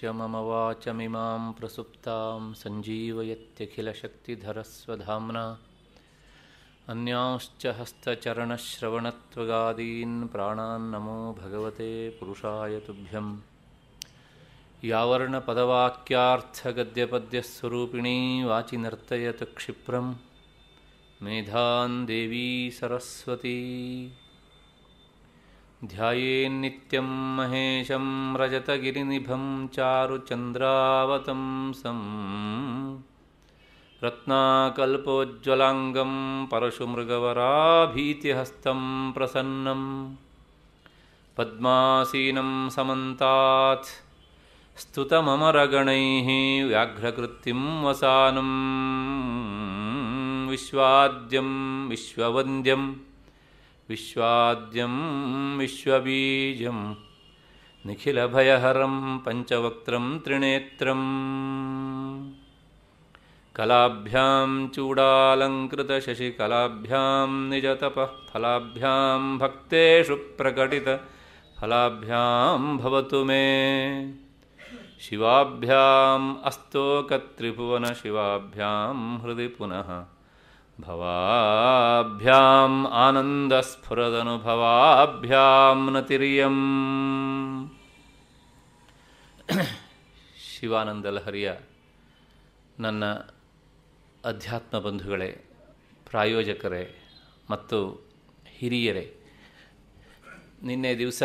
शममवाचमिमां प्रसुप्तां सञ्जीवयत्यखिलशक्तिधरस्वधाम्ना अन्यांश्च हस्तचरणश्रवणत्वगादीन् नमो भगवते पुरुषाय तुभ्यं यावर्णपदवाक्यार्थगद्यपद्यस्वरूपिणी वाचि नर्तयत् क्षिप्रं मेधान् देवी सरस्वती ध्यायेन्नित्यं महेशं रजतगिरिनिभं चारुचन्द्रावतं सं रत्नाकल्पोज्ज्वलाङ्गं परशुमृगवराभीतिहस्तं प्रसन्नं पद्मासीनं समन्तात् स्तुतममरगणैः व्याघ्रकृतिं वसानं विश्वाद्यं विश्ववन्द्यम् विश्वाद्यं विश्वबीजं निखिलभयहरं पञ्चवक्त्रं त्रिनेत्रम् कलाभ्यां चूडालङ्कृतशशिकलाभ्यां निजतपः भक्तेषु प्रकटितफलाभ्यां भवतु मे शिवाभ्याम् अस्तोकत्रिभुवनशिवाभ्यां हृदि पुनः ಭವಾಭ್ಯಾಂ ಸ್ಫುರದನುಭವಾಭ್ಯಾಂ ನತಿರಿಯಂ ಶಿವಾನಂದ ಲಹರಿಯ ನನ್ನ ಅಧ್ಯಾತ್ಮ ಬಂಧುಗಳೇ ಪ್ರಾಯೋಜಕರೇ ಮತ್ತು ಹಿರಿಯರೇ ನಿನ್ನೆ ದಿವಸ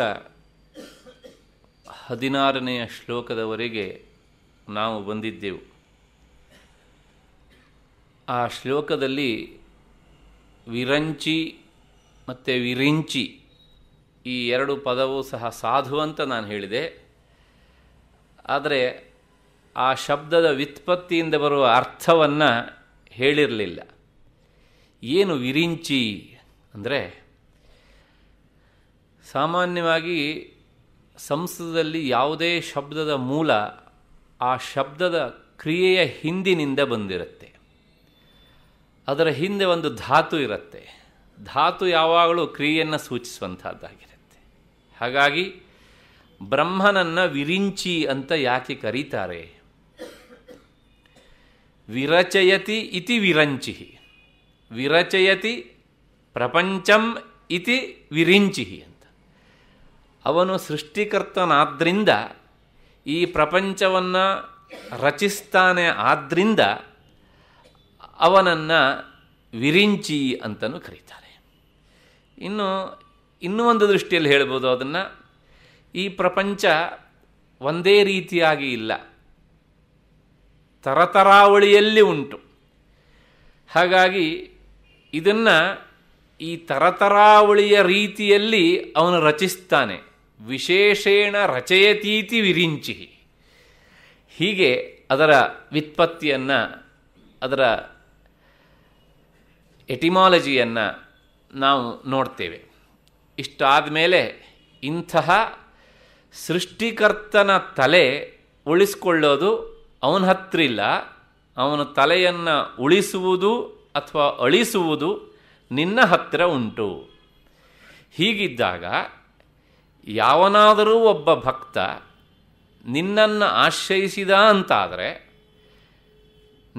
ಹದಿನಾರನೆಯ ಶ್ಲೋಕದವರೆಗೆ ನಾವು ಬಂದಿದ್ದೆವು ಆ ಶ್ಲೋಕದಲ್ಲಿ ವಿರಂಚಿ ಮತ್ತು ವಿರಿಂಚಿ ಈ ಎರಡು ಪದವೂ ಸಹ ಸಾಧು ಅಂತ ನಾನು ಹೇಳಿದೆ ಆದರೆ ಆ ಶಬ್ದದ ವ್ಯುತ್ಪತ್ತಿಯಿಂದ ಬರುವ ಅರ್ಥವನ್ನು ಹೇಳಿರಲಿಲ್ಲ ಏನು ವಿರಿಂಚಿ ಅಂದರೆ ಸಾಮಾನ್ಯವಾಗಿ ಸಂಸ್ಕೃತದಲ್ಲಿ ಯಾವುದೇ ಶಬ್ದದ ಮೂಲ ಆ ಶಬ್ದದ ಕ್ರಿಯೆಯ ಹಿಂದಿನಿಂದ ಬಂದಿರುತ್ತೆ ಅದರ ಹಿಂದೆ ಒಂದು ಧಾತು ಇರುತ್ತೆ ಧಾತು ಯಾವಾಗಲೂ ಕ್ರಿಯೆಯನ್ನು ಸೂಚಿಸುವಂಥದ್ದಾಗಿರುತ್ತೆ ಹಾಗಾಗಿ ಬ್ರಹ್ಮನನ್ನು ವಿರಿಂಚಿ ಅಂತ ಯಾಕೆ ಕರೀತಾರೆ ವಿರಚಯತಿ ಇತಿ ವಿರಂಚಿ ವಿರಚಯತಿ ಪ್ರಪಂಚಂ ಇತಿ ವಿರಿಂಚಿ ಅಂತ ಅವನು ಸೃಷ್ಟಿಕರ್ತನಾದ್ರಿಂದ ಈ ಪ್ರಪಂಚವನ್ನು ರಚಿಸ್ತಾನೆ ಆದ್ದರಿಂದ ಅವನನ್ನು ವಿರಿಂಚಿ ಅಂತಲೂ ಕರೀತಾರೆ ಇನ್ನು ಇನ್ನೂ ಒಂದು ದೃಷ್ಟಿಯಲ್ಲಿ ಹೇಳ್ಬೋದು ಅದನ್ನು ಈ ಪ್ರಪಂಚ ಒಂದೇ ರೀತಿಯಾಗಿ ಇಲ್ಲ ತರತರಾವಳಿಯಲ್ಲಿ ಉಂಟು ಹಾಗಾಗಿ ಇದನ್ನು ಈ ತರತರಾವಳಿಯ ರೀತಿಯಲ್ಲಿ ಅವನು ರಚಿಸ್ತಾನೆ ವಿಶೇಷೇಣ ರಚಯತೀತಿ ವಿರಿಂಚಿ ಹೀಗೆ ಅದರ ವ್ಯುತ್ಪತ್ತಿಯನ್ನು ಅದರ ಎಟಿಮಾಲಜಿಯನ್ನು ನಾವು ನೋಡ್ತೇವೆ ಇಷ್ಟಾದ ಮೇಲೆ ಇಂತಹ ಸೃಷ್ಟಿಕರ್ತನ ತಲೆ ಉಳಿಸ್ಕೊಳ್ಳೋದು ಅವನ ಇಲ್ಲ ಅವನ ತಲೆಯನ್ನು ಉಳಿಸುವುದು ಅಥವಾ ಅಳಿಸುವುದು ನಿನ್ನ ಹತ್ತಿರ ಉಂಟು ಹೀಗಿದ್ದಾಗ ಯಾವನಾದರೂ ಒಬ್ಬ ಭಕ್ತ ನಿನ್ನನ್ನು ಆಶ್ರಯಿಸಿದ ಅಂತಾದರೆ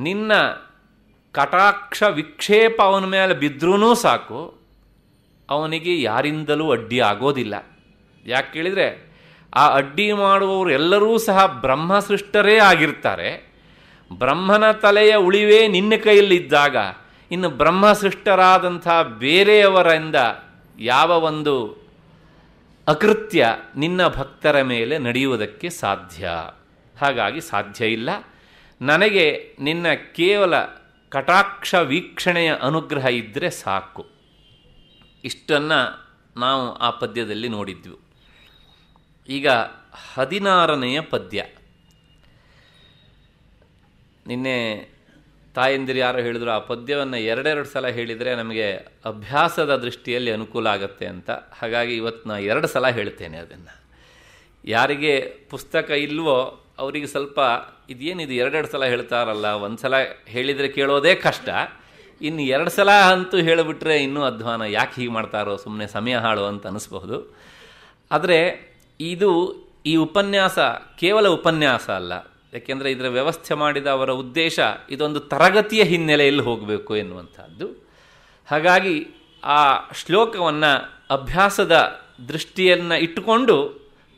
ನಿನ್ನ ಕಟಾಕ್ಷ ವಿಕ್ಷೇಪ ಅವನ ಮೇಲೆ ಬಿದ್ದರೂ ಸಾಕು ಅವನಿಗೆ ಯಾರಿಂದಲೂ ಅಡ್ಡಿ ಆಗೋದಿಲ್ಲ ಯಾಕೆ ಕೇಳಿದರೆ ಆ ಅಡ್ಡಿ ಮಾಡುವವರು ಎಲ್ಲರೂ ಸಹ ಬ್ರಹ್ಮ ಸೃಷ್ಟರೇ ಆಗಿರ್ತಾರೆ ಬ್ರಹ್ಮನ ತಲೆಯ ಉಳಿವೇ ನಿನ್ನ ಕೈಯಲ್ಲಿದ್ದಾಗ ಇನ್ನು ಬ್ರಹ್ಮ ಸೃಷ್ಟರಾದಂಥ ಬೇರೆಯವರಿಂದ ಯಾವ ಒಂದು ಅಕೃತ್ಯ ನಿನ್ನ ಭಕ್ತರ ಮೇಲೆ ನಡೆಯುವುದಕ್ಕೆ ಸಾಧ್ಯ ಹಾಗಾಗಿ ಸಾಧ್ಯ ಇಲ್ಲ ನನಗೆ ನಿನ್ನ ಕೇವಲ ಕಟಾಕ್ಷ ವೀಕ್ಷಣೆಯ ಅನುಗ್ರಹ ಇದ್ದರೆ ಸಾಕು ಇಷ್ಟನ್ನು ನಾವು ಆ ಪದ್ಯದಲ್ಲಿ ನೋಡಿದ್ವು ಈಗ ಹದಿನಾರನೆಯ ಪದ್ಯ ನಿನ್ನೆ ತಾಯಂದಿರು ಯಾರೋ ಹೇಳಿದ್ರು ಆ ಪದ್ಯವನ್ನು ಎರಡೆರಡು ಸಲ ಹೇಳಿದರೆ ನಮಗೆ ಅಭ್ಯಾಸದ ದೃಷ್ಟಿಯಲ್ಲಿ ಅನುಕೂಲ ಆಗುತ್ತೆ ಅಂತ ಹಾಗಾಗಿ ಇವತ್ತು ನಾನು ಎರಡು ಸಲ ಹೇಳ್ತೇನೆ ಅದನ್ನು ಯಾರಿಗೆ ಪುಸ್ತಕ ಇಲ್ವೋ ಅವರಿಗೆ ಸ್ವಲ್ಪ ಇದೇನಿದು ಎರಡೆರಡು ಸಲ ಹೇಳ್ತಾರಲ್ಲ ಒಂದು ಸಲ ಹೇಳಿದರೆ ಕೇಳೋದೇ ಕಷ್ಟ ಇನ್ನು ಎರಡು ಸಲ ಅಂತೂ ಹೇಳಿಬಿಟ್ರೆ ಇನ್ನೂ ಅಧ್ವಾನ ಯಾಕೆ ಹೀಗೆ ಮಾಡ್ತಾರೋ ಸುಮ್ಮನೆ ಸಮಯ ಹಾಳು ಅಂತ ಅನಿಸ್ಬಹುದು ಆದರೆ ಇದು ಈ ಉಪನ್ಯಾಸ ಕೇವಲ ಉಪನ್ಯಾಸ ಅಲ್ಲ ಯಾಕೆಂದರೆ ಇದರ ವ್ಯವಸ್ಥೆ ಮಾಡಿದ ಅವರ ಉದ್ದೇಶ ಇದೊಂದು ತರಗತಿಯ ಹಿನ್ನೆಲೆಯಲ್ಲಿ ಹೋಗಬೇಕು ಎನ್ನುವಂಥದ್ದು ಹಾಗಾಗಿ ಆ ಶ್ಲೋಕವನ್ನು ಅಭ್ಯಾಸದ ದೃಷ್ಟಿಯನ್ನು ಇಟ್ಟುಕೊಂಡು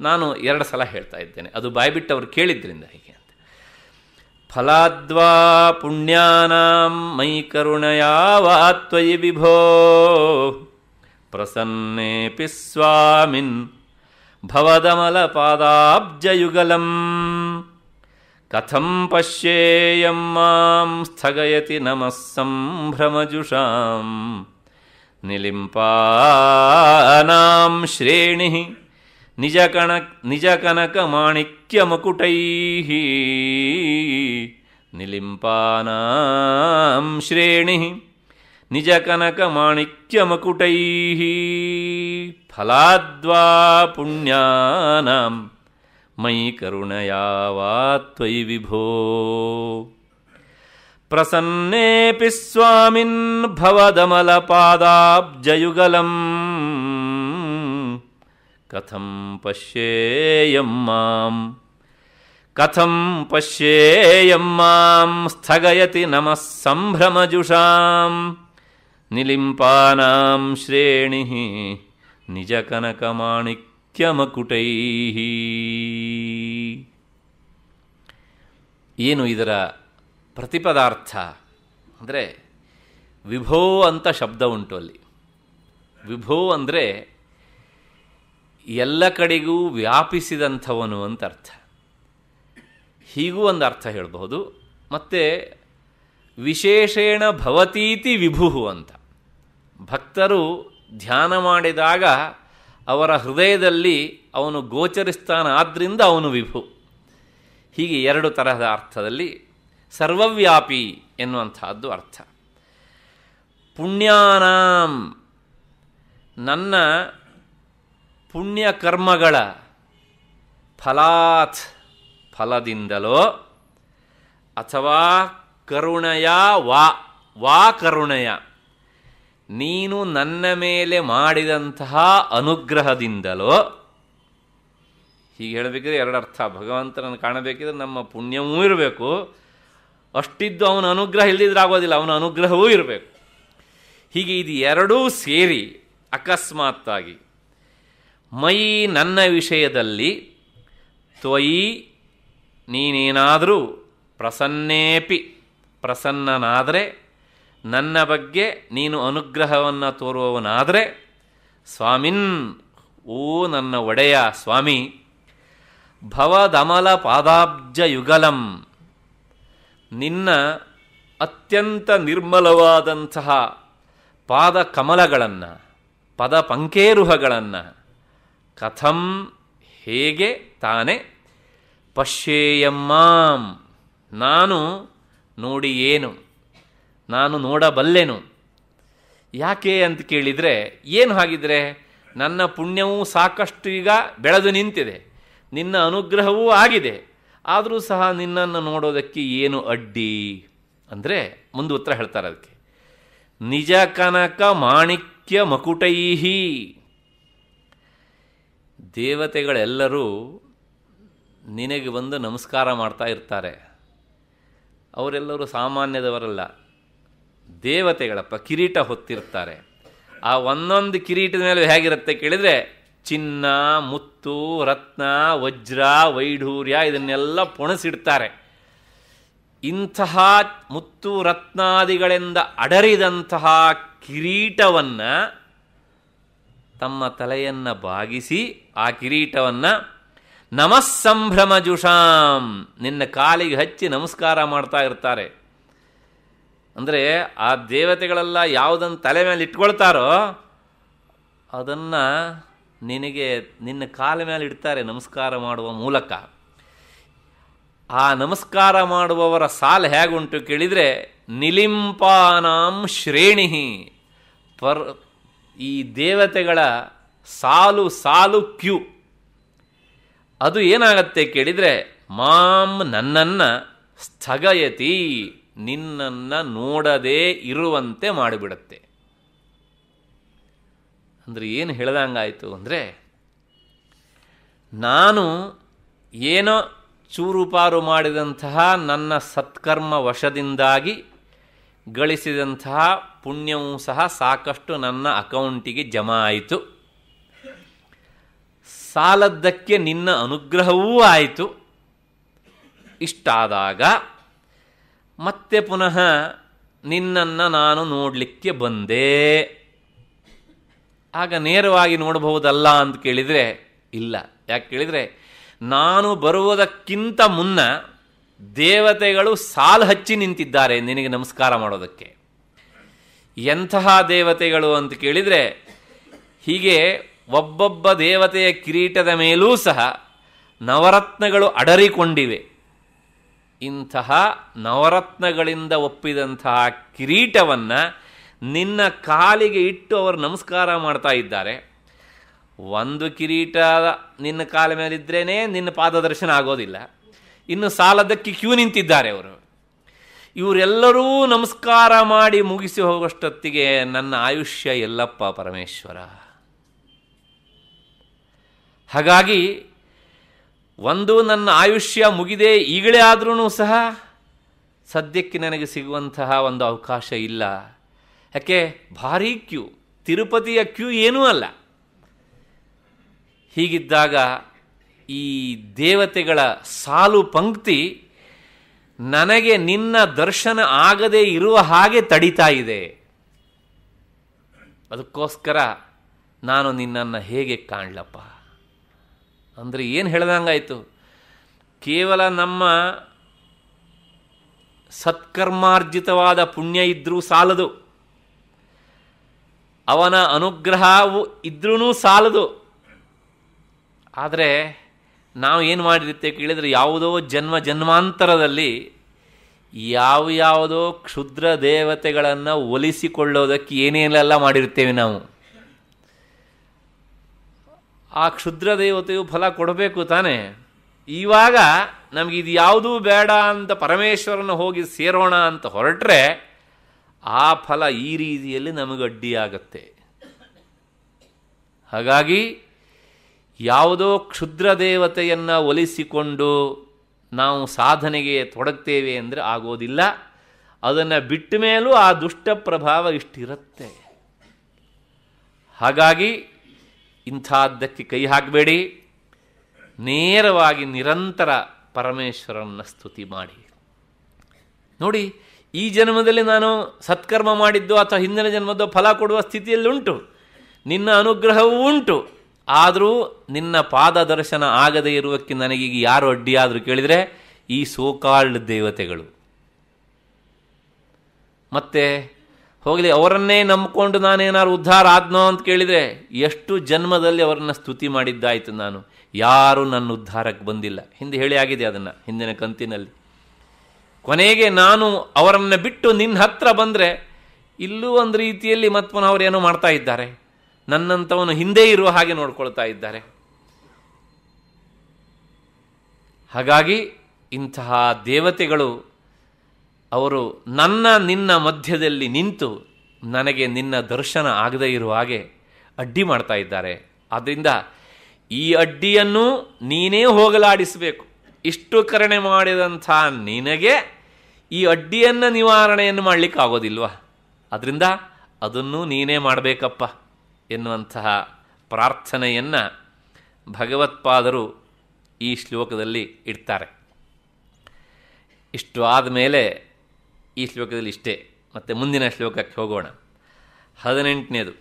ನಾನು ಎರಡು ಸಲ ಹೇಳ್ತಾ ಇದ್ದೇನೆ ಅದು ಬಾಯ್ಬಿಟ್ಟು ಅವರು ಕೇಳಿದ್ರಿಂದ ಹೀಗೆ ಅಂತ ಫಲಾದ್ವಾ ಪುಣ್ಯಾನಾಂ ಮೈ ಕರುಣಯಾವಾತ್ವಯಿ ವಿಭೋ ಪ್ರಸನ್ನೇ ಸ್ವಾಮಿನ್ ಭವದಮಲ ಕಥಂ ಪಶ್ಯೇಯಂ ಮಾಂ ಸ್ಥಗಯತಿ ನಮಃ ಸಂಭ್ರಮಜುಷಾಂ ನಿಲಿಂಪಾನಾಂ ಶ್ರೇಣಿ నిజ నిజకనక మాణిక్య ముకుటై నిలింపానా శ్రేణి నిజకనక మాణిక్య ముకుటై ఫలాద్వా పుణ్యానా మయి కరుణయావాయి విభో ప్రసన్నేపి స్వామిన్ భవదమల పాదాబ్జయుగలం ಕಥಂ ಪಶ್ಯೇಯಂ ಮಾಂ ಕಥಂ ಪಶ್ಯೇಯಂ ಮಾಂ ಸ್ಥಗಯತಿ ನಮಃ ಸಂಭ್ರಮಜುಷಾಂ ನಿಲಿಂಪಾನಾಂ ಶ್ರೇಣಿ ನಿಜಕನಕ ಮಾಣಿಕ್ಯಮಕುಟೈ ಏನು ಇದರ ಪ್ರತಿಪದಾರ್ಥ ಅಂದರೆ ವಿಭೋ ಅಂತ ಶಬ್ದ ಉಂಟು ಅಲ್ಲಿ ವಿಭೋ ಅಂದರೆ ಎಲ್ಲ ಕಡೆಗೂ ವ್ಯಾಪಿಸಿದಂಥವನು ಅಂತ ಅರ್ಥ ಹೀಗೂ ಒಂದು ಅರ್ಥ ಹೇಳಬಹುದು ಮತ್ತು ವಿಶೇಷೇಣ ಭವತೀತಿ ವಿಭು ಅಂತ ಭಕ್ತರು ಧ್ಯಾನ ಮಾಡಿದಾಗ ಅವರ ಹೃದಯದಲ್ಲಿ ಅವನು ಆದ್ದರಿಂದ ಅವನು ವಿಭು ಹೀಗೆ ಎರಡು ತರಹದ ಅರ್ಥದಲ್ಲಿ ಸರ್ವವ್ಯಾಪಿ ಎನ್ನುವಂತಹದ್ದು ಅರ್ಥ ಪುಣ್ಯಾನಾಂ ನನ್ನ ಪುಣ್ಯ ಕರ್ಮಗಳ ಫಲಾತ್ ಫಲದಿಂದಲೋ ಅಥವಾ ಕರುಣಯ ವಾ ವಾ ಕರುಣಯ ನೀನು ನನ್ನ ಮೇಲೆ ಮಾಡಿದಂತಹ ಅನುಗ್ರಹದಿಂದಲೋ ಹೀಗೆ ಹೇಳಬೇಕಿದ್ರೆ ಎರಡು ಅರ್ಥ ಭಗವಂತನನ್ನು ಕಾಣಬೇಕಿದ್ರೆ ನಮ್ಮ ಪುಣ್ಯವೂ ಇರಬೇಕು ಅಷ್ಟಿದ್ದು ಅವನ ಅನುಗ್ರಹ ಆಗೋದಿಲ್ಲ ಅವನ ಅನುಗ್ರಹವೂ ಇರಬೇಕು ಹೀಗೆ ಇದು ಎರಡೂ ಸೇರಿ ಅಕಸ್ಮಾತ್ತಾಗಿ ಮೈ ನನ್ನ ವಿಷಯದಲ್ಲಿ ತ್ವಯಿ ನೀನೇನಾದರೂ ಪ್ರಸನ್ನೇಪಿ ಪ್ರಸನ್ನನಾದರೆ ನನ್ನ ಬಗ್ಗೆ ನೀನು ಅನುಗ್ರಹವನ್ನು ತೋರುವವನಾದರೆ ಸ್ವಾಮಿನ್ ಓ ನನ್ನ ಒಡೆಯ ಸ್ವಾಮಿ ಭವದಮಲ ಪಾದಾಬ್ಜ ಯುಗಲಂ ನಿನ್ನ ಅತ್ಯಂತ ನಿರ್ಮಲವಾದಂತಹ ಪಾದ ಕಮಲಗಳನ್ನು ಪದ ಪಂಕೇರುಹಗಳನ್ನು ಕಥಂ ಹೇಗೆ ತಾನೆ ಪಶ್ಯೇಯಮ್ಮಾಂ ನಾನು ನೋಡಿ ಏನು ನಾನು ನೋಡಬಲ್ಲೆನು ಯಾಕೆ ಅಂತ ಕೇಳಿದರೆ ಏನು ಹಾಗಿದ್ರೆ ನನ್ನ ಪುಣ್ಯವೂ ಸಾಕಷ್ಟು ಈಗ ಬೆಳೆದು ನಿಂತಿದೆ ನಿನ್ನ ಅನುಗ್ರಹವೂ ಆಗಿದೆ ಆದರೂ ಸಹ ನಿನ್ನನ್ನು ನೋಡೋದಕ್ಕೆ ಏನು ಅಡ್ಡಿ ಅಂದರೆ ಮುಂದೆ ಉತ್ತರ ಹೇಳ್ತಾರೆ ಅದಕ್ಕೆ ನಿಜ ಕನಕ ಮಾಣಿಕ್ಯ ಮಕುಟೈಹಿ ದೇವತೆಗಳೆಲ್ಲರೂ ನಿನಗೆ ಬಂದು ನಮಸ್ಕಾರ ಮಾಡ್ತಾ ಇರ್ತಾರೆ ಅವರೆಲ್ಲರೂ ಸಾಮಾನ್ಯದವರಲ್ಲ ದೇವತೆಗಳಪ್ಪ ಕಿರೀಟ ಹೊತ್ತಿರ್ತಾರೆ ಆ ಒಂದೊಂದು ಕಿರೀಟದ ಮೇಲೆ ಹೇಗಿರುತ್ತೆ ಕೇಳಿದರೆ ಚಿನ್ನ ಮುತ್ತು ರತ್ನ ವಜ್ರ ವೈಢೂರ್ಯ ಇದನ್ನೆಲ್ಲ ಪೊಣಸಿಡ್ತಾರೆ ಇಂತಹ ಮುತ್ತು ರತ್ನಾದಿಗಳಿಂದ ಅಡರಿದಂತಹ ಕಿರೀಟವನ್ನು ತಮ್ಮ ತಲೆಯನ್ನು ಬಾಗಿಸಿ ಆ ಕಿರೀಟವನ್ನು ನಮಸ್ಸಂಭ್ರಮ ಜುಷಾಂ ನಿನ್ನ ಕಾಲಿಗೆ ಹಚ್ಚಿ ನಮಸ್ಕಾರ ಮಾಡ್ತಾ ಇರ್ತಾರೆ ಅಂದರೆ ಆ ದೇವತೆಗಳೆಲ್ಲ ಯಾವುದನ್ನು ತಲೆ ಮೇಲೆ ಇಟ್ಕೊಳ್ತಾರೋ ಅದನ್ನು ನಿನಗೆ ನಿನ್ನ ಕಾಲ ಮೇಲೆ ಇಡ್ತಾರೆ ನಮಸ್ಕಾರ ಮಾಡುವ ಮೂಲಕ ಆ ನಮಸ್ಕಾರ ಮಾಡುವವರ ಸಾಲ ಹೇಗುಂಟು ಕೇಳಿದರೆ ನಿಲಿಂಪಾನಾಂ ಶ್ರೇಣಿ ಪರ್ ಈ ದೇವತೆಗಳ ಸಾಲು ಸಾಲು ಕ್ಯೂ ಅದು ಏನಾಗತ್ತೆ ಕೇಳಿದರೆ ಮಾಂ ನನ್ನನ್ನು ಸ್ಥಗಯತಿ ನಿನ್ನನ್ನು ನೋಡದೇ ಇರುವಂತೆ ಮಾಡಿಬಿಡುತ್ತೆ ಅಂದರೆ ಏನು ಹೇಳ್ದಂಗಾಯಿತು ಅಂದರೆ ನಾನು ಏನೋ ಚೂರುಪಾರು ಮಾಡಿದಂತಹ ನನ್ನ ಸತ್ಕರ್ಮ ವಶದಿಂದಾಗಿ ಗಳಿಸಿದಂತಹ ಪುಣ್ಯವೂ ಸಹ ಸಾಕಷ್ಟು ನನ್ನ ಅಕೌಂಟಿಗೆ ಜಮಾ ಆಯಿತು ಸಾಲದ್ದಕ್ಕೆ ನಿನ್ನ ಅನುಗ್ರಹವೂ ಆಯಿತು ಇಷ್ಟಾದಾಗ ಮತ್ತೆ ಪುನಃ ನಿನ್ನನ್ನು ನಾನು ನೋಡಲಿಕ್ಕೆ ಬಂದೆ ಆಗ ನೇರವಾಗಿ ನೋಡಬಹುದಲ್ಲ ಅಂತ ಕೇಳಿದರೆ ಇಲ್ಲ ಯಾಕೆ ಕೇಳಿದರೆ ನಾನು ಬರುವುದಕ್ಕಿಂತ ಮುನ್ನ ದೇವತೆಗಳು ಸಾಲು ಹಚ್ಚಿ ನಿಂತಿದ್ದಾರೆ ನಿನಗೆ ನಮಸ್ಕಾರ ಮಾಡೋದಕ್ಕೆ ಎಂತಹ ದೇವತೆಗಳು ಅಂತ ಕೇಳಿದರೆ ಹೀಗೆ ಒಬ್ಬೊಬ್ಬ ದೇವತೆಯ ಕಿರೀಟದ ಮೇಲೂ ಸಹ ನವರತ್ನಗಳು ಅಡರಿಕೊಂಡಿವೆ ಇಂತಹ ನವರತ್ನಗಳಿಂದ ಒಪ್ಪಿದಂತಹ ಕಿರೀಟವನ್ನು ನಿನ್ನ ಕಾಲಿಗೆ ಇಟ್ಟು ಅವರು ನಮಸ್ಕಾರ ಮಾಡ್ತಾ ಇದ್ದಾರೆ ಒಂದು ಕಿರೀಟ ನಿನ್ನ ಕಾಲ ಮೇಲಿದ್ರೇ ನಿನ್ನ ಪಾದದರ್ಶನ ಆಗೋದಿಲ್ಲ ಇನ್ನು ಸಾಲದಕ್ಕೆ ಕ್ಯೂ ನಿಂತಿದ್ದಾರೆ ಅವರು ಇವರೆಲ್ಲರೂ ನಮಸ್ಕಾರ ಮಾಡಿ ಮುಗಿಸಿ ಹೋಗೋಷ್ಟೊತ್ತಿಗೆ ನನ್ನ ಆಯುಷ್ಯ ಎಲ್ಲಪ್ಪ ಪರಮೇಶ್ವರ ಹಾಗಾಗಿ ಒಂದು ನನ್ನ ಆಯುಷ್ಯ ಮುಗಿದೆ ಈಗಲೇ ಆದ್ರೂ ಸಹ ಸದ್ಯಕ್ಕೆ ನನಗೆ ಸಿಗುವಂತಹ ಒಂದು ಅವಕಾಶ ಇಲ್ಲ ಯಾಕೆ ಭಾರೀ ಕ್ಯೂ ತಿರುಪತಿಯ ಕ್ಯೂ ಏನೂ ಅಲ್ಲ ಹೀಗಿದ್ದಾಗ ಈ ದೇವತೆಗಳ ಸಾಲು ಪಂಕ್ತಿ ನನಗೆ ನಿನ್ನ ದರ್ಶನ ಆಗದೆ ಇರುವ ಹಾಗೆ ತಡಿತಾ ಇದೆ ಅದಕ್ಕೋಸ್ಕರ ನಾನು ನಿನ್ನನ್ನು ಹೇಗೆ ಕಾಣಲಪ್ಪ ಅಂದರೆ ಏನು ಹೇಳ್ದಂಗಾಯಿತು ಕೇವಲ ನಮ್ಮ ಸತ್ಕರ್ಮಾರ್ಜಿತವಾದ ಪುಣ್ಯ ಇದ್ದರೂ ಸಾಲದು ಅವನ ಅನುಗ್ರಹವು ಇದ್ರೂ ಸಾಲದು ಆದರೆ ನಾವು ಏನು ಮಾಡಿರುತ್ತೆ ಕೇಳಿದರೆ ಯಾವುದೋ ಜನ್ಮ ಜನ್ಮಾಂತರದಲ್ಲಿ ಯಾವ ಯಾವುದೋ ಕ್ಷುದ್ರ ದೇವತೆಗಳನ್ನು ಒಲಿಸಿಕೊಳ್ಳೋದಕ್ಕೆ ಏನೇನೆಲ್ಲ ಮಾಡಿರ್ತೇವೆ ನಾವು ಆ ಕ್ಷುದ್ರ ದೇವತೆಯು ಫಲ ಕೊಡಬೇಕು ತಾನೇ ಇವಾಗ ನಮಗೆ ಇದು ಯಾವುದೂ ಬೇಡ ಅಂತ ಪರಮೇಶ್ವರನ ಹೋಗಿ ಸೇರೋಣ ಅಂತ ಹೊರಟ್ರೆ ಆ ಫಲ ಈ ರೀತಿಯಲ್ಲಿ ನಮಗೆ ಅಡ್ಡಿಯಾಗತ್ತೆ ಹಾಗಾಗಿ ಯಾವುದೋ ಕ್ಷುದ್ರ ದೇವತೆಯನ್ನು ಒಲಿಸಿಕೊಂಡು ನಾವು ಸಾಧನೆಗೆ ತೊಡಗ್ತೇವೆ ಅಂದರೆ ಆಗೋದಿಲ್ಲ ಅದನ್ನು ಬಿಟ್ಟ ಮೇಲೂ ಆ ದುಷ್ಟ ಪ್ರಭಾವ ಇಷ್ಟಿರುತ್ತೆ ಹಾಗಾಗಿ ಇಂಥದ್ದಕ್ಕೆ ಕೈ ಹಾಕಬೇಡಿ ನೇರವಾಗಿ ನಿರಂತರ ಪರಮೇಶ್ವರನ ಸ್ತುತಿ ಮಾಡಿ ನೋಡಿ ಈ ಜನ್ಮದಲ್ಲಿ ನಾನು ಸತ್ಕರ್ಮ ಮಾಡಿದ್ದು ಅಥವಾ ಹಿಂದಿನ ಜನ್ಮದ್ದು ಫಲ ಕೊಡುವ ಸ್ಥಿತಿಯಲ್ಲಿ ಉಂಟು ನಿನ್ನ ಅನುಗ್ರಹವೂ ಉಂಟು ಆದರೂ ನಿನ್ನ ಪಾದ ದರ್ಶನ ಆಗದೇ ಇರುವಕ್ಕೆ ನನಗೀಗ ಯಾರು ಅಡ್ಡಿಯಾದರೂ ಕೇಳಿದರೆ ಈ ಸೋಕಾಲ್ಡ್ ದೇವತೆಗಳು ಮತ್ತೆ ಹೋಗಲಿ ಅವರನ್ನೇ ನಂಬಿಕೊಂಡು ನಾನೇನಾದ್ರು ಉದ್ಧಾರ ಆದ್ನೋ ಅಂತ ಕೇಳಿದರೆ ಎಷ್ಟು ಜನ್ಮದಲ್ಲಿ ಅವರನ್ನು ಸ್ತುತಿ ಮಾಡಿದ್ದಾಯಿತು ನಾನು ಯಾರೂ ನನ್ನ ಉದ್ಧಾರಕ್ಕೆ ಬಂದಿಲ್ಲ ಹಿಂದೆ ಹೇಳಿ ಆಗಿದೆ ಅದನ್ನು ಹಿಂದಿನ ಕಂತಿನಲ್ಲಿ ಕೊನೆಗೆ ನಾನು ಅವರನ್ನು ಬಿಟ್ಟು ನಿನ್ನ ಹತ್ರ ಬಂದರೆ ಇಲ್ಲೂ ಒಂದು ರೀತಿಯಲ್ಲಿ ಅವರು ಅವರೇನೋ ಮಾಡ್ತಾ ಇದ್ದಾರೆ ನನ್ನಂಥವನು ಹಿಂದೆ ಇರುವ ಹಾಗೆ ನೋಡ್ಕೊಳ್ತಾ ಇದ್ದಾರೆ ಹಾಗಾಗಿ ಇಂತಹ ದೇವತೆಗಳು ಅವರು ನನ್ನ ನಿನ್ನ ಮಧ್ಯದಲ್ಲಿ ನಿಂತು ನನಗೆ ನಿನ್ನ ದರ್ಶನ ಆಗದೇ ಇರುವ ಹಾಗೆ ಅಡ್ಡಿ ಮಾಡ್ತಾ ಇದ್ದಾರೆ ಆದ್ದರಿಂದ ಈ ಅಡ್ಡಿಯನ್ನು ನೀನೇ ಹೋಗಲಾಡಿಸಬೇಕು ಇಷ್ಟು ಕರಣೆ ಮಾಡಿದಂಥ ನಿನಗೆ ಈ ಅಡ್ಡಿಯನ್ನು ನಿವಾರಣೆಯನ್ನು ಮಾಡಲಿಕ್ಕೆ ಆಗೋದಿಲ್ವಾ ಅದರಿಂದ ಅದನ್ನು ನೀನೇ ಮಾಡಬೇಕಪ್ಪ ಎನ್ನುವಂತಹ ಪ್ರಾರ್ಥನೆಯನ್ನು ಭಗವತ್ಪಾದರು ಈ ಶ್ಲೋಕದಲ್ಲಿ ಇಡ್ತಾರೆ ಇಷ್ಟು ಆದಮೇಲೆ ಈ ಶ್ಲೋಕದಲ್ಲಿ ಇಷ್ಟೇ ಮತ್ತು ಮುಂದಿನ ಶ್ಲೋಕಕ್ಕೆ ಹೋಗೋಣ ಹದಿನೆಂಟನೇದು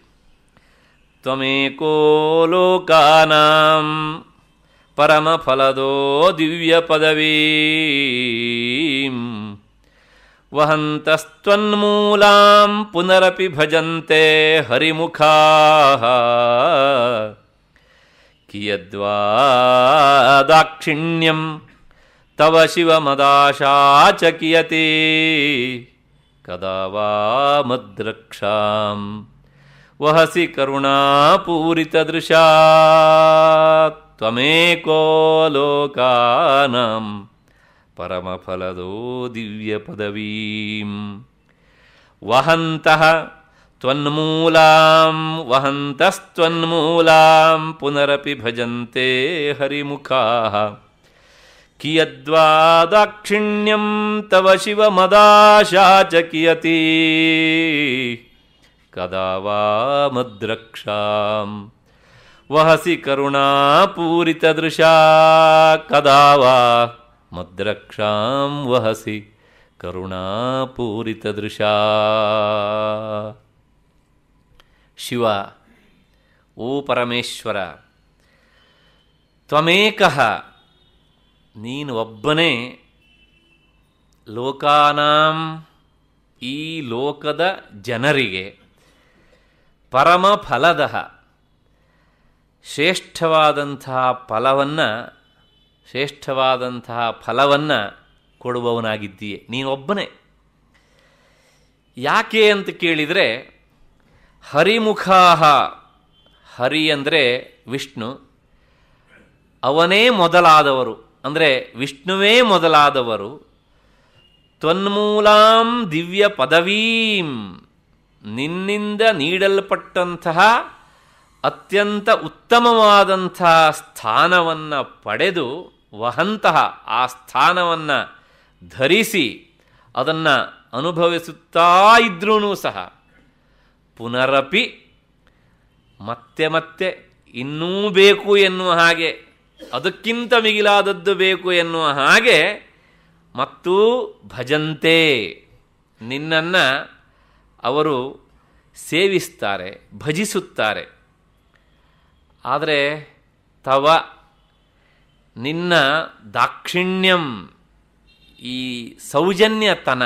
ತ್ವಮೇಕೋ ಲೋಕಾನಾಂ ಪರಮಫಲದೋ ದಿವ್ಯ ಪದವೀ वहन्तस्त्वन्मूलां पुनरपि भजन्ते हरिमुखाः कियद्वा दाक्षिण्यं तव शिवमदाशा च कियति कदा वा मद्रक्षां वहसि करुणापूरितदृशा त्वमेको लोकानाम् परमफलदो दिव्यपदवीम। वहन्तः त्वन्मूलाम् वहन्तस्त्वन्मूलाम् पुनरपि भजन्ते हरिमुखाः कियद्वा दाक्षिण्यं तव च कियती कदा वा मद्रक्षां वहसि करुणापूरितदृशा कदा वा ಮದ್ರಕ್ಷಾಂ ವಹಸಿ ಕರುಣಾಪೂರಿತದೃಶಾ ಶಿವ ಓ ಪರಮೇಶ್ವರ ತ್ವಮೇಕಃ ನೀನು ಒಬ್ಬನೇ ಲೋಕಾನಾಂ ಈ ಲೋಕದ ಜನರಿಗೆ ಪರಮ ಫಲದ ಶ್ರೇಷ್ಠವಾದಂತಹ ಫಲವನ್ನು ಶ್ರೇಷ್ಠವಾದಂತಹ ಫಲವನ್ನು ಕೊಡುವವನಾಗಿದ್ದೀಯೆ ನೀನೊಬ್ಬನೇ ಯಾಕೆ ಅಂತ ಕೇಳಿದರೆ ಹರಿಮುಖಾಹ ಹರಿ ಅಂದರೆ ವಿಷ್ಣು ಅವನೇ ಮೊದಲಾದವರು ಅಂದರೆ ವಿಷ್ಣುವೇ ಮೊದಲಾದವರು ತ್ವನ್ಮೂಲಾಂ ದಿವ್ಯ ಪದವೀಂ ನಿನ್ನಿಂದ ನೀಡಲ್ಪಟ್ಟಂತಹ ಅತ್ಯಂತ ಉತ್ತಮವಾದಂಥ ಸ್ಥಾನವನ್ನು ಪಡೆದು ವಹಂತಹ ಆ ಸ್ಥಾನವನ್ನು ಧರಿಸಿ ಅದನ್ನು ಅನುಭವಿಸುತ್ತಾ ಇದ್ರೂ ಸಹ ಪುನರಪಿ ಮತ್ತೆ ಮತ್ತೆ ಇನ್ನೂ ಬೇಕು ಎನ್ನುವ ಹಾಗೆ ಅದಕ್ಕಿಂತ ಮಿಗಿಲಾದದ್ದು ಬೇಕು ಎನ್ನುವ ಹಾಗೆ ಮತ್ತು ಭಜಂತೆ ನಿನ್ನನ್ನು ಅವರು ಸೇವಿಸ್ತಾರೆ ಭಜಿಸುತ್ತಾರೆ ಆದರೆ ತವ ನಿನ್ನ ದಾಕ್ಷಿಣ್ಯಂ ಈ ಸೌಜನ್ಯತನ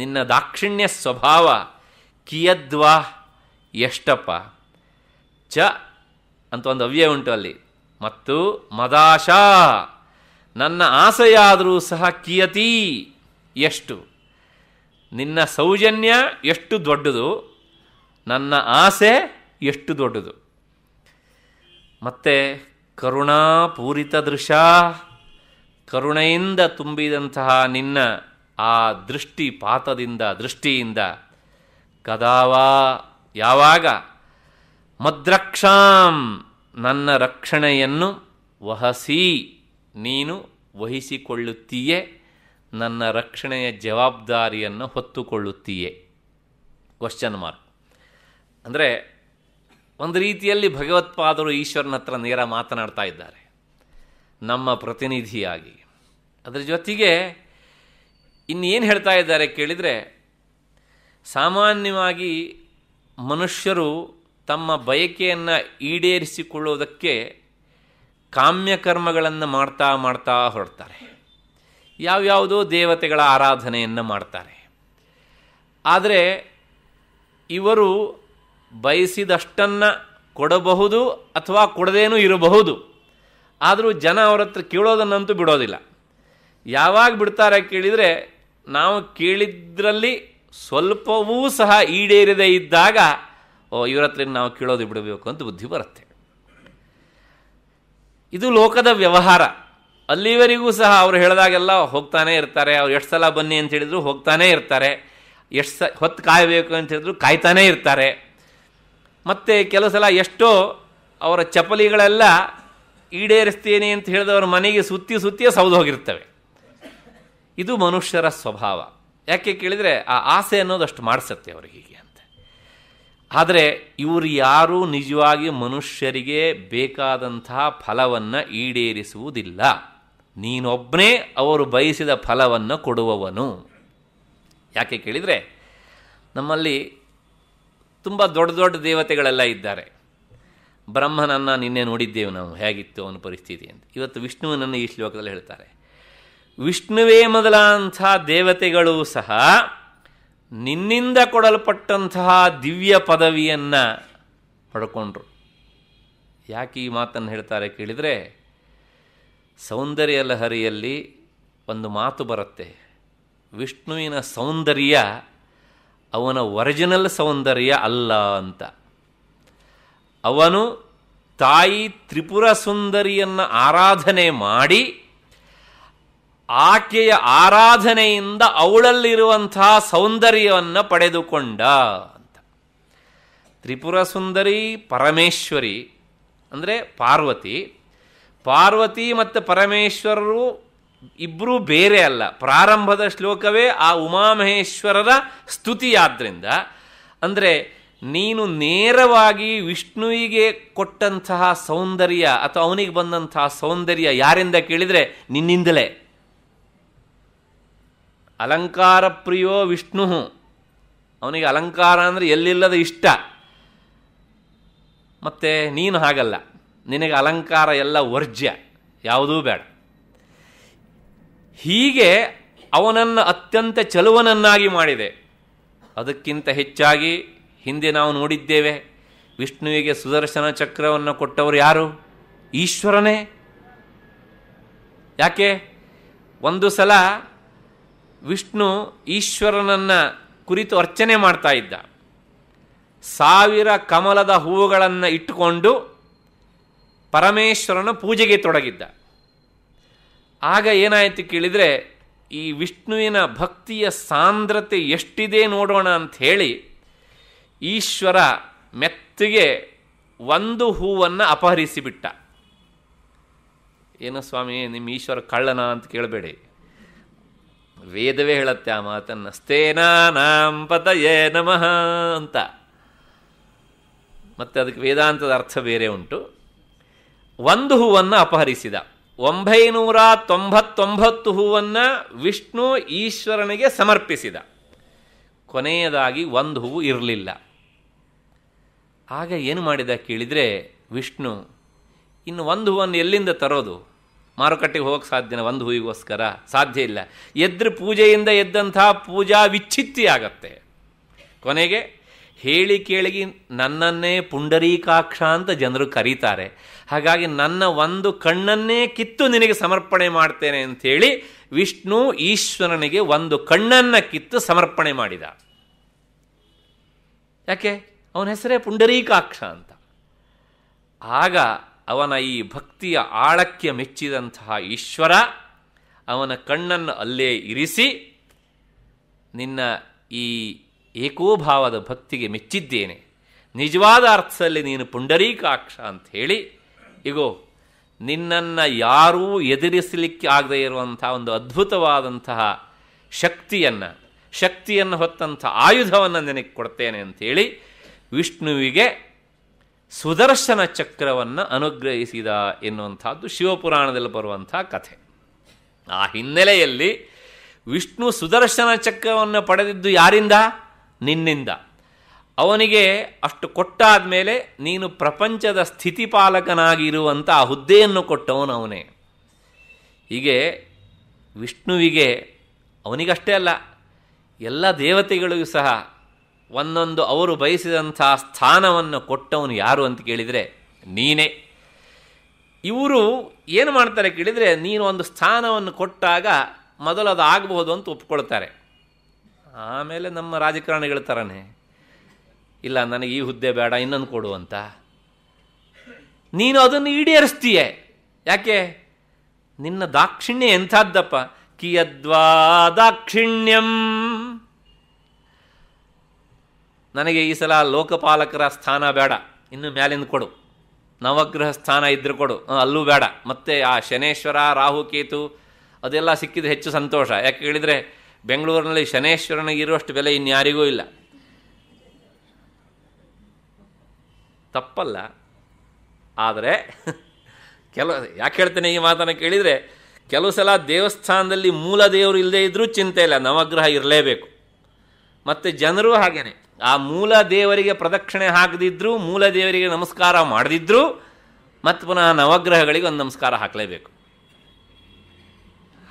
ನಿನ್ನ ದಾಕ್ಷಿಣ್ಯ ಸ್ವಭಾವ ಕಿಯದ್ವಾ ಎಷ್ಟಪ್ಪ ಚ ಅಂತ ಒಂದು ಅವ್ಯಯ ಉಂಟು ಅಲ್ಲಿ ಮತ್ತು ಮದಾಶಾ ನನ್ನ ಆಸೆಯಾದರೂ ಸಹ ಕಿಯತಿ ಎಷ್ಟು ನಿನ್ನ ಸೌಜನ್ಯ ಎಷ್ಟು ದೊಡ್ಡದು ನನ್ನ ಆಸೆ ಎಷ್ಟು ದೊಡ್ಡದು ಮತ್ತೆ ಕರುಣಾಪೂರಿತ ದೃಶ ಕರುಣೆಯಿಂದ ತುಂಬಿದಂತಹ ನಿನ್ನ ಆ ದೃಷ್ಟಿ ಪಾತದಿಂದ ದೃಷ್ಟಿಯಿಂದ ಕದಾವಾ ಯಾವಾಗ ಮದ್ರಕ್ಷಾಂ ನನ್ನ ರಕ್ಷಣೆಯನ್ನು ವಹಸಿ ನೀನು ವಹಿಸಿಕೊಳ್ಳುತ್ತೀಯೇ ನನ್ನ ರಕ್ಷಣೆಯ ಜವಾಬ್ದಾರಿಯನ್ನು ಹೊತ್ತುಕೊಳ್ಳುತ್ತೀಯೇ ಕ್ವಶನ್ ಮಾರ್ಕ್ ಅಂದರೆ ಒಂದು ರೀತಿಯಲ್ಲಿ ಭಗವತ್ಪಾದರು ಈಶ್ವರನ ಹತ್ರ ನೇರ ಮಾತನಾಡ್ತಾ ಇದ್ದಾರೆ ನಮ್ಮ ಪ್ರತಿನಿಧಿಯಾಗಿ ಅದರ ಜೊತೆಗೆ ಇನ್ನೇನು ಹೇಳ್ತಾ ಇದ್ದಾರೆ ಕೇಳಿದರೆ ಸಾಮಾನ್ಯವಾಗಿ ಮನುಷ್ಯರು ತಮ್ಮ ಬಯಕೆಯನ್ನು ಈಡೇರಿಸಿಕೊಳ್ಳೋದಕ್ಕೆ ಕಾಮ್ಯಕರ್ಮಗಳನ್ನು ಮಾಡ್ತಾ ಮಾಡ್ತಾ ಹೊರಡ್ತಾರೆ ಯಾವ್ಯಾವುದೋ ದೇವತೆಗಳ ಆರಾಧನೆಯನ್ನು ಮಾಡ್ತಾರೆ ಆದರೆ ಇವರು ಬಯಸಿದಷ್ಟನ್ನು ಕೊಡಬಹುದು ಅಥವಾ ಕೊಡದೇನೂ ಇರಬಹುದು ಆದರೂ ಜನ ಅವರ ಹತ್ರ ಕೇಳೋದನ್ನಂತೂ ಬಿಡೋದಿಲ್ಲ ಯಾವಾಗ ಬಿಡ್ತಾರೆ ಕೇಳಿದರೆ ನಾವು ಕೇಳಿದ್ರಲ್ಲಿ ಸ್ವಲ್ಪವೂ ಸಹ ಈಡೇರದೇ ಇದ್ದಾಗ ಓ ಇವ್ರ ಹತ್ರ ನಾವು ಕೇಳೋದು ಬಿಡಬೇಕು ಅಂತ ಬುದ್ಧಿ ಬರುತ್ತೆ ಇದು ಲೋಕದ ವ್ಯವಹಾರ ಅಲ್ಲಿವರೆಗೂ ಸಹ ಅವರು ಹೇಳಿದಾಗೆಲ್ಲ ಹೋಗ್ತಾನೇ ಇರ್ತಾರೆ ಅವ್ರು ಎಷ್ಟು ಸಲ ಬನ್ನಿ ಅಂತ ಹೇಳಿದ್ರು ಹೋಗ್ತಾನೇ ಇರ್ತಾರೆ ಎಷ್ಟು ಸ ಹೊತ್ತು ಕಾಯಬೇಕು ಅಂತ ಹೇಳಿದ್ರು ಕಾಯ್ತಾನೆ ಇರ್ತಾರೆ ಮತ್ತು ಕೆಲವು ಸಲ ಎಷ್ಟೋ ಅವರ ಚಪಲಿಗಳೆಲ್ಲ ಈಡೇರಿಸ್ತೇನೆ ಅಂತ ಹೇಳಿದವರ ಮನೆಗೆ ಸುತ್ತಿ ಸುತ್ತಿಯೇ ಸೌದೋಗಿರ್ತವೆ ಇದು ಮನುಷ್ಯರ ಸ್ವಭಾವ ಯಾಕೆ ಕೇಳಿದರೆ ಆ ಆಸೆ ಅನ್ನೋದು ಅಷ್ಟು ಮಾಡಿಸತ್ತೆ ಅವ್ರಿಗೆ ಹೀಗೆ ಅಂತ ಆದರೆ ಇವರು ಯಾರೂ ನಿಜವಾಗಿ ಮನುಷ್ಯರಿಗೆ ಬೇಕಾದಂತಹ ಫಲವನ್ನು ಈಡೇರಿಸುವುದಿಲ್ಲ ನೀನೊಬ್ಬನೇ ಅವರು ಬಯಸಿದ ಫಲವನ್ನು ಕೊಡುವವನು ಯಾಕೆ ಕೇಳಿದರೆ ನಮ್ಮಲ್ಲಿ ತುಂಬ ದೊಡ್ಡ ದೊಡ್ಡ ದೇವತೆಗಳೆಲ್ಲ ಇದ್ದಾರೆ ಬ್ರಹ್ಮನನ್ನು ನಿನ್ನೆ ನೋಡಿದ್ದೇವೆ ನಾವು ಹೇಗಿತ್ತು ಅವನ ಪರಿಸ್ಥಿತಿ ಅಂತ ಇವತ್ತು ವಿಷ್ಣುವನನ್ನು ಈ ಶ್ಲೋಕದಲ್ಲಿ ಹೇಳ್ತಾರೆ ವಿಷ್ಣುವೇ ಮೊದಲಾದಂಥ ದೇವತೆಗಳು ಸಹ ನಿನ್ನಿಂದ ಕೊಡಲ್ಪಟ್ಟಂತಹ ದಿವ್ಯ ಪದವಿಯನ್ನು ಪಡ್ಕೊಂಡ್ರು ಯಾಕೆ ಈ ಮಾತನ್ನು ಹೇಳ್ತಾರೆ ಕೇಳಿದರೆ ಸೌಂದರ್ಯ ಲಹರಿಯಲ್ಲಿ ಒಂದು ಮಾತು ಬರುತ್ತೆ ವಿಷ್ಣುವಿನ ಸೌಂದರ್ಯ ಅವನ ಒರಿಜಿನಲ್ ಸೌಂದರ್ಯ ಅಲ್ಲ ಅಂತ ಅವನು ತಾಯಿ ತ್ರಿಪುರ ಸುಂದರಿಯನ್ನು ಆರಾಧನೆ ಮಾಡಿ ಆಕೆಯ ಆರಾಧನೆಯಿಂದ ಅವಳಲ್ಲಿರುವಂತಹ ಸೌಂದರ್ಯವನ್ನು ಪಡೆದುಕೊಂಡ ಅಂತ ತ್ರಿಪುರ ಸುಂದರಿ ಪರಮೇಶ್ವರಿ ಅಂದರೆ ಪಾರ್ವತಿ ಪಾರ್ವತಿ ಮತ್ತು ಪರಮೇಶ್ವರರು ಇಬ್ಬರೂ ಬೇರೆ ಅಲ್ಲ ಪ್ರಾರಂಭದ ಶ್ಲೋಕವೇ ಆ ಉಮಾಮಹೇಶ್ವರರ ಸ್ತುತಿಯಾದ್ದರಿಂದ ಅಂದರೆ ನೀನು ನೇರವಾಗಿ ವಿಷ್ಣುವಿಗೆ ಕೊಟ್ಟಂತಹ ಸೌಂದರ್ಯ ಅಥವಾ ಅವನಿಗೆ ಬಂದಂತಹ ಸೌಂದರ್ಯ ಯಾರಿಂದ ಕೇಳಿದರೆ ನಿನ್ನಿಂದಲೇ ಅಲಂಕಾರ ಪ್ರಿಯೋ ವಿಷ್ಣು ಅವನಿಗೆ ಅಲಂಕಾರ ಅಂದರೆ ಎಲ್ಲಿಲ್ಲದ ಇಷ್ಟ ಮತ್ತು ನೀನು ಹಾಗಲ್ಲ ನಿನಗೆ ಅಲಂಕಾರ ಎಲ್ಲ ವರ್ಜ್ಯ ಯಾವುದೂ ಬೇಡ ಹೀಗೆ ಅವನನ್ನು ಅತ್ಯಂತ ಚಲುವನನ್ನಾಗಿ ಮಾಡಿದೆ ಅದಕ್ಕಿಂತ ಹೆಚ್ಚಾಗಿ ಹಿಂದೆ ನಾವು ನೋಡಿದ್ದೇವೆ ವಿಷ್ಣುವಿಗೆ ಸುದರ್ಶನ ಚಕ್ರವನ್ನು ಕೊಟ್ಟವರು ಯಾರು ಈಶ್ವರನೇ ಯಾಕೆ ಒಂದು ಸಲ ವಿಷ್ಣು ಈಶ್ವರನನ್ನು ಕುರಿತು ಅರ್ಚನೆ ಮಾಡ್ತಾ ಇದ್ದ ಸಾವಿರ ಕಮಲದ ಹೂವುಗಳನ್ನು ಇಟ್ಟುಕೊಂಡು ಪರಮೇಶ್ವರನ ಪೂಜೆಗೆ ತೊಡಗಿದ್ದ ಆಗ ಏನಾಯಿತು ಕೇಳಿದರೆ ಈ ವಿಷ್ಣುವಿನ ಭಕ್ತಿಯ ಸಾಂದ್ರತೆ ಎಷ್ಟಿದೆ ನೋಡೋಣ ಅಂತ ಹೇಳಿ ಈಶ್ವರ ಮೆತ್ತಿಗೆ ಒಂದು ಹೂವನ್ನು ಅಪಹರಿಸಿಬಿಟ್ಟ ಏನೋ ಸ್ವಾಮಿ ನಿಮ್ಮ ಈಶ್ವರ ಕಳ್ಳನ ಅಂತ ಕೇಳಬೇಡಿ ವೇದವೇ ಹೇಳತ್ತೆ ಆ ಮಾತನ್ನು ಸ್ಥೇನಾ ನಾಂ ಪತಯೇ ನಮಃ ಅಂತ ಮತ್ತು ಅದಕ್ಕೆ ವೇದಾಂತದ ಅರ್ಥ ಬೇರೆ ಉಂಟು ಒಂದು ಹೂವನ್ನು ಅಪಹರಿಸಿದ ಒಂಬೈನೂರ ತೊಂಬತ್ತೊಂಬತ್ತು ಹೂವನ್ನು ವಿಷ್ಣು ಈಶ್ವರನಿಗೆ ಸಮರ್ಪಿಸಿದ ಕೊನೆಯದಾಗಿ ಒಂದು ಹೂವು ಇರಲಿಲ್ಲ ಆಗ ಏನು ಮಾಡಿದ ಕೇಳಿದರೆ ವಿಷ್ಣು ಇನ್ನು ಒಂದು ಹೂವನ್ನು ಎಲ್ಲಿಂದ ತರೋದು ಮಾರುಕಟ್ಟೆಗೆ ಹೋಗಕ್ಕೆ ಸಾಧ್ಯನ ಒಂದು ಹೂವಿಗೋಸ್ಕರ ಸಾಧ್ಯ ಇಲ್ಲ ಎದ್ರ ಪೂಜೆಯಿಂದ ಎದ್ದಂಥ ಪೂಜಾ ವಿಚ್ಛಿತ್ತಿ ಆಗತ್ತೆ ಕೊನೆಗೆ ಹೇಳಿ ಕೇಳಿಗೆ ನನ್ನನ್ನೇ ಪುಂಡರೀಕಾಕ್ಷ ಅಂತ ಜನರು ಕರೀತಾರೆ ಹಾಗಾಗಿ ನನ್ನ ಒಂದು ಕಣ್ಣನ್ನೇ ಕಿತ್ತು ನಿನಗೆ ಸಮರ್ಪಣೆ ಮಾಡ್ತೇನೆ ಅಂಥೇಳಿ ವಿಷ್ಣು ಈಶ್ವರನಿಗೆ ಒಂದು ಕಣ್ಣನ್ನು ಕಿತ್ತು ಸಮರ್ಪಣೆ ಮಾಡಿದ ಯಾಕೆ ಅವನ ಹೆಸರೇ ಪುಂಡರೀಕಾಕ್ಷ ಅಂತ ಆಗ ಅವನ ಈ ಭಕ್ತಿಯ ಆಳಕ್ಕೆ ಮೆಚ್ಚಿದಂತಹ ಈಶ್ವರ ಅವನ ಕಣ್ಣನ್ನು ಅಲ್ಲೇ ಇರಿಸಿ ನಿನ್ನ ಈ ಏಕೋಭಾವದ ಭಕ್ತಿಗೆ ಮೆಚ್ಚಿದ್ದೇನೆ ನಿಜವಾದ ಅರ್ಥದಲ್ಲಿ ನೀನು ಪುಂಡರೀಕಾಕ್ಷ ಅಂತ ಹೇಳಿ ಇಗೋ ನಿನ್ನನ್ನು ಯಾರೂ ಎದುರಿಸಲಿಕ್ಕೆ ಆಗದೇ ಇರುವಂಥ ಒಂದು ಅದ್ಭುತವಾದಂತಹ ಶಕ್ತಿಯನ್ನು ಶಕ್ತಿಯನ್ನು ಹೊತ್ತಂಥ ಆಯುಧವನ್ನು ನಿನಗೆ ಕೊಡ್ತೇನೆ ಅಂಥೇಳಿ ವಿಷ್ಣುವಿಗೆ ಸುದರ್ಶನ ಚಕ್ರವನ್ನು ಅನುಗ್ರಹಿಸಿದ ಎನ್ನುವಂಥದ್ದು ಶಿವಪುರಾಣದಲ್ಲಿ ಬರುವಂಥ ಕಥೆ ಆ ಹಿನ್ನೆಲೆಯಲ್ಲಿ ವಿಷ್ಣು ಸುದರ್ಶನ ಚಕ್ರವನ್ನು ಪಡೆದಿದ್ದು ಯಾರಿಂದ ನಿನ್ನಿಂದ ಅವನಿಗೆ ಅಷ್ಟು ಕೊಟ್ಟಾದ ಮೇಲೆ ನೀನು ಪ್ರಪಂಚದ ಸ್ಥಿತಿಪಾಲಕನಾಗಿರುವಂಥ ಆ ಹುದ್ದೆಯನ್ನು ಕೊಟ್ಟವನು ಅವನೇ ಹೀಗೆ ವಿಷ್ಣುವಿಗೆ ಅವನಿಗಷ್ಟೇ ಅಲ್ಲ ಎಲ್ಲ ದೇವತೆಗಳಿಗೂ ಸಹ ಒಂದೊಂದು ಅವರು ಬಯಸಿದಂಥ ಸ್ಥಾನವನ್ನು ಕೊಟ್ಟವನು ಯಾರು ಅಂತ ಕೇಳಿದರೆ ನೀನೇ ಇವರು ಏನು ಮಾಡ್ತಾರೆ ಕೇಳಿದರೆ ನೀನು ಒಂದು ಸ್ಥಾನವನ್ನು ಕೊಟ್ಟಾಗ ಮೊದಲು ಅದು ಆಗಬಹುದು ಅಂತ ಒಪ್ಕೊಳ್ತಾರೆ ಆಮೇಲೆ ನಮ್ಮ ರಾಜಕಾರಣಿಗಳ ಥರನೇ ಇಲ್ಲ ನನಗೆ ಈ ಹುದ್ದೆ ಬೇಡ ಇನ್ನೊಂದು ಕೊಡು ಅಂತ ನೀನು ಅದನ್ನು ಈಡೇರಿಸ್ತೀಯೇ ಯಾಕೆ ನಿನ್ನ ದಾಕ್ಷಿಣ್ಯ ಎಂಥದ್ದಪ್ಪ ಕಿಯದ್ವಾ ದಾಕ್ಷಿಣ್ಯಂ ನನಗೆ ಈ ಸಲ ಲೋಕಪಾಲಕರ ಸ್ಥಾನ ಬೇಡ ಇನ್ನು ಮ್ಯಾಲಿಂದ ಕೊಡು ನವಗ್ರಹ ಸ್ಥಾನ ಇದ್ರೆ ಕೊಡು ಅಲ್ಲೂ ಬೇಡ ಮತ್ತೆ ಆ ಶನೇಶ್ವರ ರಾಹುಕೇತು ಅದೆಲ್ಲ ಸಿಕ್ಕಿದ್ರೆ ಹೆಚ್ಚು ಸಂತೋಷ ಯಾಕೆ ಹೇಳಿದರೆ ಬೆಂಗಳೂರಿನಲ್ಲಿ ಶನೇಶ್ವರನಿಗೆ ಇರುವಷ್ಟು ಬೆಲೆ ಇನ್ಯಾರಿಗೂ ಇಲ್ಲ ತಪ್ಪಲ್ಲ ಆದರೆ ಕೆಲವು ಯಾಕೆ ಹೇಳ್ತೇನೆ ಈ ಮಾತನ್ನು ಕೇಳಿದರೆ ಕೆಲವು ಸಲ ದೇವಸ್ಥಾನದಲ್ಲಿ ಮೂಲ ದೇವರು ಇಲ್ಲದೇ ಇದ್ದರೂ ಚಿಂತೆ ಇಲ್ಲ ನವಗ್ರಹ ಇರಲೇಬೇಕು ಮತ್ತು ಜನರು ಹಾಗೇನೆ ಆ ಮೂಲ ದೇವರಿಗೆ ಪ್ರದಕ್ಷಿಣೆ ಹಾಕದಿದ್ದರೂ ಮೂಲ ದೇವರಿಗೆ ನಮಸ್ಕಾರ ಮಾಡದಿದ್ದರೂ ಮತ್ತು ಪುನಃ ನವಗ್ರಹಗಳಿಗೆ ಒಂದು ನಮಸ್ಕಾರ ಹಾಕಲೇಬೇಕು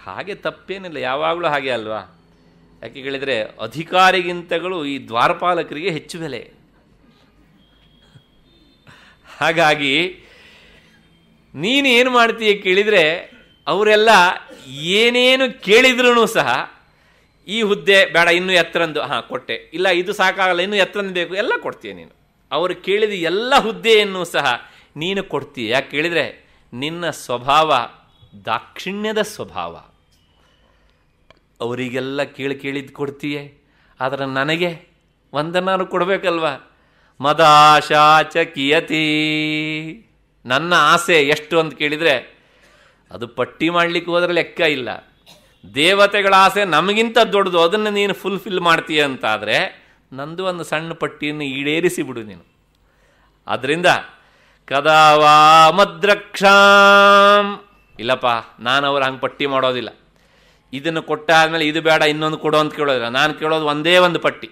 ಹಾಗೆ ತಪ್ಪೇನಿಲ್ಲ ಯಾವಾಗಲೂ ಹಾಗೆ ಅಲ್ವಾ ಯಾಕೆ ಕೇಳಿದರೆ ಅಧಿಕಾರಿಗಿಂತಗಳು ಈ ದ್ವಾರಪಾಲಕರಿಗೆ ಹೆಚ್ಚು ಬೆಲೆ ಹಾಗಾಗಿ ನೀನು ಏನು ಮಾಡ್ತೀಯ ಕೇಳಿದರೆ ಅವರೆಲ್ಲ ಏನೇನು ಕೇಳಿದ್ರೂ ಸಹ ಈ ಹುದ್ದೆ ಬೇಡ ಇನ್ನೂ ಎತ್ತರಂದು ಹಾಂ ಕೊಟ್ಟೆ ಇಲ್ಲ ಇದು ಸಾಕಾಗಲ್ಲ ಇನ್ನೂ ಎತ್ತರಂದು ಬೇಕು ಎಲ್ಲ ಕೊಡ್ತೀಯ ನೀನು ಅವರು ಕೇಳಿದ ಎಲ್ಲ ಹುದ್ದೆಯನ್ನು ಸಹ ನೀನು ಕೊಡ್ತೀಯ ಯಾಕೆ ಕೇಳಿದರೆ ನಿನ್ನ ಸ್ವಭಾವ ದಾಕ್ಷಿಣ್ಯದ ಸ್ವಭಾವ ಅವರಿಗೆಲ್ಲ ಕೇಳಿ ಕೇಳಿದ್ದು ಕೊಡ್ತೀಯೇ ಆದರೆ ನನಗೆ ಒಂದನ್ನಾರು ಕೊಡಬೇಕಲ್ವಾ ಮದಾಶಾಚ ಕಿಯತಿ ನನ್ನ ಆಸೆ ಎಷ್ಟು ಅಂತ ಕೇಳಿದರೆ ಅದು ಪಟ್ಟಿ ಮಾಡಲಿಕ್ಕೆ ಹೋದ್ರೆ ಲೆಕ್ಕ ಇಲ್ಲ ದೇವತೆಗಳ ಆಸೆ ನಮಗಿಂತ ದೊಡ್ಡದು ಅದನ್ನು ನೀನು ಫುಲ್ಫಿಲ್ ಮಾಡ್ತೀಯ ಅಂತಾದರೆ ನಂದು ಒಂದು ಸಣ್ಣ ಪಟ್ಟಿಯನ್ನು ಈಡೇರಿಸಿ ಬಿಡು ನೀನು ಅದರಿಂದ ಕದಾವಾ ಮದ್ರಕ್ಷಾಂ ಇಲ್ಲಪ್ಪ ನಾನು ಅವ್ರು ಹಂಗೆ ಪಟ್ಟಿ ಮಾಡೋದಿಲ್ಲ ಇದನ್ನು ಕೊಟ್ಟಾದ್ಮೇಲೆ ಇದು ಬೇಡ ಇನ್ನೊಂದು ಕೊಡು ಅಂತ ಕೇಳೋದಿಲ್ಲ ನಾನು ಕೇಳೋದು ಒಂದೇ ಒಂದು ಪಟ್ಟಿ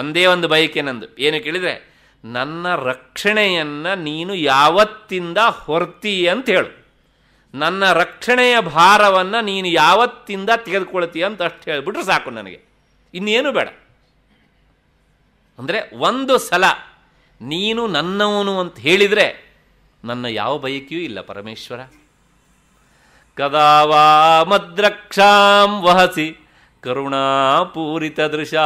ಒಂದೇ ಒಂದು ಬಯಕೆ ನಂದು ಏನು ಕೇಳಿದರೆ ನನ್ನ ರಕ್ಷಣೆಯನ್ನು ನೀನು ಯಾವತ್ತಿಂದ ಹೊರ್ತೀಯ ಅಂತ ಹೇಳು ನನ್ನ ರಕ್ಷಣೆಯ ಭಾರವನ್ನು ನೀನು ಯಾವತ್ತಿಂದ ತೆಗೆದುಕೊಳ್ತೀಯ ಅಂತ ಅಷ್ಟು ಹೇಳಿಬಿಟ್ರೆ ಸಾಕು ನನಗೆ ಇನ್ನೇನು ಬೇಡ ಅಂದರೆ ಒಂದು ಸಲ ನೀನು ನನ್ನವನು ಅಂತ ಹೇಳಿದರೆ ನನ್ನ ಯಾವ ಬಯಕೆಯೂ ಇಲ್ಲ ಪರಮೇಶ್ವರ ಕದಾವಾ ಮದ್ರಕ್ಷಾಂ ವಹಸಿ ಕರುಣಾಪೂರಿತ ದೃಶಾ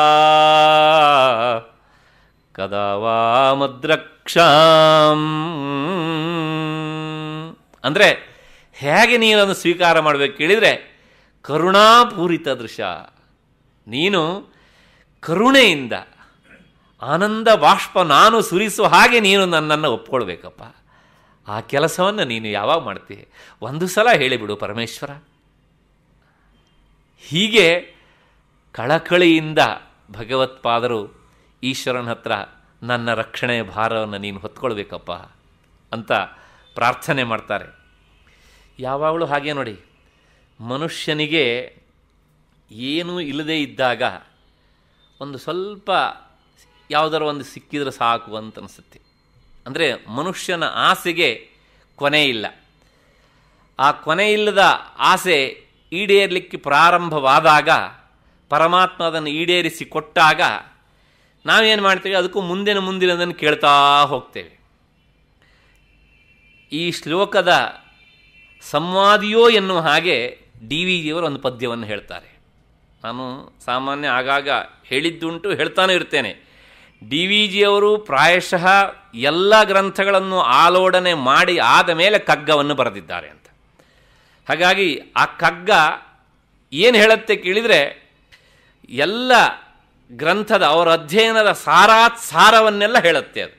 ಕದಾ ವಾ ಮದ್ರಕ್ಷಾಂ ಅಂದರೆ ಹೇಗೆ ನೀನನ್ನು ಸ್ವೀಕಾರ ಮಾಡಬೇಕು ಕೇಳಿದರೆ ಕರುಣಾಪೂರಿತ ದೃಶ್ಯ ನೀನು ಕರುಣೆಯಿಂದ ಆನಂದ ಬಾಷ್ಪ ನಾನು ಸುರಿಸುವ ಹಾಗೆ ನೀನು ನನ್ನನ್ನು ಒಪ್ಕೊಳ್ಬೇಕಪ್ಪ ಆ ಕೆಲಸವನ್ನು ನೀನು ಯಾವಾಗ ಮಾಡ್ತೀಯ ಒಂದು ಸಲ ಹೇಳಿಬಿಡು ಪರಮೇಶ್ವರ ಹೀಗೆ ಕಳಕಳಿಯಿಂದ ಭಗವತ್ಪಾದರು ಈಶ್ವರನ ಹತ್ರ ನನ್ನ ರಕ್ಷಣೆಯ ಭಾರವನ್ನು ನೀನು ಹೊತ್ಕೊಳ್ಬೇಕಪ್ಪ ಅಂತ ಪ್ರಾರ್ಥನೆ ಮಾಡ್ತಾರೆ ಯಾವಾಗಲೂ ಹಾಗೆ ನೋಡಿ ಮನುಷ್ಯನಿಗೆ ಏನೂ ಇಲ್ಲದೇ ಇದ್ದಾಗ ಒಂದು ಸ್ವಲ್ಪ ಯಾವುದರ ಒಂದು ಸಿಕ್ಕಿದ್ರೆ ಸಾಕು ಅಂತ ಅನಿಸುತ್ತೆ ಅಂದರೆ ಮನುಷ್ಯನ ಆಸೆಗೆ ಕೊನೆ ಇಲ್ಲ ಆ ಕೊನೆ ಇಲ್ಲದ ಆಸೆ ಈಡೇರಲಿಕ್ಕೆ ಪ್ರಾರಂಭವಾದಾಗ ಪರಮಾತ್ಮ ಅದನ್ನು ಈಡೇರಿಸಿ ಕೊಟ್ಟಾಗ ನಾವೇನು ಮಾಡ್ತೇವೆ ಅದಕ್ಕೂ ಮುಂದಿನ ಮುಂದಿನದನ್ನು ಕೇಳ್ತಾ ಹೋಗ್ತೇವೆ ಈ ಶ್ಲೋಕದ ಸಂವಾದಿಯೋ ಎನ್ನುವ ಹಾಗೆ ಡಿ ವಿ ಜಿಯವರು ಒಂದು ಪದ್ಯವನ್ನು ಹೇಳ್ತಾರೆ ನಾನು ಸಾಮಾನ್ಯ ಆಗಾಗ ಹೇಳಿದ್ದುಂಟು ಹೇಳ್ತಾನೆ ಇರ್ತೇನೆ ಡಿ ವಿ ಜಿಯವರು ಪ್ರಾಯಶಃ ಎಲ್ಲ ಗ್ರಂಥಗಳನ್ನು ಆಲೋಡನೆ ಮಾಡಿ ಆದ ಮೇಲೆ ಕಗ್ಗವನ್ನು ಬರೆದಿದ್ದಾರೆ ಅಂತ ಹಾಗಾಗಿ ಆ ಕಗ್ಗ ಏನು ಹೇಳುತ್ತೆ ಕೇಳಿದರೆ ಎಲ್ಲ ಗ್ರಂಥದ ಅವರ ಅಧ್ಯಯನದ ಸಾರಾತ್ ಸಾರವನ್ನೆಲ್ಲ ಹೇಳುತ್ತೆ ಅದು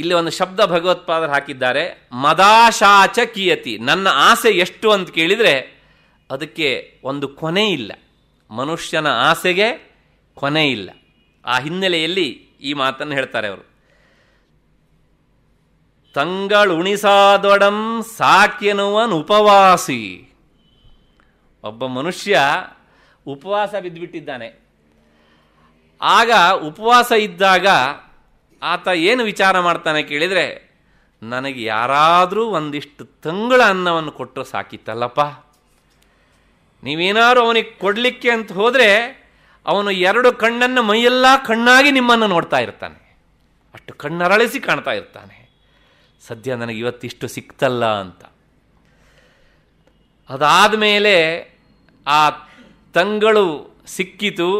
ಇಲ್ಲಿ ಒಂದು ಶಬ್ದ ಭಗವತ್ಪಾದರು ಹಾಕಿದ್ದಾರೆ ಮದಾಶಾಚ ಕಿಯತಿ ನನ್ನ ಆಸೆ ಎಷ್ಟು ಅಂತ ಕೇಳಿದರೆ ಅದಕ್ಕೆ ಒಂದು ಕೊನೆ ಇಲ್ಲ ಮನುಷ್ಯನ ಆಸೆಗೆ ಕೊನೆ ಇಲ್ಲ ಆ ಹಿನ್ನೆಲೆಯಲ್ಲಿ ಈ ಮಾತನ್ನು ಹೇಳ್ತಾರೆ ಅವರು ತಂಗಳುಣಿಸಾದೊಡಂ ಸಾಕೆನುವನ್ ಉಪವಾಸಿ ಒಬ್ಬ ಮನುಷ್ಯ ಉಪವಾಸ ಬಿದ್ದುಬಿಟ್ಟಿದ್ದಾನೆ ಆಗ ಉಪವಾಸ ಇದ್ದಾಗ ಆತ ಏನು ವಿಚಾರ ಮಾಡ್ತಾನೆ ಕೇಳಿದರೆ ನನಗೆ ಯಾರಾದರೂ ಒಂದಿಷ್ಟು ತಂಗಳ ಅನ್ನವನ್ನು ಕೊಟ್ಟರು ಸಾಕಿತ್ತಲ್ಲಪ್ಪ ನೀವೇನಾದ್ರೂ ಅವನಿಗೆ ಕೊಡಲಿಕ್ಕೆ ಅಂತ ಹೋದರೆ ಅವನು ಎರಡು ಕಣ್ಣನ್ನು ಮೈಯೆಲ್ಲ ಕಣ್ಣಾಗಿ ನಿಮ್ಮನ್ನು ನೋಡ್ತಾ ಇರ್ತಾನೆ ಅಷ್ಟು ಕಣ್ಣರಳಿಸಿ ಕಾಣ್ತಾ ಇರ್ತಾನೆ ಸದ್ಯ ನನಗೆ ಇವತ್ತಿಷ್ಟು ಸಿಕ್ತಲ್ಲ ಅಂತ ಅದಾದ ಮೇಲೆ ಆ ತಂಗಳು ಸಿಕ್ಕಿತು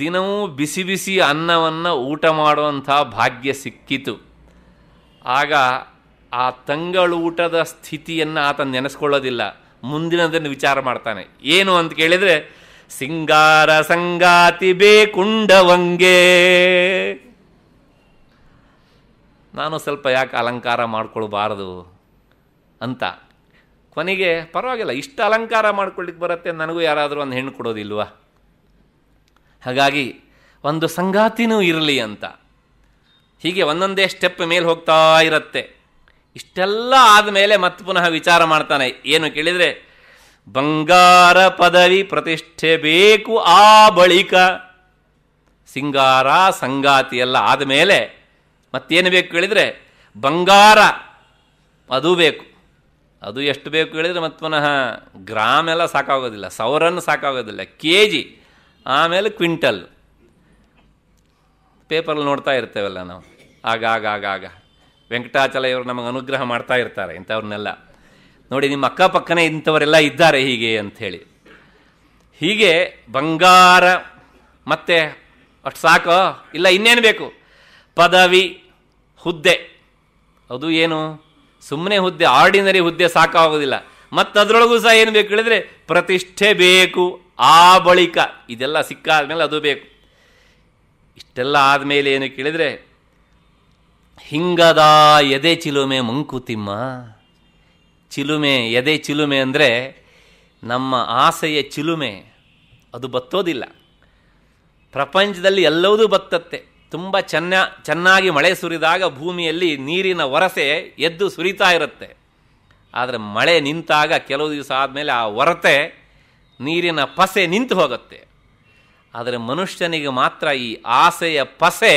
ದಿನವೂ ಬಿಸಿ ಬಿಸಿ ಅನ್ನವನ್ನು ಊಟ ಮಾಡುವಂಥ ಭಾಗ್ಯ ಸಿಕ್ಕಿತು ಆಗ ಆ ತಂಗಳು ಊಟದ ಸ್ಥಿತಿಯನ್ನು ಆತ ನೆನೆಸ್ಕೊಳ್ಳೋದಿಲ್ಲ ಮುಂದಿನದನ್ನು ವಿಚಾರ ಮಾಡ್ತಾನೆ ಏನು ಅಂತ ಕೇಳಿದರೆ ಸಿಂಗಾರ ಸಂಗಾತಿ ಬೇಕುಂಡವಂಗೆ ನಾನು ಸ್ವಲ್ಪ ಯಾಕೆ ಅಲಂಕಾರ ಮಾಡ್ಕೊಳ್ಬಾರದು ಅಂತ ಕೊನೆಗೆ ಪರವಾಗಿಲ್ಲ ಇಷ್ಟು ಅಲಂಕಾರ ಮಾಡ್ಕೊಳ್ಳಿಕ್ಕೆ ಬರುತ್ತೆ ನನಗೂ ಯಾರಾದರೂ ಒಂದು ಹೆಣ್ಣು ಕೊಡೋದಿಲ್ವ ಹಾಗಾಗಿ ಒಂದು ಸಂಗಾತಿನೂ ಇರಲಿ ಅಂತ ಹೀಗೆ ಒಂದೊಂದೇ ಸ್ಟೆಪ್ ಮೇಲೆ ಹೋಗ್ತಾ ಇರುತ್ತೆ ಇಷ್ಟೆಲ್ಲ ಆದಮೇಲೆ ಮತ್ತೆ ಪುನಃ ವಿಚಾರ ಮಾಡ್ತಾನೆ ಏನು ಕೇಳಿದರೆ ಬಂಗಾರ ಪದವಿ ಪ್ರತಿಷ್ಠೆ ಬೇಕು ಆ ಬಳಿಕ ಸಿಂಗಾರ ಸಂಗಾತಿ ಎಲ್ಲ ಆದಮೇಲೆ ಮತ್ತೇನು ಬೇಕು ಕೇಳಿದರೆ ಬಂಗಾರ ಅದು ಬೇಕು ಅದು ಎಷ್ಟು ಬೇಕು ಹೇಳಿದರೆ ಮತ್ತೆ ಪುನಃ ಗ್ರಾಮ್ ಎಲ್ಲ ಸಾಕಾಗೋದಿಲ್ಲ ಸೌರನ್ನು ಸಾಕಾಗೋದಿಲ್ಲ ಕೆ ಜಿ ಆಮೇಲೆ ಕ್ವಿಂಟಲ್ ಪೇಪರಲ್ಲಿ ನೋಡ್ತಾ ಇರ್ತೇವಲ್ಲ ನಾವು ಆಗ ಆಗ ಆಗ ಆಗ ವೆಂಕಟಾಚಲ ಇವರು ನಮಗೆ ಅನುಗ್ರಹ ಮಾಡ್ತಾ ಇರ್ತಾರೆ ಇಂಥವ್ರನ್ನೆಲ್ಲ ನೋಡಿ ನಿಮ್ಮ ಅಕ್ಕಪಕ್ಕನೇ ಇಂಥವರೆಲ್ಲ ಇದ್ದಾರೆ ಹೀಗೆ ಅಂಥೇಳಿ ಹೀಗೆ ಬಂಗಾರ ಮತ್ತೆ ಅಷ್ಟು ಸಾಕೋ ಇಲ್ಲ ಇನ್ನೇನು ಬೇಕು ಪದವಿ ಹುದ್ದೆ ಅದು ಏನು ಸುಮ್ಮನೆ ಹುದ್ದೆ ಆರ್ಡಿನರಿ ಹುದ್ದೆ ಸಾಕಾಗೋದಿಲ್ಲ ಮತ್ತು ಅದರೊಳಗೂ ಸಹ ಏನು ಬೇಕು ಹೇಳಿದ್ರೆ ಪ್ರತಿಷ್ಠೆ ಬೇಕು ಆ ಬಳಿಕ ಇದೆಲ್ಲ ಸಿಕ್ಕಾದ ಮೇಲೆ ಅದು ಬೇಕು ಇಷ್ಟೆಲ್ಲ ಆದಮೇಲೆ ಏನು ಕೇಳಿದರೆ ಹಿಂಗದ ಎದೆ ಚಿಲುಮೆ ಮಂಕುತಿಮ್ಮ ಚಿಲುಮೆ ಎದೆ ಚಿಲುಮೆ ಅಂದರೆ ನಮ್ಮ ಆಸೆಯ ಚಿಲುಮೆ ಅದು ಬತ್ತೋದಿಲ್ಲ ಪ್ರಪಂಚದಲ್ಲಿ ಎಲ್ಲವೂ ಬತ್ತತ್ತೆ ತುಂಬ ಚೆನ್ನ ಚೆನ್ನಾಗಿ ಮಳೆ ಸುರಿದಾಗ ಭೂಮಿಯಲ್ಲಿ ನೀರಿನ ವರಸೆ ಎದ್ದು ಸುರಿತಾ ಇರುತ್ತೆ ಆದರೆ ಮಳೆ ನಿಂತಾಗ ಕೆಲವು ದಿವಸ ಆದಮೇಲೆ ಆ ವರತೆ ನೀರಿನ ಪಸೆ ನಿಂತು ಹೋಗುತ್ತೆ ಆದರೆ ಮನುಷ್ಯನಿಗೆ ಮಾತ್ರ ಈ ಆಸೆಯ ಪಸೆ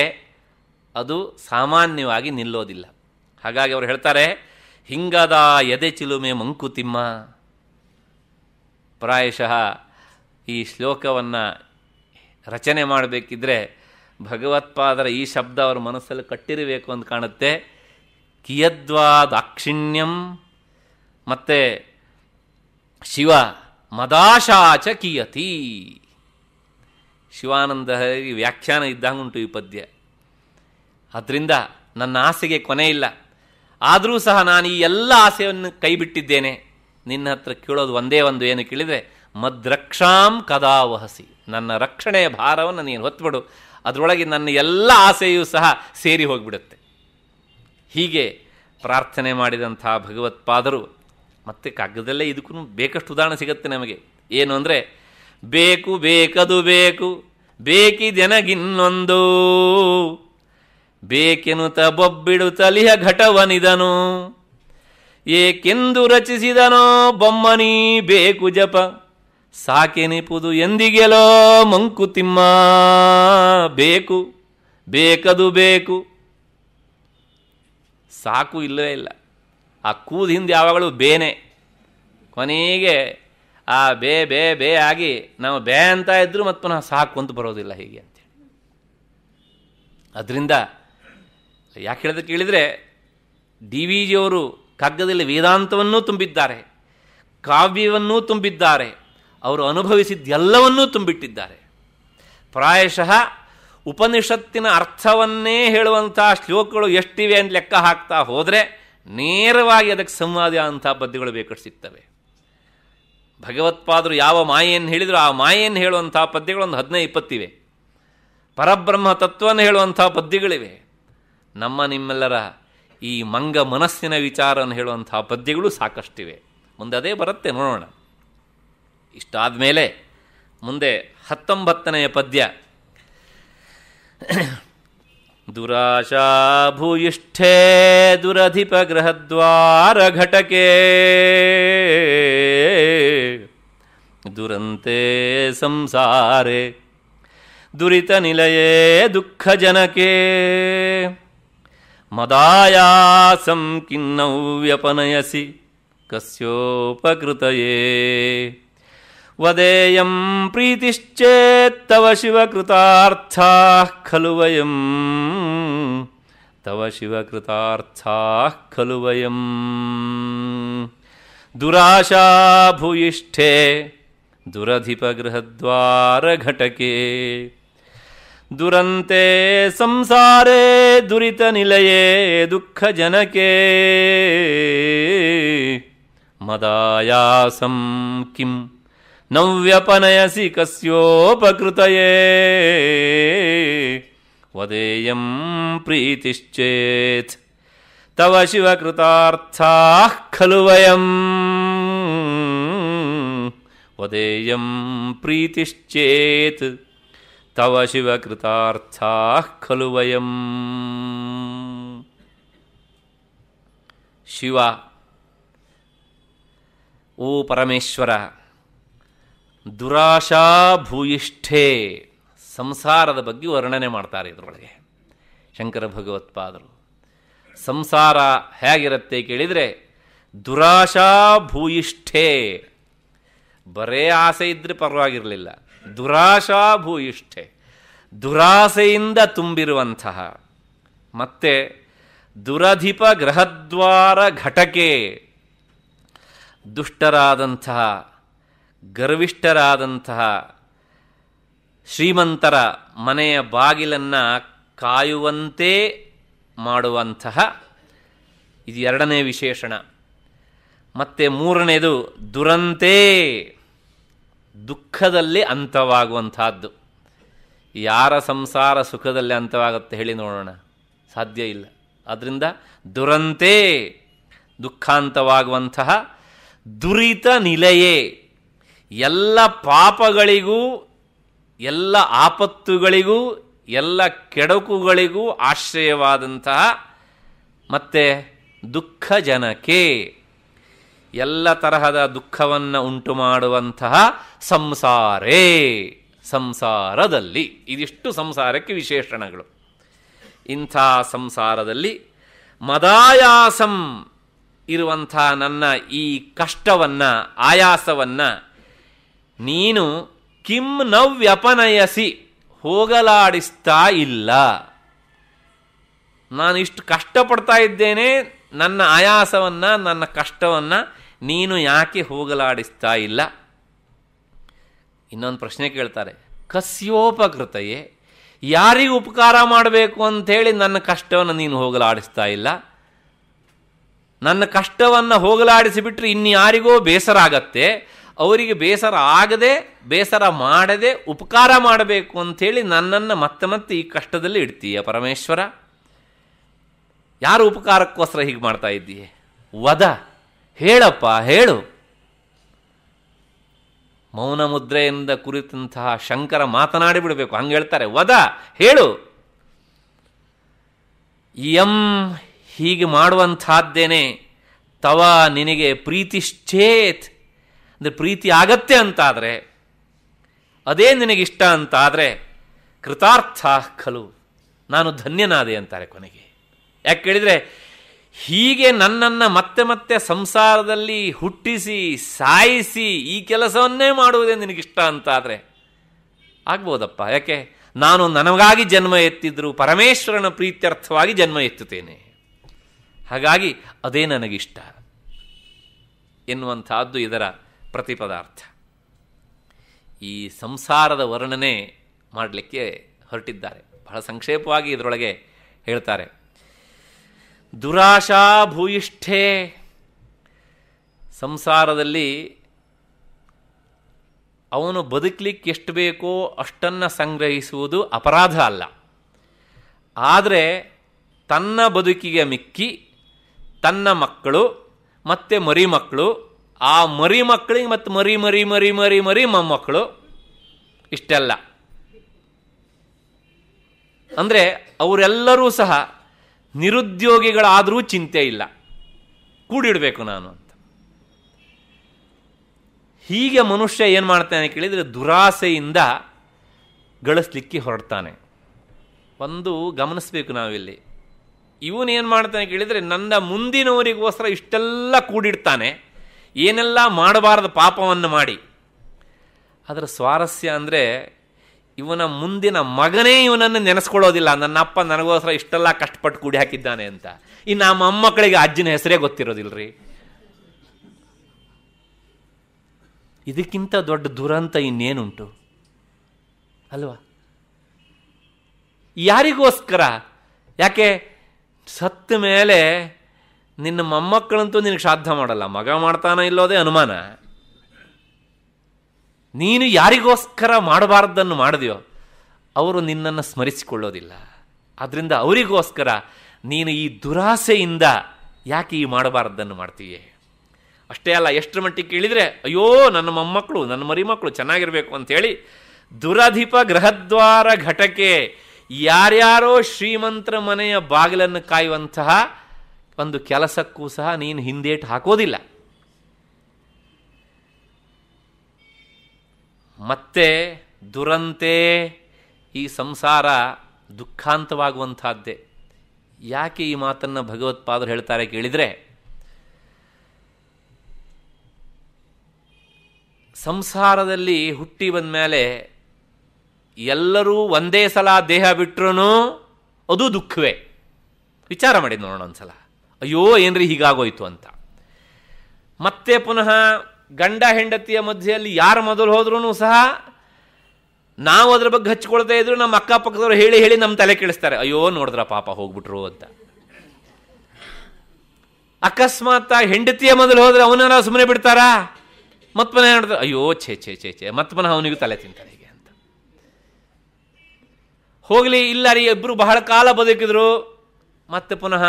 ಅದು ಸಾಮಾನ್ಯವಾಗಿ ನಿಲ್ಲೋದಿಲ್ಲ ಹಾಗಾಗಿ ಅವರು ಹೇಳ್ತಾರೆ ಹಿಂಗದ ಎದೆ ಚಿಲುಮೆ ಮಂಕುತಿಮ್ಮ ಪ್ರಾಯಶಃ ಈ ಶ್ಲೋಕವನ್ನು ರಚನೆ ಮಾಡಬೇಕಿದ್ರೆ ಭಗವತ್ಪಾದರ ಈ ಶಬ್ದ ಅವರ ಮನಸ್ಸಲ್ಲಿ ಕಟ್ಟಿರಬೇಕು ಅಂತ ಕಾಣುತ್ತೆ ಕಿಯದ್ವಾ ದಾಕ್ಷಿಣ್ಯಂ ಮತ್ತು ಶಿವ ಮದಾಶಾಚ ಕಿಯತಿ ಶಿವಾನಂದ ವ್ಯಾಖ್ಯಾನ ವ್ಯಾಖ್ಯಾನ ಉಂಟು ಈ ಪದ್ಯ ಅದರಿಂದ ನನ್ನ ಆಸೆಗೆ ಕೊನೆ ಇಲ್ಲ ಆದರೂ ಸಹ ನಾನು ಈ ಎಲ್ಲ ಆಸೆಯನ್ನು ಕೈಬಿಟ್ಟಿದ್ದೇನೆ ನಿನ್ನ ಹತ್ರ ಕೇಳೋದು ಒಂದೇ ಒಂದು ಏನು ಕೇಳಿದರೆ ಮದ್ರಕ್ಷಾಂ ಕದಾವಹಸಿ ನನ್ನ ರಕ್ಷಣೆಯ ಭಾರವನ್ನು ನೀನು ಹೊತ್ಬಿಡು ಅದರೊಳಗೆ ನನ್ನ ಎಲ್ಲ ಆಸೆಯೂ ಸಹ ಸೇರಿ ಹೋಗಿಬಿಡುತ್ತೆ ಹೀಗೆ ಪ್ರಾರ್ಥನೆ ಮಾಡಿದಂಥ ಭಗವತ್ಪಾದರು ಮತ್ತೆ ಕಗ್ಗದಲ್ಲೇ ಇದಕ್ಕೂ ಬೇಕಷ್ಟು ಉದಾಹರಣೆ ಸಿಗುತ್ತೆ ನಮಗೆ ಏನು ಅಂದರೆ ಬೇಕು ಬೇಕದು ಬೇಕು ಬೇಕಿದೆನಗಿನ್ನೊಂದು ಬೇಕೆನುತ ಬೊಬ್ಬಿಡು ತಲಿಯ ಘಟವನಿದನು ಏಕೆಂದು ರಚಿಸಿದನೋ ಬೊಮ್ಮನೀ ಬೇಕು ಜಪ ಸಾಕೆನಿಪುದು ಎಂದಿಗೆಲೋ ಮಂಕುತಿಮ್ಮ ಬೇಕು ಬೇಕದು ಬೇಕು ಸಾಕು ಇಲ್ಲವೇ ಇಲ್ಲ ಆ ಕೂದ ಹಿಂದೆ ಯಾವಾಗಲೂ ಬೇನೆ ಕೊನೆಗೆ ಆ ಬೇ ಬೇ ಬೇ ಆಗಿ ನಾವು ಬೇ ಅಂತ ಇದ್ರು ಮತ್ತು ಪುನಃ ಸಾಕು ಅಂತ ಬರೋದಿಲ್ಲ ಹೀಗೆ ಅಂತೇಳಿ ಅದರಿಂದ ಯಾಕೆ ಹೇಳಿದ ಕೇಳಿದರೆ ಡಿ ವಿ ಜಿಯವರು ಕಗ್ಗದಲ್ಲಿ ವೇದಾಂತವನ್ನೂ ತುಂಬಿದ್ದಾರೆ ಕಾವ್ಯವನ್ನೂ ತುಂಬಿದ್ದಾರೆ ಅವರು ಅನುಭವಿಸಿದ್ದೆಲ್ಲವನ್ನೂ ತುಂಬಿಟ್ಟಿದ್ದಾರೆ ಪ್ರಾಯಶಃ ಉಪನಿಷತ್ತಿನ ಅರ್ಥವನ್ನೇ ಹೇಳುವಂಥ ಶ್ಲೋಕಗಳು ಎಷ್ಟಿವೆ ಅಂತ ಲೆಕ್ಕ ಹಾಕ್ತಾ ಹೋದರೆ ನೇರವಾಗಿ ಅದಕ್ಕೆ ಸಂವಾದ ಪದ್ಯಗಳು ಬೇಕಾದ್ರೆ ಸಿಗ್ತವೆ ಭಗವತ್ಪಾದರು ಯಾವ ಮಾಯೆಯನ್ನು ಹೇಳಿದರೂ ಆ ಮಾಯೆಯನ್ನು ಹೇಳುವಂಥ ಪದ್ಯಗಳು ಒಂದು ಹದಿನೈದು ಇಪ್ಪತ್ತಿವೆ ಪರಬ್ರಹ್ಮ ತತ್ವವನ್ನು ಹೇಳುವಂಥ ಪದ್ಯಗಳಿವೆ ನಮ್ಮ ನಿಮ್ಮೆಲ್ಲರ ಈ ಮಂಗ ಮನಸ್ಸಿನ ವಿಚಾರವನ್ನು ಹೇಳುವಂಥ ಪದ್ಯಗಳು ಸಾಕಷ್ಟಿವೆ ಮುಂದೆ ಅದೇ ಬರುತ್ತೆ ನೋಡೋಣ ಇಷ್ಟಾದ ಮೇಲೆ ಮುಂದೆ ಹತ್ತೊಂಬತ್ತನೆಯ ಪದ್ಯ ದುರಾಶಾ ಭೂಯಿಷ್ಠೇ ದುರಧಿಪ ಗೃಹದ್ವಾರ ಘಟಕೆ ದುರಂತೆ ಸಂಸಾರೆ ದುರಿತ ನಿಲಯೇ ದುಃಖಜನಕೇ ಮದಾಯಾಸಂ ಕಿನ್ನೌ ಕಸ್ಯೋಪಕೃತಯೇ वदेयं प्रीतिश्चेत्तव शिवकृतार्थाः खलु वयम् तव शिवकृतार्थाः खलु वयम् दुराशाभूयिष्ठे दुरधिपगृहद्वारघटके दुरन्ते संसारे दुरितनिलये दुःखजनके मदायासं किम् नव्यपनयसि कस्योपकृतये वदेयं प्रीतिश्चेत् तव शिवकृतार्थाः खलु वयम् वदेयं प्रीतिश्चेत् तव शिवकृतार्थाः खलु वयम् शिवा ओ परमेश्वरः ದುರಾಶಾ ಭೂಯಿಷ್ಠೆ ಸಂಸಾರದ ಬಗ್ಗೆ ವರ್ಣನೆ ಮಾಡ್ತಾರೆ ಇದರೊಳಗೆ ಶಂಕರ ಭಗವತ್ಪಾದರು ಸಂಸಾರ ಹೇಗಿರುತ್ತೆ ಕೇಳಿದರೆ ದುರಾಶಾ ಭೂಯಿಷ್ಠೆ ಬರೇ ಆಸೆ ಇದ್ದರೆ ಪರವಾಗಿರಲಿಲ್ಲ ದುರಾಶಾ ಭೂಯಿಷ್ಠೆ ದುರಾಸೆಯಿಂದ ತುಂಬಿರುವಂತಹ ಮತ್ತೆ ದುರಧಿಪ ಗ್ರಹದ್ವಾರ ಘಟಕೆ ದುಷ್ಟರಾದಂತಹ ಗರ್ವಿಷ್ಠರಾದಂತಹ ಶ್ರೀಮಂತರ ಮನೆಯ ಬಾಗಿಲನ್ನು ಕಾಯುವಂತೆ ಮಾಡುವಂತಹ ಇದು ಎರಡನೇ ವಿಶೇಷಣ ಮತ್ತು ಮೂರನೇದು ದುರಂತೆ ದುಃಖದಲ್ಲಿ ಅಂತವಾಗುವಂತಹದ್ದು ಯಾರ ಸಂಸಾರ ಸುಖದಲ್ಲಿ ಅಂತವಾಗುತ್ತೆ ಹೇಳಿ ನೋಡೋಣ ಸಾಧ್ಯ ಇಲ್ಲ ಆದ್ದರಿಂದ ದುರಂತೆ ದುಃಖಾಂತವಾಗುವಂತಹ ದುರಿತ ನಿಲಯೇ ಎಲ್ಲ ಪಾಪಗಳಿಗೂ ಎಲ್ಲ ಆಪತ್ತುಗಳಿಗೂ ಎಲ್ಲ ಕೆಡಕುಗಳಿಗೂ ಆಶ್ರಯವಾದಂತಹ ಮತ್ತೆ ಜನಕೆ ಎಲ್ಲ ತರಹದ ದುಃಖವನ್ನು ಉಂಟು ಮಾಡುವಂತಹ ಸಂಸಾರೇ ಸಂಸಾರದಲ್ಲಿ ಇದಿಷ್ಟು ಸಂಸಾರಕ್ಕೆ ವಿಶೇಷಣಗಳು ಇಂಥ ಸಂಸಾರದಲ್ಲಿ ಮದಾಯಾಸಂ ಇರುವಂಥ ನನ್ನ ಈ ಕಷ್ಟವನ್ನು ಆಯಾಸವನ್ನು ನೀನು ಕಿಂ ನವ್ಯಪನಯಸಿ ಹೋಗಲಾಡಿಸ್ತಾ ಇಲ್ಲ ನಾನು ಇಷ್ಟು ಕಷ್ಟಪಡ್ತಾ ಇದ್ದೇನೆ ನನ್ನ ಆಯಾಸವನ್ನು ನನ್ನ ಕಷ್ಟವನ್ನು ನೀನು ಯಾಕೆ ಹೋಗಲಾಡಿಸ್ತಾ ಇಲ್ಲ ಇನ್ನೊಂದು ಪ್ರಶ್ನೆ ಕೇಳ್ತಾರೆ ಕಸ್ಯೋಪಕೃತಯೇ ಯಾರಿಗೆ ಉಪಕಾರ ಮಾಡಬೇಕು ಅಂಥೇಳಿ ನನ್ನ ಕಷ್ಟವನ್ನು ನೀನು ಹೋಗಲಾಡಿಸ್ತಾ ಇಲ್ಲ ನನ್ನ ಕಷ್ಟವನ್ನು ಹೋಗಲಾಡಿಸಿಬಿಟ್ರೆ ಯಾರಿಗೋ ಬೇಸರ ಆಗತ್ತೆ ಅವರಿಗೆ ಬೇಸರ ಆಗದೆ ಬೇಸರ ಮಾಡದೆ ಉಪಕಾರ ಮಾಡಬೇಕು ಅಂಥೇಳಿ ನನ್ನನ್ನು ಮತ್ತೆ ಮತ್ತೆ ಈ ಕಷ್ಟದಲ್ಲಿ ಇಡ್ತೀಯ ಪರಮೇಶ್ವರ ಯಾರು ಉಪಕಾರಕ್ಕೋಸ್ಕರ ಹೀಗೆ ಮಾಡ್ತಾ ಇದ್ದೀಯ ವದ ಹೇಳಪ್ಪ ಹೇಳು ಮೌನ ಮುದ್ರೆಯಿಂದ ಕುರಿತಂತಹ ಶಂಕರ ಮಾತನಾಡಿ ಬಿಡಬೇಕು ಹಂಗೆ ಹೇಳ್ತಾರೆ ವದ ಹೇಳು ಎಂ ಹೀಗೆ ಮಾಡುವಂಥದ್ದೇನೆ ತವ ನಿನಗೆ ಪ್ರೀತಿಶ್ಚೇತ್ ಅಂದರೆ ಪ್ರೀತಿ ಆಗತ್ತೆ ಅಂತಾದರೆ ಅದೇ ನಿನಗಿಷ್ಟ ಅಂತಾದರೆ ಕೃತಾರ್ಥ ಖಲು ನಾನು ಧನ್ಯನಾದೆ ಅಂತಾರೆ ಕೊನೆಗೆ ಯಾಕೆ ಕೇಳಿದರೆ ಹೀಗೆ ನನ್ನನ್ನು ಮತ್ತೆ ಮತ್ತೆ ಸಂಸಾರದಲ್ಲಿ ಹುಟ್ಟಿಸಿ ಸಾಯಿಸಿ ಈ ಕೆಲಸವನ್ನೇ ಮಾಡುವುದೇ ನಿನಗಿಷ್ಟ ಅಂತಾದರೆ ಆಗ್ಬೋದಪ್ಪ ಯಾಕೆ ನಾನು ನನಗಾಗಿ ಜನ್ಮ ಎತ್ತಿದ್ರು ಪರಮೇಶ್ವರನ ಪ್ರೀತ್ಯರ್ಥವಾಗಿ ಜನ್ಮ ಎತ್ತುತ್ತೇನೆ ಹಾಗಾಗಿ ಅದೇ ನನಗಿಷ್ಟ ಎನ್ನುವಂಥದ್ದು ಇದರ ಪ್ರತಿಪದಾರ್ಥ ಈ ಸಂಸಾರದ ವರ್ಣನೆ ಮಾಡಲಿಕ್ಕೆ ಹೊರಟಿದ್ದಾರೆ ಬಹಳ ಸಂಕ್ಷೇಪವಾಗಿ ಇದರೊಳಗೆ ಹೇಳ್ತಾರೆ ದುರಾಶಾ ಭೂಯಿಷ್ಠೆ ಸಂಸಾರದಲ್ಲಿ ಅವನು ಬದುಕಲಿಕ್ಕೆ ಎಷ್ಟು ಬೇಕೋ ಅಷ್ಟನ್ನು ಸಂಗ್ರಹಿಸುವುದು ಅಪರಾಧ ಅಲ್ಲ ಆದರೆ ತನ್ನ ಬದುಕಿಗೆ ಮಿಕ್ಕಿ ತನ್ನ ಮಕ್ಕಳು ಮತ್ತು ಮರಿಮಕ್ಕಳು ಆ ಮರಿ ಮಕ್ಕಳಿಗೆ ಮತ್ತು ಮರಿ ಮರಿ ಮರಿ ಮರಿ ಮರಿ ಮೊಮ್ಮಕ್ಕಳು ಇಷ್ಟೆಲ್ಲ ಅಂದರೆ ಅವರೆಲ್ಲರೂ ಸಹ ನಿರುದ್ಯೋಗಿಗಳಾದರೂ ಚಿಂತೆ ಇಲ್ಲ ಕೂಡಿಡಬೇಕು ನಾನು ಅಂತ ಹೀಗೆ ಮನುಷ್ಯ ಏನು ಮಾಡ್ತಾನೆ ಕೇಳಿದರೆ ದುರಾಸೆಯಿಂದ ಗಳಿಸ್ಲಿಕ್ಕೆ ಹೊರಡ್ತಾನೆ ಒಂದು ಗಮನಿಸ್ಬೇಕು ನಾವಿಲ್ಲಿ ಇವನೇನು ಮಾಡ್ತಾನೆ ಕೇಳಿದರೆ ನನ್ನ ಮುಂದಿನವರಿಗೋಸ್ಕರ ಇಷ್ಟೆಲ್ಲ ಕೂಡಿಡ್ತಾನೆ ಏನೆಲ್ಲ ಮಾಡಬಾರದು ಪಾಪವನ್ನು ಮಾಡಿ ಅದರ ಸ್ವಾರಸ್ಯ ಅಂದರೆ ಇವನ ಮುಂದಿನ ಮಗನೇ ಇವನನ್ನು ನೆನೆಸ್ಕೊಳ್ಳೋದಿಲ್ಲ ನನ್ನ ಅಪ್ಪ ನನಗೋಸ್ಕರ ಇಷ್ಟೆಲ್ಲ ಕಷ್ಟಪಟ್ಟು ಕೂಡಿ ಹಾಕಿದ್ದಾನೆ ಅಂತ ಇನ್ನು ಆ ಮೊಮ್ಮಕ್ಕಳಿಗೆ ಅಜ್ಜನ ಹೆಸರೇ ಗೊತ್ತಿರೋದಿಲ್ಲರಿ ಇದಕ್ಕಿಂತ ದೊಡ್ಡ ದುರಂತ ಇನ್ನೇನುಂಟು ಅಲ್ವಾ ಯಾರಿಗೋಸ್ಕರ ಯಾಕೆ ಸತ್ತ ಮೇಲೆ ನಿನ್ನ ಮೊಮ್ಮಕ್ಕಳಂತೂ ನಿನಗೆ ಶ್ರಾದ್ದ ಮಾಡಲ್ಲ ಮಗ ಮಾಡ್ತಾನ ಇಲ್ಲೋದೇ ಅನುಮಾನ ನೀನು ಯಾರಿಗೋಸ್ಕರ ಮಾಡಬಾರ್ದನ್ನು ಮಾಡಿದೆಯೋ ಅವರು ನಿನ್ನನ್ನು ಸ್ಮರಿಸಿಕೊಳ್ಳೋದಿಲ್ಲ ಆದ್ದರಿಂದ ಅವರಿಗೋಸ್ಕರ ನೀನು ಈ ದುರಾಸೆಯಿಂದ ಯಾಕೆ ಈ ಮಾಡಬಾರ್ದನ್ನು ಮಾಡ್ತೀಯೇ ಅಷ್ಟೇ ಅಲ್ಲ ಎಷ್ಟರ ಮಟ್ಟಿಗೆ ಕೇಳಿದರೆ ಅಯ್ಯೋ ನನ್ನ ಮೊಮ್ಮಕ್ಕಳು ನನ್ನ ಮರಿಮಕ್ಕಳು ಚೆನ್ನಾಗಿರಬೇಕು ಅಂಥೇಳಿ ದುರಧಿಪ ಗೃಹದ್ವಾರ ಘಟಕೆ ಯಾರ್ಯಾರೋ ಶ್ರೀಮಂತರ ಮನೆಯ ಬಾಗಿಲನ್ನು ಕಾಯುವಂತಹ ಒಂದು ಕೆಲಸಕ್ಕೂ ಸಹ ನೀನು ಹಿಂದೇಟು ಹಾಕೋದಿಲ್ಲ ಮತ್ತೆ ದುರಂತೆ ಈ ಸಂಸಾರ ದುಃಖಾಂತವಾಗುವಂಥದ್ದೇ ಯಾಕೆ ಈ ಮಾತನ್ನು ಭಗವತ್ಪಾದರು ಹೇಳ್ತಾರೆ ಕೇಳಿದರೆ ಸಂಸಾರದಲ್ಲಿ ಹುಟ್ಟಿ ಬಂದ ಮೇಲೆ ಎಲ್ಲರೂ ಒಂದೇ ಸಲ ದೇಹ ಬಿಟ್ರೂ ಅದು ದುಃಖವೇ ವಿಚಾರ ಮಾಡಿ ನೋಡೋಣ ಒಂದು ಸಲ ಅಯ್ಯೋ ಏನ್ರಿ ಹೀಗಾಗೋಯ್ತು ಅಂತ ಮತ್ತೆ ಪುನಃ ಗಂಡ ಹೆಂಡತಿಯ ಮಧ್ಯೆಯಲ್ಲಿ ಯಾರು ಮೊದಲು ಹೋದ್ರೂ ಸಹ ನಾವು ಅದ್ರ ಬಗ್ಗೆ ಹಚ್ಕೊಳ್ತಾ ಇದ್ರು ನಮ್ಮ ಅಕ್ಕಪಕ್ಕದವ್ರು ಹೇಳಿ ಹೇಳಿ ನಮ್ಮ ತಲೆ ಕೇಳಿಸ್ತಾರೆ ಅಯ್ಯೋ ನೋಡಿದ್ರ ಪಾಪ ಹೋಗ್ಬಿಟ್ರು ಅಂತ ಅಕಸ್ಮಾತ್ ಹೆಂಡತಿಯ ಮೊದಲು ಹೋದ್ರೆ ಅವನನ್ನ ಸುಮ್ಮನೆ ಬಿಡ್ತಾರಾ ಮತ್ತ ನೋಡಿದ್ರೆ ಅಯ್ಯೋ ಛೇ ಛೇ ಛೇ ಛೇ ಮತ್ಮನ ಅವನಿಗೂ ತಲೆ ತಿಂತಾರೆ ಹೀಗೆ ಅಂತ ಹೋಗ್ಲಿ ಇಲ್ಲ ರೀ ಇಬ್ಬರು ಬಹಳ ಕಾಲ ಬದುಕಿದ್ರು ಮತ್ತೆ ಪುನಃ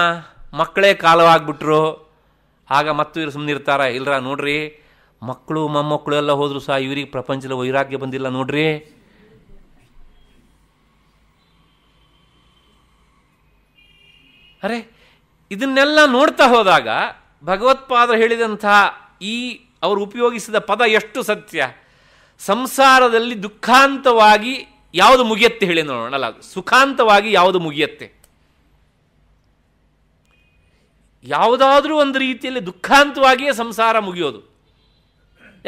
ಮಕ್ಕಳೇ ಕಾಲವಾಗ್ಬಿಟ್ರು ಆಗ ಮತ್ತು ಇವ್ರು ಸುಮ್ಮನಿರ್ತಾರ ಇಲ್ಲರ ನೋಡ್ರಿ ಮಕ್ಕಳು ಮೊಮ್ಮಕ್ಕಳು ಎಲ್ಲ ಹೋದರೂ ಸಹ ಇವರಿಗೆ ಪ್ರಪಂಚದ ವೈರಾಗ್ಯ ಬಂದಿಲ್ಲ ನೋಡ್ರಿ ಅರೆ ಇದನ್ನೆಲ್ಲ ನೋಡ್ತಾ ಹೋದಾಗ ಭಗವತ್ಪಾದರು ಹೇಳಿದಂಥ ಈ ಅವರು ಉಪಯೋಗಿಸಿದ ಪದ ಎಷ್ಟು ಸತ್ಯ ಸಂಸಾರದಲ್ಲಿ ದುಃಖಾಂತವಾಗಿ ಯಾವುದು ಮುಗಿಯತ್ತೆ ಹೇಳಿ ನೋಡೋಣ ಸುಖಾಂತವಾಗಿ ಯಾವುದು ಮುಗಿಯತ್ತೆ ಯಾವುದಾದ್ರೂ ಒಂದು ರೀತಿಯಲ್ಲಿ ದುಃಖಾಂತವಾಗಿಯೇ ಸಂಸಾರ ಮುಗಿಯೋದು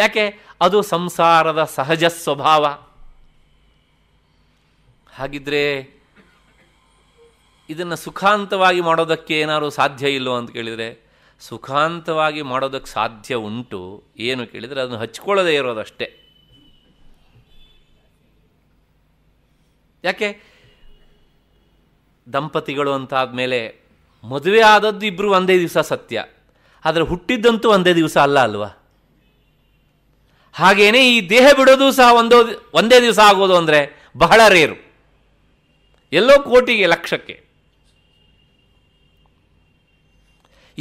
ಯಾಕೆ ಅದು ಸಂಸಾರದ ಸಹಜ ಸ್ವಭಾವ ಹಾಗಿದ್ರೆ ಇದನ್ನು ಸುಖಾಂತವಾಗಿ ಮಾಡೋದಕ್ಕೆ ಏನಾದರೂ ಸಾಧ್ಯ ಇಲ್ಲೋ ಅಂತ ಕೇಳಿದರೆ ಸುಖಾಂತವಾಗಿ ಮಾಡೋದಕ್ಕೆ ಸಾಧ್ಯ ಉಂಟು ಏನು ಕೇಳಿದರೆ ಅದನ್ನು ಹಚ್ಕೊಳ್ಳೋದೇ ಇರೋದಷ್ಟೇ ಯಾಕೆ ದಂಪತಿಗಳು ಅಂತಾದ ಮೇಲೆ ಮದುವೆ ಆದದ್ದು ಇಬ್ಬರು ಒಂದೇ ದಿವಸ ಸತ್ಯ ಆದರೆ ಹುಟ್ಟಿದ್ದಂತೂ ಒಂದೇ ದಿವಸ ಅಲ್ಲ ಅಲ್ವಾ ಹಾಗೇನೆ ಈ ದೇಹ ಬಿಡೋದು ಸಹ ಒಂದೋ ಒಂದೇ ದಿವಸ ಆಗೋದು ಅಂದರೆ ಬಹಳ ರೇರು ಎಲ್ಲೋ ಕೋಟಿಗೆ ಲಕ್ಷಕ್ಕೆ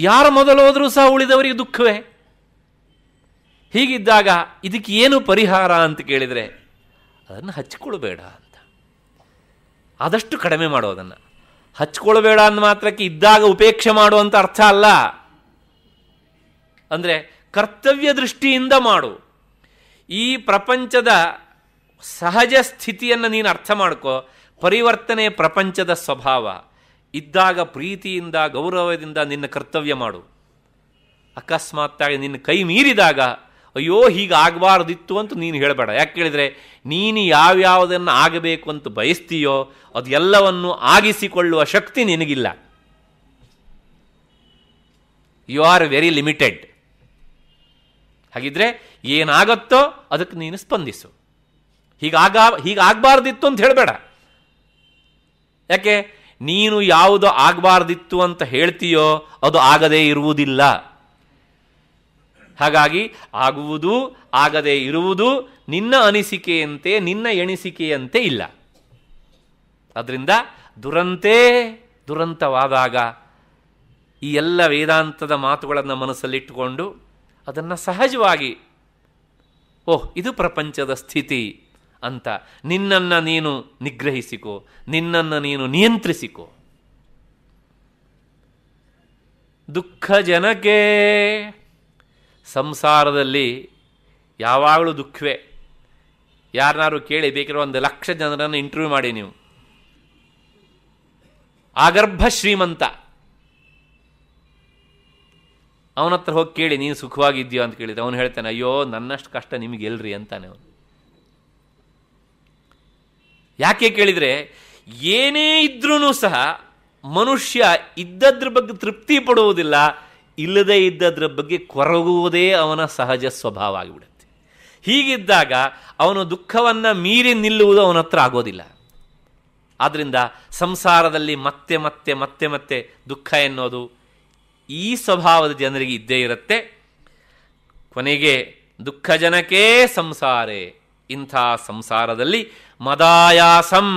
ಯಾರು ಮೊದಲು ಹೋದರೂ ಸಹ ಉಳಿದವರಿಗೆ ದುಃಖವೇ ಹೀಗಿದ್ದಾಗ ಇದಕ್ಕೆ ಏನು ಪರಿಹಾರ ಅಂತ ಕೇಳಿದರೆ ಅದನ್ನು ಹಚ್ಚಿಕೊಳ್ಬೇಡ ಅಂತ ಆದಷ್ಟು ಕಡಿಮೆ ಮಾಡೋದನ್ನು ಹಚ್ಕೊಳ್ಬೇಡ ಅಂದ ಮಾತ್ರಕ್ಕೆ ಇದ್ದಾಗ ಉಪೇಕ್ಷೆ ಮಾಡುವಂಥ ಅರ್ಥ ಅಲ್ಲ ಅಂದರೆ ಕರ್ತವ್ಯ ದೃಷ್ಟಿಯಿಂದ ಮಾಡು ಈ ಪ್ರಪಂಚದ ಸಹಜ ಸ್ಥಿತಿಯನ್ನು ನೀನು ಅರ್ಥ ಮಾಡ್ಕೋ ಪರಿವರ್ತನೆ ಪ್ರಪಂಚದ ಸ್ವಭಾವ ಇದ್ದಾಗ ಪ್ರೀತಿಯಿಂದ ಗೌರವದಿಂದ ನಿನ್ನ ಕರ್ತವ್ಯ ಮಾಡು ಅಕಸ್ಮಾತ್ತಾಗಿ ನಿನ್ನ ಕೈ ಮೀರಿದಾಗ ಅಯ್ಯೋ ಹೀಗಾಗಬಾರ್ದಿತ್ತು ಅಂತ ನೀನು ಹೇಳಬೇಡ ಯಾಕೆ ಕೇಳಿದರೆ ನೀನು ಯಾವ್ಯಾವುದನ್ನು ಆಗಬೇಕು ಅಂತ ಬಯಸ್ತೀಯೋ ಅದೆಲ್ಲವನ್ನು ಆಗಿಸಿಕೊಳ್ಳುವ ಶಕ್ತಿ ನಿನಗಿಲ್ಲ ಯು ಆರ್ ವೆರಿ ಲಿಮಿಟೆಡ್ ಹಾಗಿದ್ರೆ ಏನಾಗತ್ತೋ ಅದಕ್ಕೆ ನೀನು ಸ್ಪಂದಿಸು ಹೀಗಾಗ ಹೀಗಾಗಬಾರ್ದಿತ್ತು ಅಂತ ಹೇಳಬೇಡ ಯಾಕೆ ನೀನು ಯಾವುದು ಆಗಬಾರ್ದಿತ್ತು ಅಂತ ಹೇಳ್ತೀಯೋ ಅದು ಆಗದೇ ಇರುವುದಿಲ್ಲ ಹಾಗಾಗಿ ಆಗುವುದು ಆಗದೆ ಇರುವುದು ನಿನ್ನ ಅನಿಸಿಕೆಯಂತೆ ನಿನ್ನ ಎಣಿಸಿಕೆಯಂತೆ ಇಲ್ಲ ಅದರಿಂದ ದುರಂತೆ ದುರಂತವಾದಾಗ ಈ ಎಲ್ಲ ವೇದಾಂತದ ಮಾತುಗಳನ್ನು ಮನಸ್ಸಲ್ಲಿಟ್ಟುಕೊಂಡು ಅದನ್ನು ಸಹಜವಾಗಿ ಓಹ್ ಇದು ಪ್ರಪಂಚದ ಸ್ಥಿತಿ ಅಂತ ನಿನ್ನನ್ನು ನೀನು ನಿಗ್ರಹಿಸಿಕೋ ನಿನ್ನನ್ನು ನೀನು ನಿಯಂತ್ರಿಸಿಕೋ ದುಃಖ ಜನಕೇ ಸಂಸಾರದಲ್ಲಿ ಯಾವಾಗಲೂ ದುಃಖವೇ ಯಾರನ್ನಾರು ಕೇಳಿ ಬೇಕಿರೋ ಒಂದು ಲಕ್ಷ ಜನರನ್ನು ಇಂಟರ್ವ್ಯೂ ಮಾಡಿ ನೀವು ಆಗರ್ಭ ಶ್ರೀಮಂತ ಅವನ ಹತ್ರ ಹೋಗಿ ಕೇಳಿ ನೀನು ಸುಖವಾಗಿದ್ಯೋ ಅಂತ ಕೇಳಿದ್ರೆ ಅವನು ಹೇಳ್ತಾನೆ ಅಯ್ಯೋ ನನ್ನಷ್ಟು ಕಷ್ಟ ನಿಮಗೆ ಎಲ್ರಿ ಅಂತಾನೆ ಅವನು ಯಾಕೆ ಕೇಳಿದರೆ ಏನೇ ಇದ್ರೂ ಸಹ ಮನುಷ್ಯ ಇದ್ದದ್ರ ಬಗ್ಗೆ ತೃಪ್ತಿ ಪಡುವುದಿಲ್ಲ ಇಲ್ಲದೇ ಇದ್ದದ್ರ ಬಗ್ಗೆ ಕೊರಗುವುದೇ ಅವನ ಸಹಜ ಸ್ವಭಾವ ಆಗಿಬಿಡುತ್ತೆ ಹೀಗಿದ್ದಾಗ ಅವನು ದುಃಖವನ್ನು ಮೀರಿ ನಿಲ್ಲುವುದು ಅವನ ಹತ್ರ ಆಗೋದಿಲ್ಲ ಆದ್ದರಿಂದ ಸಂಸಾರದಲ್ಲಿ ಮತ್ತೆ ಮತ್ತೆ ಮತ್ತೆ ಮತ್ತೆ ದುಃಖ ಎನ್ನೋದು ಈ ಸ್ವಭಾವದ ಜನರಿಗೆ ಇದ್ದೇ ಇರುತ್ತೆ ಕೊನೆಗೆ ದುಃಖ ಜನಕೇ ಸಂಸಾರೇ ಇಂಥ ಸಂಸಾರದಲ್ಲಿ ಮದಾಯಾಸಂ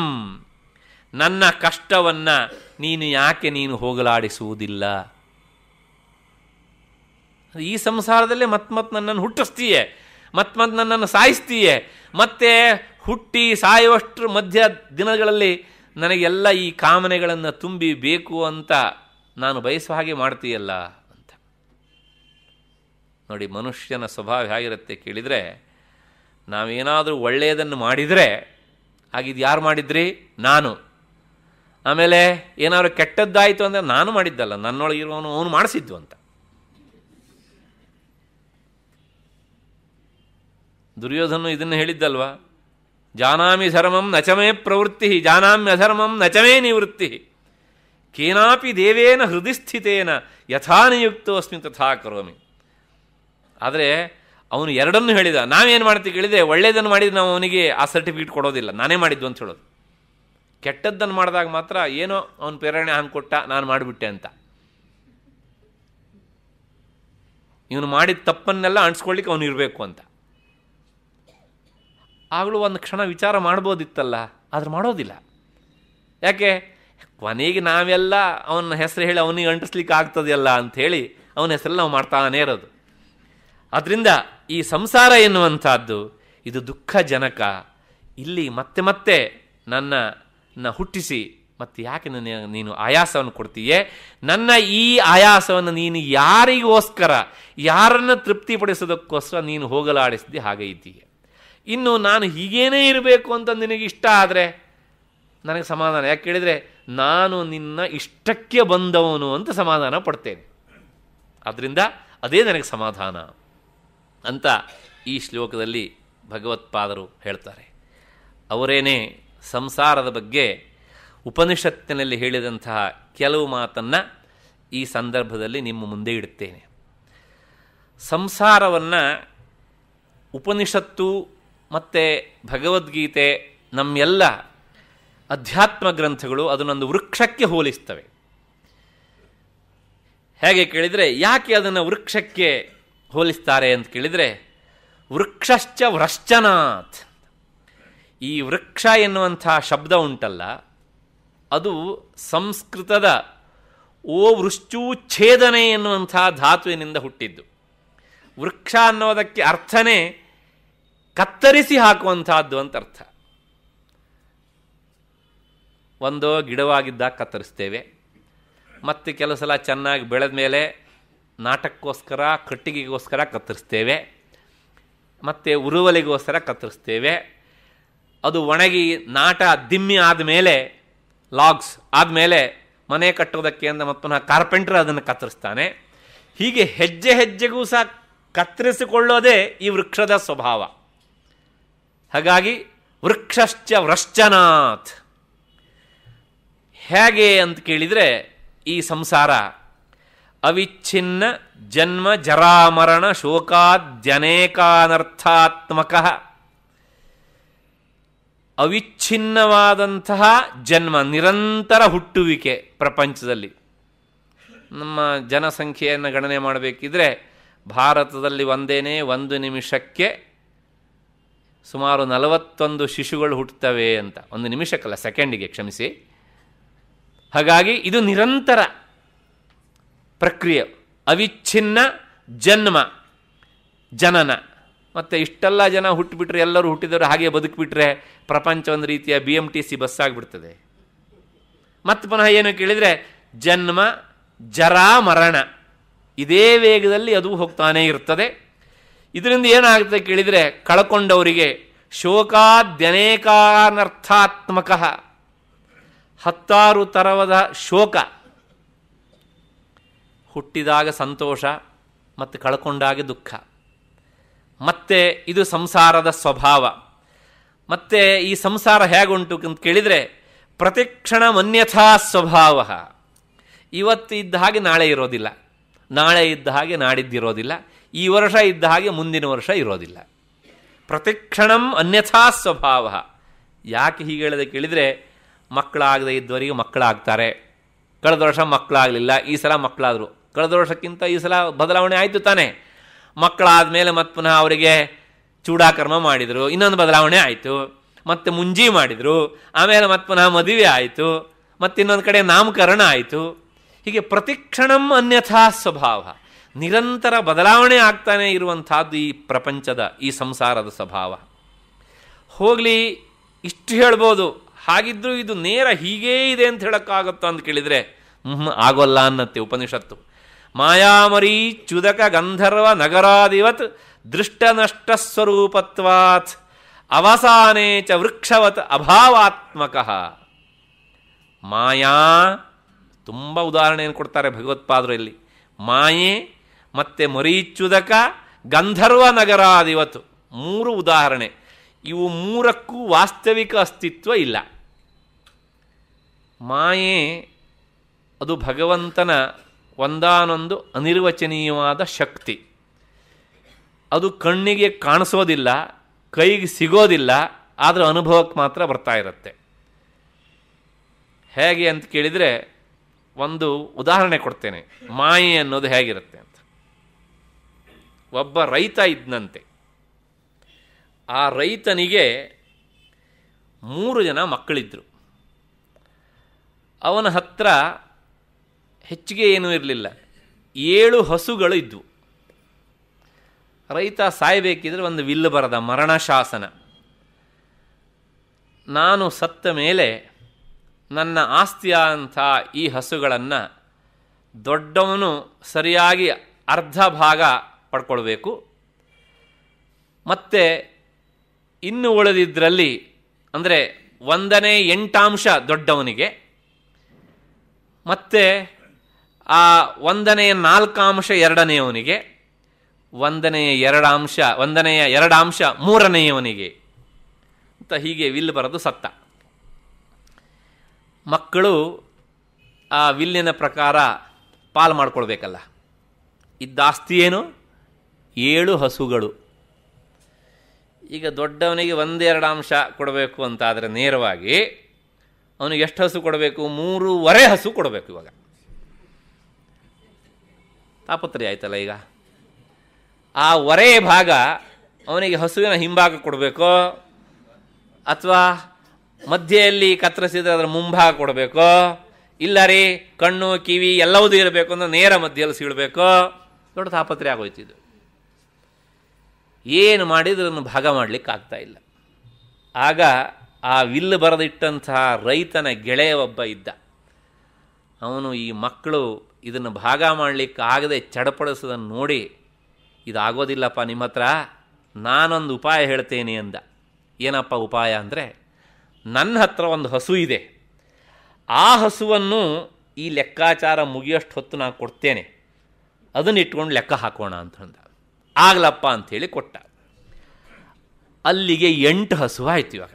ನನ್ನ ಕಷ್ಟವನ್ನು ನೀನು ಯಾಕೆ ನೀನು ಹೋಗಲಾಡಿಸುವುದಿಲ್ಲ ಈ ಸಂಸಾರದಲ್ಲೇ ಮತ್ಮತ್ ನನ್ನನ್ನು ಹುಟ್ಟಿಸ್ತೀಯೆ ಮತ್ಮತ್ ನನ್ನನ್ನು ಸಾಯಿಸ್ತೀಯೆ ಮತ್ತೆ ಹುಟ್ಟಿ ಸಾಯುವಷ್ಟು ಮಧ್ಯ ದಿನಗಳಲ್ಲಿ ನನಗೆಲ್ಲ ಈ ಕಾಮನೆಗಳನ್ನು ತುಂಬಿ ಬೇಕು ಅಂತ ನಾನು ಬಯಸುವ ಹಾಗೆ ಮಾಡ್ತೀಯಲ್ಲ ಅಂತ ನೋಡಿ ಮನುಷ್ಯನ ಸ್ವಭಾವ ಹೇಗಿರುತ್ತೆ ಕೇಳಿದರೆ ನಾವೇನಾದರೂ ಒಳ್ಳೆಯದನ್ನು ಮಾಡಿದರೆ ಆಗಿದ್ದು ಯಾರು ಮಾಡಿದ್ರಿ ನಾನು ಆಮೇಲೆ ಏನಾದರೂ ಕೆಟ್ಟದ್ದಾಯಿತು ಅಂದರೆ ನಾನು ಮಾಡಿದ್ದಲ್ಲ ನನ್ನೊಳಗಿರುವವನು ಅವನು ಮಾಡಿಸಿದ್ದು ಅಂತ ದುರ್ಯೋಧನು ಇದನ್ನು ಹೇಳಿದ್ದಲ್ವಾ ಜಾನಾಮಿ ಧರ್ಮಂ ನಚಮೇ ಪ್ರವೃತ್ತಿ ಜಾನಾಮ್ಯ ಧರ್ಮಂ ನಚಮೇ ನಿವೃತ್ತಿ ಕೇನಾಪಿ ದೇವೇನ ಹೃದಯ ಸ್ಥಿತೇನ ಯಥಾ ತಥಾ ಕರೋಮಿ ಆದರೆ ಅವನು ಎರಡನ್ನು ಹೇಳಿದ ನಾವೇನು ಮಾಡ್ತೀವಿ ಕೇಳಿದೆ ಒಳ್ಳೆಯದನ್ನು ಮಾಡಿದ್ರೆ ನಾವು ಅವನಿಗೆ ಆ ಸರ್ಟಿಫಿಕೇಟ್ ಕೊಡೋದಿಲ್ಲ ನಾನೇ ಮಾಡಿದ್ದು ಅಂತ ಹೇಳೋದು ಕೆಟ್ಟದ್ದನ್ನು ಮಾಡಿದಾಗ ಮಾತ್ರ ಏನೋ ಅವನು ಪ್ರೇರಣೆ ಹಂಗೆ ಕೊಟ್ಟ ನಾನು ಮಾಡಿಬಿಟ್ಟೆ ಅಂತ ಇವನು ಮಾಡಿದ ತಪ್ಪನ್ನೆಲ್ಲ ಅಂಟ್ಸ್ಕೊಳ್ಲಿಕ್ಕೆ ಅವನು ಇರಬೇಕು ಅಂತ ಆಗಲೂ ಒಂದು ಕ್ಷಣ ವಿಚಾರ ಮಾಡ್ಬೋದಿತ್ತಲ್ಲ ಆದ್ರೆ ಮಾಡೋದಿಲ್ಲ ಯಾಕೆ ಕೊನೆಗೆ ನಾವೆಲ್ಲ ಅವನ ಹೆಸರು ಹೇಳಿ ಅವನಿಗೆ ಅಂಟಿಸ್ಲಿಕ್ಕೆ ಆಗ್ತದೆಯಲ್ಲ ಅಂಥೇಳಿ ಅವನ ಹೆಸರಲ್ಲಿ ನಾವು ಮಾಡ್ತಾನೇ ಇರೋದು ಅದರಿಂದ ಈ ಸಂಸಾರ ಎನ್ನುವಂಥದ್ದು ಇದು ದುಃಖಜನಕ ಇಲ್ಲಿ ಮತ್ತೆ ಮತ್ತೆ ನನ್ನನ್ನು ಹುಟ್ಟಿಸಿ ಮತ್ತು ಯಾಕೆ ನನ್ನ ನೀನು ಆಯಾಸವನ್ನು ಕೊಡ್ತೀಯೇ ನನ್ನ ಈ ಆಯಾಸವನ್ನು ನೀನು ಯಾರಿಗೋಸ್ಕರ ಯಾರನ್ನು ತೃಪ್ತಿಪಡಿಸೋದಕ್ಕೋಸ್ಕರ ನೀನು ಹೋಗಲಾಡಿಸಿದ್ದೆ ಹಾಗೆ ಇದ್ದೀಯ ಇನ್ನು ನಾನು ಹೀಗೇನೇ ಇರಬೇಕು ಅಂತ ನಿನಗೆ ಇಷ್ಟ ಆದರೆ ನನಗೆ ಸಮಾಧಾನ ಯಾಕೆ ಕೇಳಿದರೆ ನಾನು ನಿನ್ನ ಇಷ್ಟಕ್ಕೆ ಬಂದವನು ಅಂತ ಸಮಾಧಾನ ಪಡ್ತೇನೆ ಆದ್ದರಿಂದ ಅದೇ ನನಗೆ ಸಮಾಧಾನ ಅಂತ ಈ ಶ್ಲೋಕದಲ್ಲಿ ಭಗವತ್ಪಾದರು ಹೇಳ್ತಾರೆ ಅವರೇನೇ ಸಂಸಾರದ ಬಗ್ಗೆ ಉಪನಿಷತ್ತಿನಲ್ಲಿ ಹೇಳಿದಂತಹ ಕೆಲವು ಮಾತನ್ನು ಈ ಸಂದರ್ಭದಲ್ಲಿ ನಿಮ್ಮ ಮುಂದೆ ಇಡುತ್ತೇನೆ ಸಂಸಾರವನ್ನು ಉಪನಿಷತ್ತು ಮತ್ತು ಭಗವದ್ಗೀತೆ ನಮ್ಮೆಲ್ಲ ಅಧ್ಯಾತ್ಮ ಗ್ರಂಥಗಳು ಅದನ್ನೊಂದು ವೃಕ್ಷಕ್ಕೆ ಹೋಲಿಸ್ತವೆ ಹೇಗೆ ಕೇಳಿದರೆ ಯಾಕೆ ಅದನ್ನು ವೃಕ್ಷಕ್ಕೆ ಹೋಲಿಸ್ತಾರೆ ಅಂತ ಕೇಳಿದರೆ ವೃಕ್ಷಶ್ಚ ವೃಶ್ಚನಾಥ್ ಈ ವೃಕ್ಷ ಎನ್ನುವಂಥ ಶಬ್ದ ಉಂಟಲ್ಲ ಅದು ಸಂಸ್ಕೃತದ ಓ ಛೇದನೆ ಎನ್ನುವಂಥ ಧಾತುವಿನಿಂದ ಹುಟ್ಟಿದ್ದು ವೃಕ್ಷ ಅನ್ನೋದಕ್ಕೆ ಅರ್ಥನೇ ಕತ್ತರಿಸಿ ಹಾಕುವಂತಹದ್ದು ಅಂತ ಅರ್ಥ ಒಂದು ಗಿಡವಾಗಿದ್ದಾಗ ಕತ್ತರಿಸ್ತೇವೆ ಮತ್ತು ಕೆಲವು ಸಲ ಚೆನ್ನಾಗಿ ಬೆಳೆದ ಮೇಲೆ ನಾಟಕಕ್ಕೋಸ್ಕರ ಕಟ್ಟಿಗೆಗೋಸ್ಕರ ಕತ್ತರಿಸ್ತೇವೆ ಮತ್ತು ಉರುವಲಿಗೋಸ್ಕರ ಕತ್ತರಿಸ್ತೇವೆ ಅದು ಒಣಗಿ ನಾಟ ದಿಮ್ಮಿ ಆದಮೇಲೆ ಲಾಗ್ಸ್ ಆದಮೇಲೆ ಮನೆ ಕಟ್ಟೋದಕ್ಕೆ ಅಂತ ಮತ್ತು ಪುನಃ ಕಾರ್ಪೆಂಟ್ರ್ ಅದನ್ನು ಕತ್ತರಿಸ್ತಾನೆ ಹೀಗೆ ಹೆಜ್ಜೆ ಹೆಜ್ಜೆಗೂ ಸಹ ಕತ್ತರಿಸಿಕೊಳ್ಳೋದೇ ಈ ವೃಕ್ಷದ ಸ್ವಭಾವ ಹಾಗಾಗಿ ವೃಕ್ಷಶ್ಚ ವೃಶ್ಚನಾಥ್ ಹೇಗೆ ಅಂತ ಕೇಳಿದರೆ ಈ ಸಂಸಾರ ಅವಿಚ್ಛಿನ್ನ ಜನ್ಮ ಜರಾಮರಣ ಶೋಕಾದ್ಯನೇಕಾನರ್ಥಾತ್ಮಕ ಅವಿಚ್ಛಿನ್ನವಾದಂತಹ ಜನ್ಮ ನಿರಂತರ ಹುಟ್ಟುವಿಕೆ ಪ್ರಪಂಚದಲ್ಲಿ ನಮ್ಮ ಜನಸಂಖ್ಯೆಯನ್ನು ಗಣನೆ ಮಾಡಬೇಕಿದ್ರೆ ಭಾರತದಲ್ಲಿ ಒಂದೇನೇ ಒಂದು ನಿಮಿಷಕ್ಕೆ ಸುಮಾರು ನಲವತ್ತೊಂದು ಶಿಶುಗಳು ಹುಟ್ಟುತ್ತವೆ ಅಂತ ಒಂದು ನಿಮಿಷಕ್ಕಲ್ಲ ಸೆಕೆಂಡಿಗೆ ಕ್ಷಮಿಸಿ ಹಾಗಾಗಿ ಇದು ನಿರಂತರ ಪ್ರಕ್ರಿಯೆ ಅವಿಚ್ಛಿನ್ನ ಜನ್ಮ ಜನನ ಮತ್ತು ಇಷ್ಟೆಲ್ಲ ಜನ ಹುಟ್ಟುಬಿಟ್ರೆ ಎಲ್ಲರೂ ಹುಟ್ಟಿದವರು ಹಾಗೆ ಬದುಕಿಬಿಟ್ರೆ ಪ್ರಪಂಚ ಒಂದು ರೀತಿಯ B M T C bus ಆಗಿಬಿಡ್ತದೆ ಮತ್ತು ಪುನಃ ಏನು ಕೇಳಿದರೆ ಜನ್ಮ ಜರಾ ಮರಣ ಇದೇ ವೇಗದಲ್ಲಿ ಅದು ಹೋಗ್ತಾನೇ ಇರ್ತದೆ ಇದರಿಂದ ಏನಾಗುತ್ತೆ ಕೇಳಿದರೆ ಕಳ್ಕೊಂಡವರಿಗೆ ಶೋಕಾದ್ಯನೇಕಾನರ್ಥಾತ್ಮಕ ಹತ್ತಾರು ತರವದ ಶೋಕ ಹುಟ್ಟಿದಾಗ ಸಂತೋಷ ಮತ್ತು ಕಳ್ಕೊಂಡಾಗ ದುಃಖ ಮತ್ತೆ ಇದು ಸಂಸಾರದ ಸ್ವಭಾವ ಮತ್ತೆ ಈ ಸಂಸಾರ ಹೇಗುಂಟು ಅಂತ ಕೇಳಿದರೆ ಪ್ರತಿಕ್ಷಣ ಮನ್ಯಥಾ ಸ್ವಭಾವ ಇವತ್ತು ಇದ್ದ ಹಾಗೆ ನಾಳೆ ಇರೋದಿಲ್ಲ ನಾಳೆ ಇದ್ದ ಹಾಗೆ ನಾಡಿದ್ದಿರೋದಿಲ್ಲ ಈ ವರ್ಷ ಇದ್ದ ಹಾಗೆ ಮುಂದಿನ ವರ್ಷ ಇರೋದಿಲ್ಲ ಪ್ರತಿಕ್ಷಣಂ ಅನ್ಯಥಾ ಸ್ವಭಾವ ಯಾಕೆ ಹೀಗೆ ಹೇಳೋದಕ್ಕೆ ಕೇಳಿದರೆ ಮಕ್ಕಳಾಗದೇ ಇದ್ದವರಿಗೆ ಮಕ್ಕಳಾಗ್ತಾರೆ ಕಳೆದ ವರ್ಷ ಮಕ್ಕಳಾಗಲಿಲ್ಲ ಈ ಸಲ ಮಕ್ಕಳಾದರು ಕಳೆದ ವರ್ಷಕ್ಕಿಂತ ಈ ಸಲ ಬದಲಾವಣೆ ಆಯಿತು ತಾನೇ ಮಕ್ಕಳಾದ ಮೇಲೆ ಮತ್ತೆ ಪುನಃ ಅವರಿಗೆ ಚೂಡಾಕರ್ಮ ಮಾಡಿದರು ಇನ್ನೊಂದು ಬದಲಾವಣೆ ಆಯಿತು ಮತ್ತು ಮುಂಜಿ ಮಾಡಿದರು ಆಮೇಲೆ ಮತ್ತೆ ಪುನಃ ಮದುವೆ ಆಯಿತು ಇನ್ನೊಂದು ಕಡೆ ನಾಮಕರಣ ಆಯಿತು ಹೀಗೆ ಪ್ರತಿಕ್ಷಣಂ ಅನ್ಯಥಾ ಸ್ವಭಾವ ನಿರಂತರ ಬದಲಾವಣೆ ಆಗ್ತಾನೆ ಇರುವಂಥದ್ದು ಈ ಪ್ರಪಂಚದ ಈ ಸಂಸಾರದ ಸ್ವಭಾವ ಹೋಗಲಿ ಇಷ್ಟು ಹೇಳ್ಬೋದು ಹಾಗಿದ್ದರೂ ಇದು ನೇರ ಹೀಗೇ ಇದೆ ಅಂತ ಹೇಳೋಕ್ಕಾಗುತ್ತೋ ಅಂತ ಕೇಳಿದರೆ ಹ್ಞೂ ಆಗೋಲ್ಲ ಅನ್ನತ್ತೆ ಉಪನಿಷತ್ತು ಮಾಯಾಮರಿ ಚುದಕ ಗಂಧರ್ವ ನಗರಾದಿವತ್ ದೃಷ್ಟನಷ್ಟ ಸ್ವರೂಪತ್ವಾತ್ ಅವಸಾನೇ ಚ ವೃಕ್ಷವತ್ ಅಭಾವಾತ್ಮಕ ಮಾಯಾ ತುಂಬ ಉದಾಹರಣೆಯನ್ನು ಕೊಡ್ತಾರೆ ಭಗವತ್ಪಾದರು ಇಲ್ಲಿ ಮಾಯೆ ಮತ್ತೆ ಮರೀಚುದಕ ಗಂಧರ್ವ ನಗರ ನಗರಾದಿವತ್ತು ಮೂರು ಉದಾಹರಣೆ ಇವು ಮೂರಕ್ಕೂ ವಾಸ್ತವಿಕ ಅಸ್ತಿತ್ವ ಇಲ್ಲ ಮಾಯೆ ಅದು ಭಗವಂತನ ಒಂದಾನೊಂದು ಅನಿರ್ವಚನೀಯವಾದ ಶಕ್ತಿ ಅದು ಕಣ್ಣಿಗೆ ಕಾಣಿಸೋದಿಲ್ಲ ಕೈಗೆ ಸಿಗೋದಿಲ್ಲ ಆದರೆ ಅನುಭವಕ್ಕೆ ಮಾತ್ರ ಬರ್ತಾ ಇರುತ್ತೆ ಹೇಗೆ ಅಂತ ಕೇಳಿದರೆ ಒಂದು ಉದಾಹರಣೆ ಕೊಡ್ತೇನೆ ಮಾಯೆ ಅನ್ನೋದು ಹೇಗಿರುತ್ತೆ ಒಬ್ಬ ರೈತ ಇದ್ದಂತೆ ಆ ರೈತನಿಗೆ ಮೂರು ಜನ ಮಕ್ಕಳಿದ್ರು ಅವನ ಹತ್ರ ಹೆಚ್ಚಿಗೆ ಏನೂ ಇರಲಿಲ್ಲ ಏಳು ಹಸುಗಳು ಇದ್ವು ರೈತ ಸಾಯಬೇಕಿದ್ರೆ ಒಂದು ವಿಲ್ಲು ಬರದ ಮರಣ ಶಾಸನ ನಾನು ಸತ್ತ ಮೇಲೆ ನನ್ನ ಆಸ್ತಿಯಾದಂಥ ಈ ಹಸುಗಳನ್ನು ದೊಡ್ಡವನು ಸರಿಯಾಗಿ ಅರ್ಧ ಭಾಗ ಪಡ್ಕೊಳ್ಬೇಕು ಮತ್ತು ಇನ್ನು ಉಳಿದಿದ್ದರಲ್ಲಿ ಅಂದರೆ ಒಂದನೇ ಎಂಟಾಂಶ ದೊಡ್ಡವನಿಗೆ ಮತ್ತು ಆ ಒಂದನೆಯ ನಾಲ್ಕಾಂಶ ಎರಡನೆಯವನಿಗೆ ಒಂದನೆಯ ಎರಡಾಂಶ ಒಂದನೆಯ ಎರಡಾಂಶ ಮೂರನೆಯವನಿಗೆ ಅಂತ ಹೀಗೆ ವಿಲ್ ಬರೆದು ಸತ್ತ ಮಕ್ಕಳು ಆ ವಿಲ್ಲಿನ ಪ್ರಕಾರ ಪಾಲು ಮಾಡ್ಕೊಳ್ಬೇಕಲ್ಲ ಇದ್ದಾಸ್ತಿ ಏನು ಏಳು ಹಸುಗಳು ಈಗ ದೊಡ್ಡವನಿಗೆ ಒಂದೆರಡು ಅಂಶ ಕೊಡಬೇಕು ಅಂತಾದರೆ ನೇರವಾಗಿ ಅವನಿಗೆ ಎಷ್ಟು ಹಸು ಕೊಡಬೇಕು ಮೂರುವರೆ ಹಸು ಕೊಡಬೇಕು ಇವಾಗ ತಾಪತ್ರೆ ಆಯ್ತಲ್ಲ ಈಗ ಆ ಒರೆ ಭಾಗ ಅವನಿಗೆ ಹಸುವಿನ ಹಿಂಭಾಗ ಕೊಡಬೇಕೋ ಅಥವಾ ಮಧ್ಯೆಯಲ್ಲಿ ಕತ್ತರಿಸಿದ್ರೆ ಅದರ ಮುಂಭಾಗ ಕೊಡಬೇಕೋ ಇಲ್ಲ ರೀ ಕಣ್ಣು ಕಿವಿ ಎಲ್ಲವೂ ಇರಬೇಕು ಅಂದರೆ ನೇರ ಮಧ್ಯೆಯಲ್ಲಿ ಸೀಳಬೇಕೋ ದೊಡ್ಡ ತಾಪತ್ರೆ ಆಗೋಯ್ತಿದ್ದು ಏನು ಮಾಡಿದ್ರನ್ನು ಭಾಗ ಮಾಡಲಿಕ್ಕಾಗ್ತಾ ಇಲ್ಲ ಆಗ ಆ ವಿಲ್ಲು ಬರೆದಿಟ್ಟಂತಹ ರೈತನ ಗೆಳೆಯ ಒಬ್ಬ ಇದ್ದ ಅವನು ಈ ಮಕ್ಕಳು ಇದನ್ನು ಭಾಗ ಆಗದೆ ಚಡಪಡಿಸೋದನ್ನು ನೋಡಿ ಇದಾಗೋದಿಲ್ಲಪ್ಪ ನಿಮ್ಮ ಹತ್ರ ನಾನೊಂದು ಉಪಾಯ ಹೇಳ್ತೇನೆ ಅಂದ ಏನಪ್ಪ ಉಪಾಯ ಅಂದರೆ ನನ್ನ ಹತ್ರ ಒಂದು ಹಸು ಇದೆ ಆ ಹಸುವನ್ನು ಈ ಲೆಕ್ಕಾಚಾರ ಮುಗಿಯೋಷ್ಟು ಹೊತ್ತು ನಾನು ಕೊಡ್ತೇನೆ ಅದನ್ನು ಇಟ್ಕೊಂಡು ಲೆಕ್ಕ ಹಾಕೋಣ ಅಂತಂದ ಆಗ್ಲಪ್ಪ ಅಂಥೇಳಿ ಕೊಟ್ಟ ಅಲ್ಲಿಗೆ ಎಂಟು ಹಸು ಆಯ್ತು ಇವಾಗ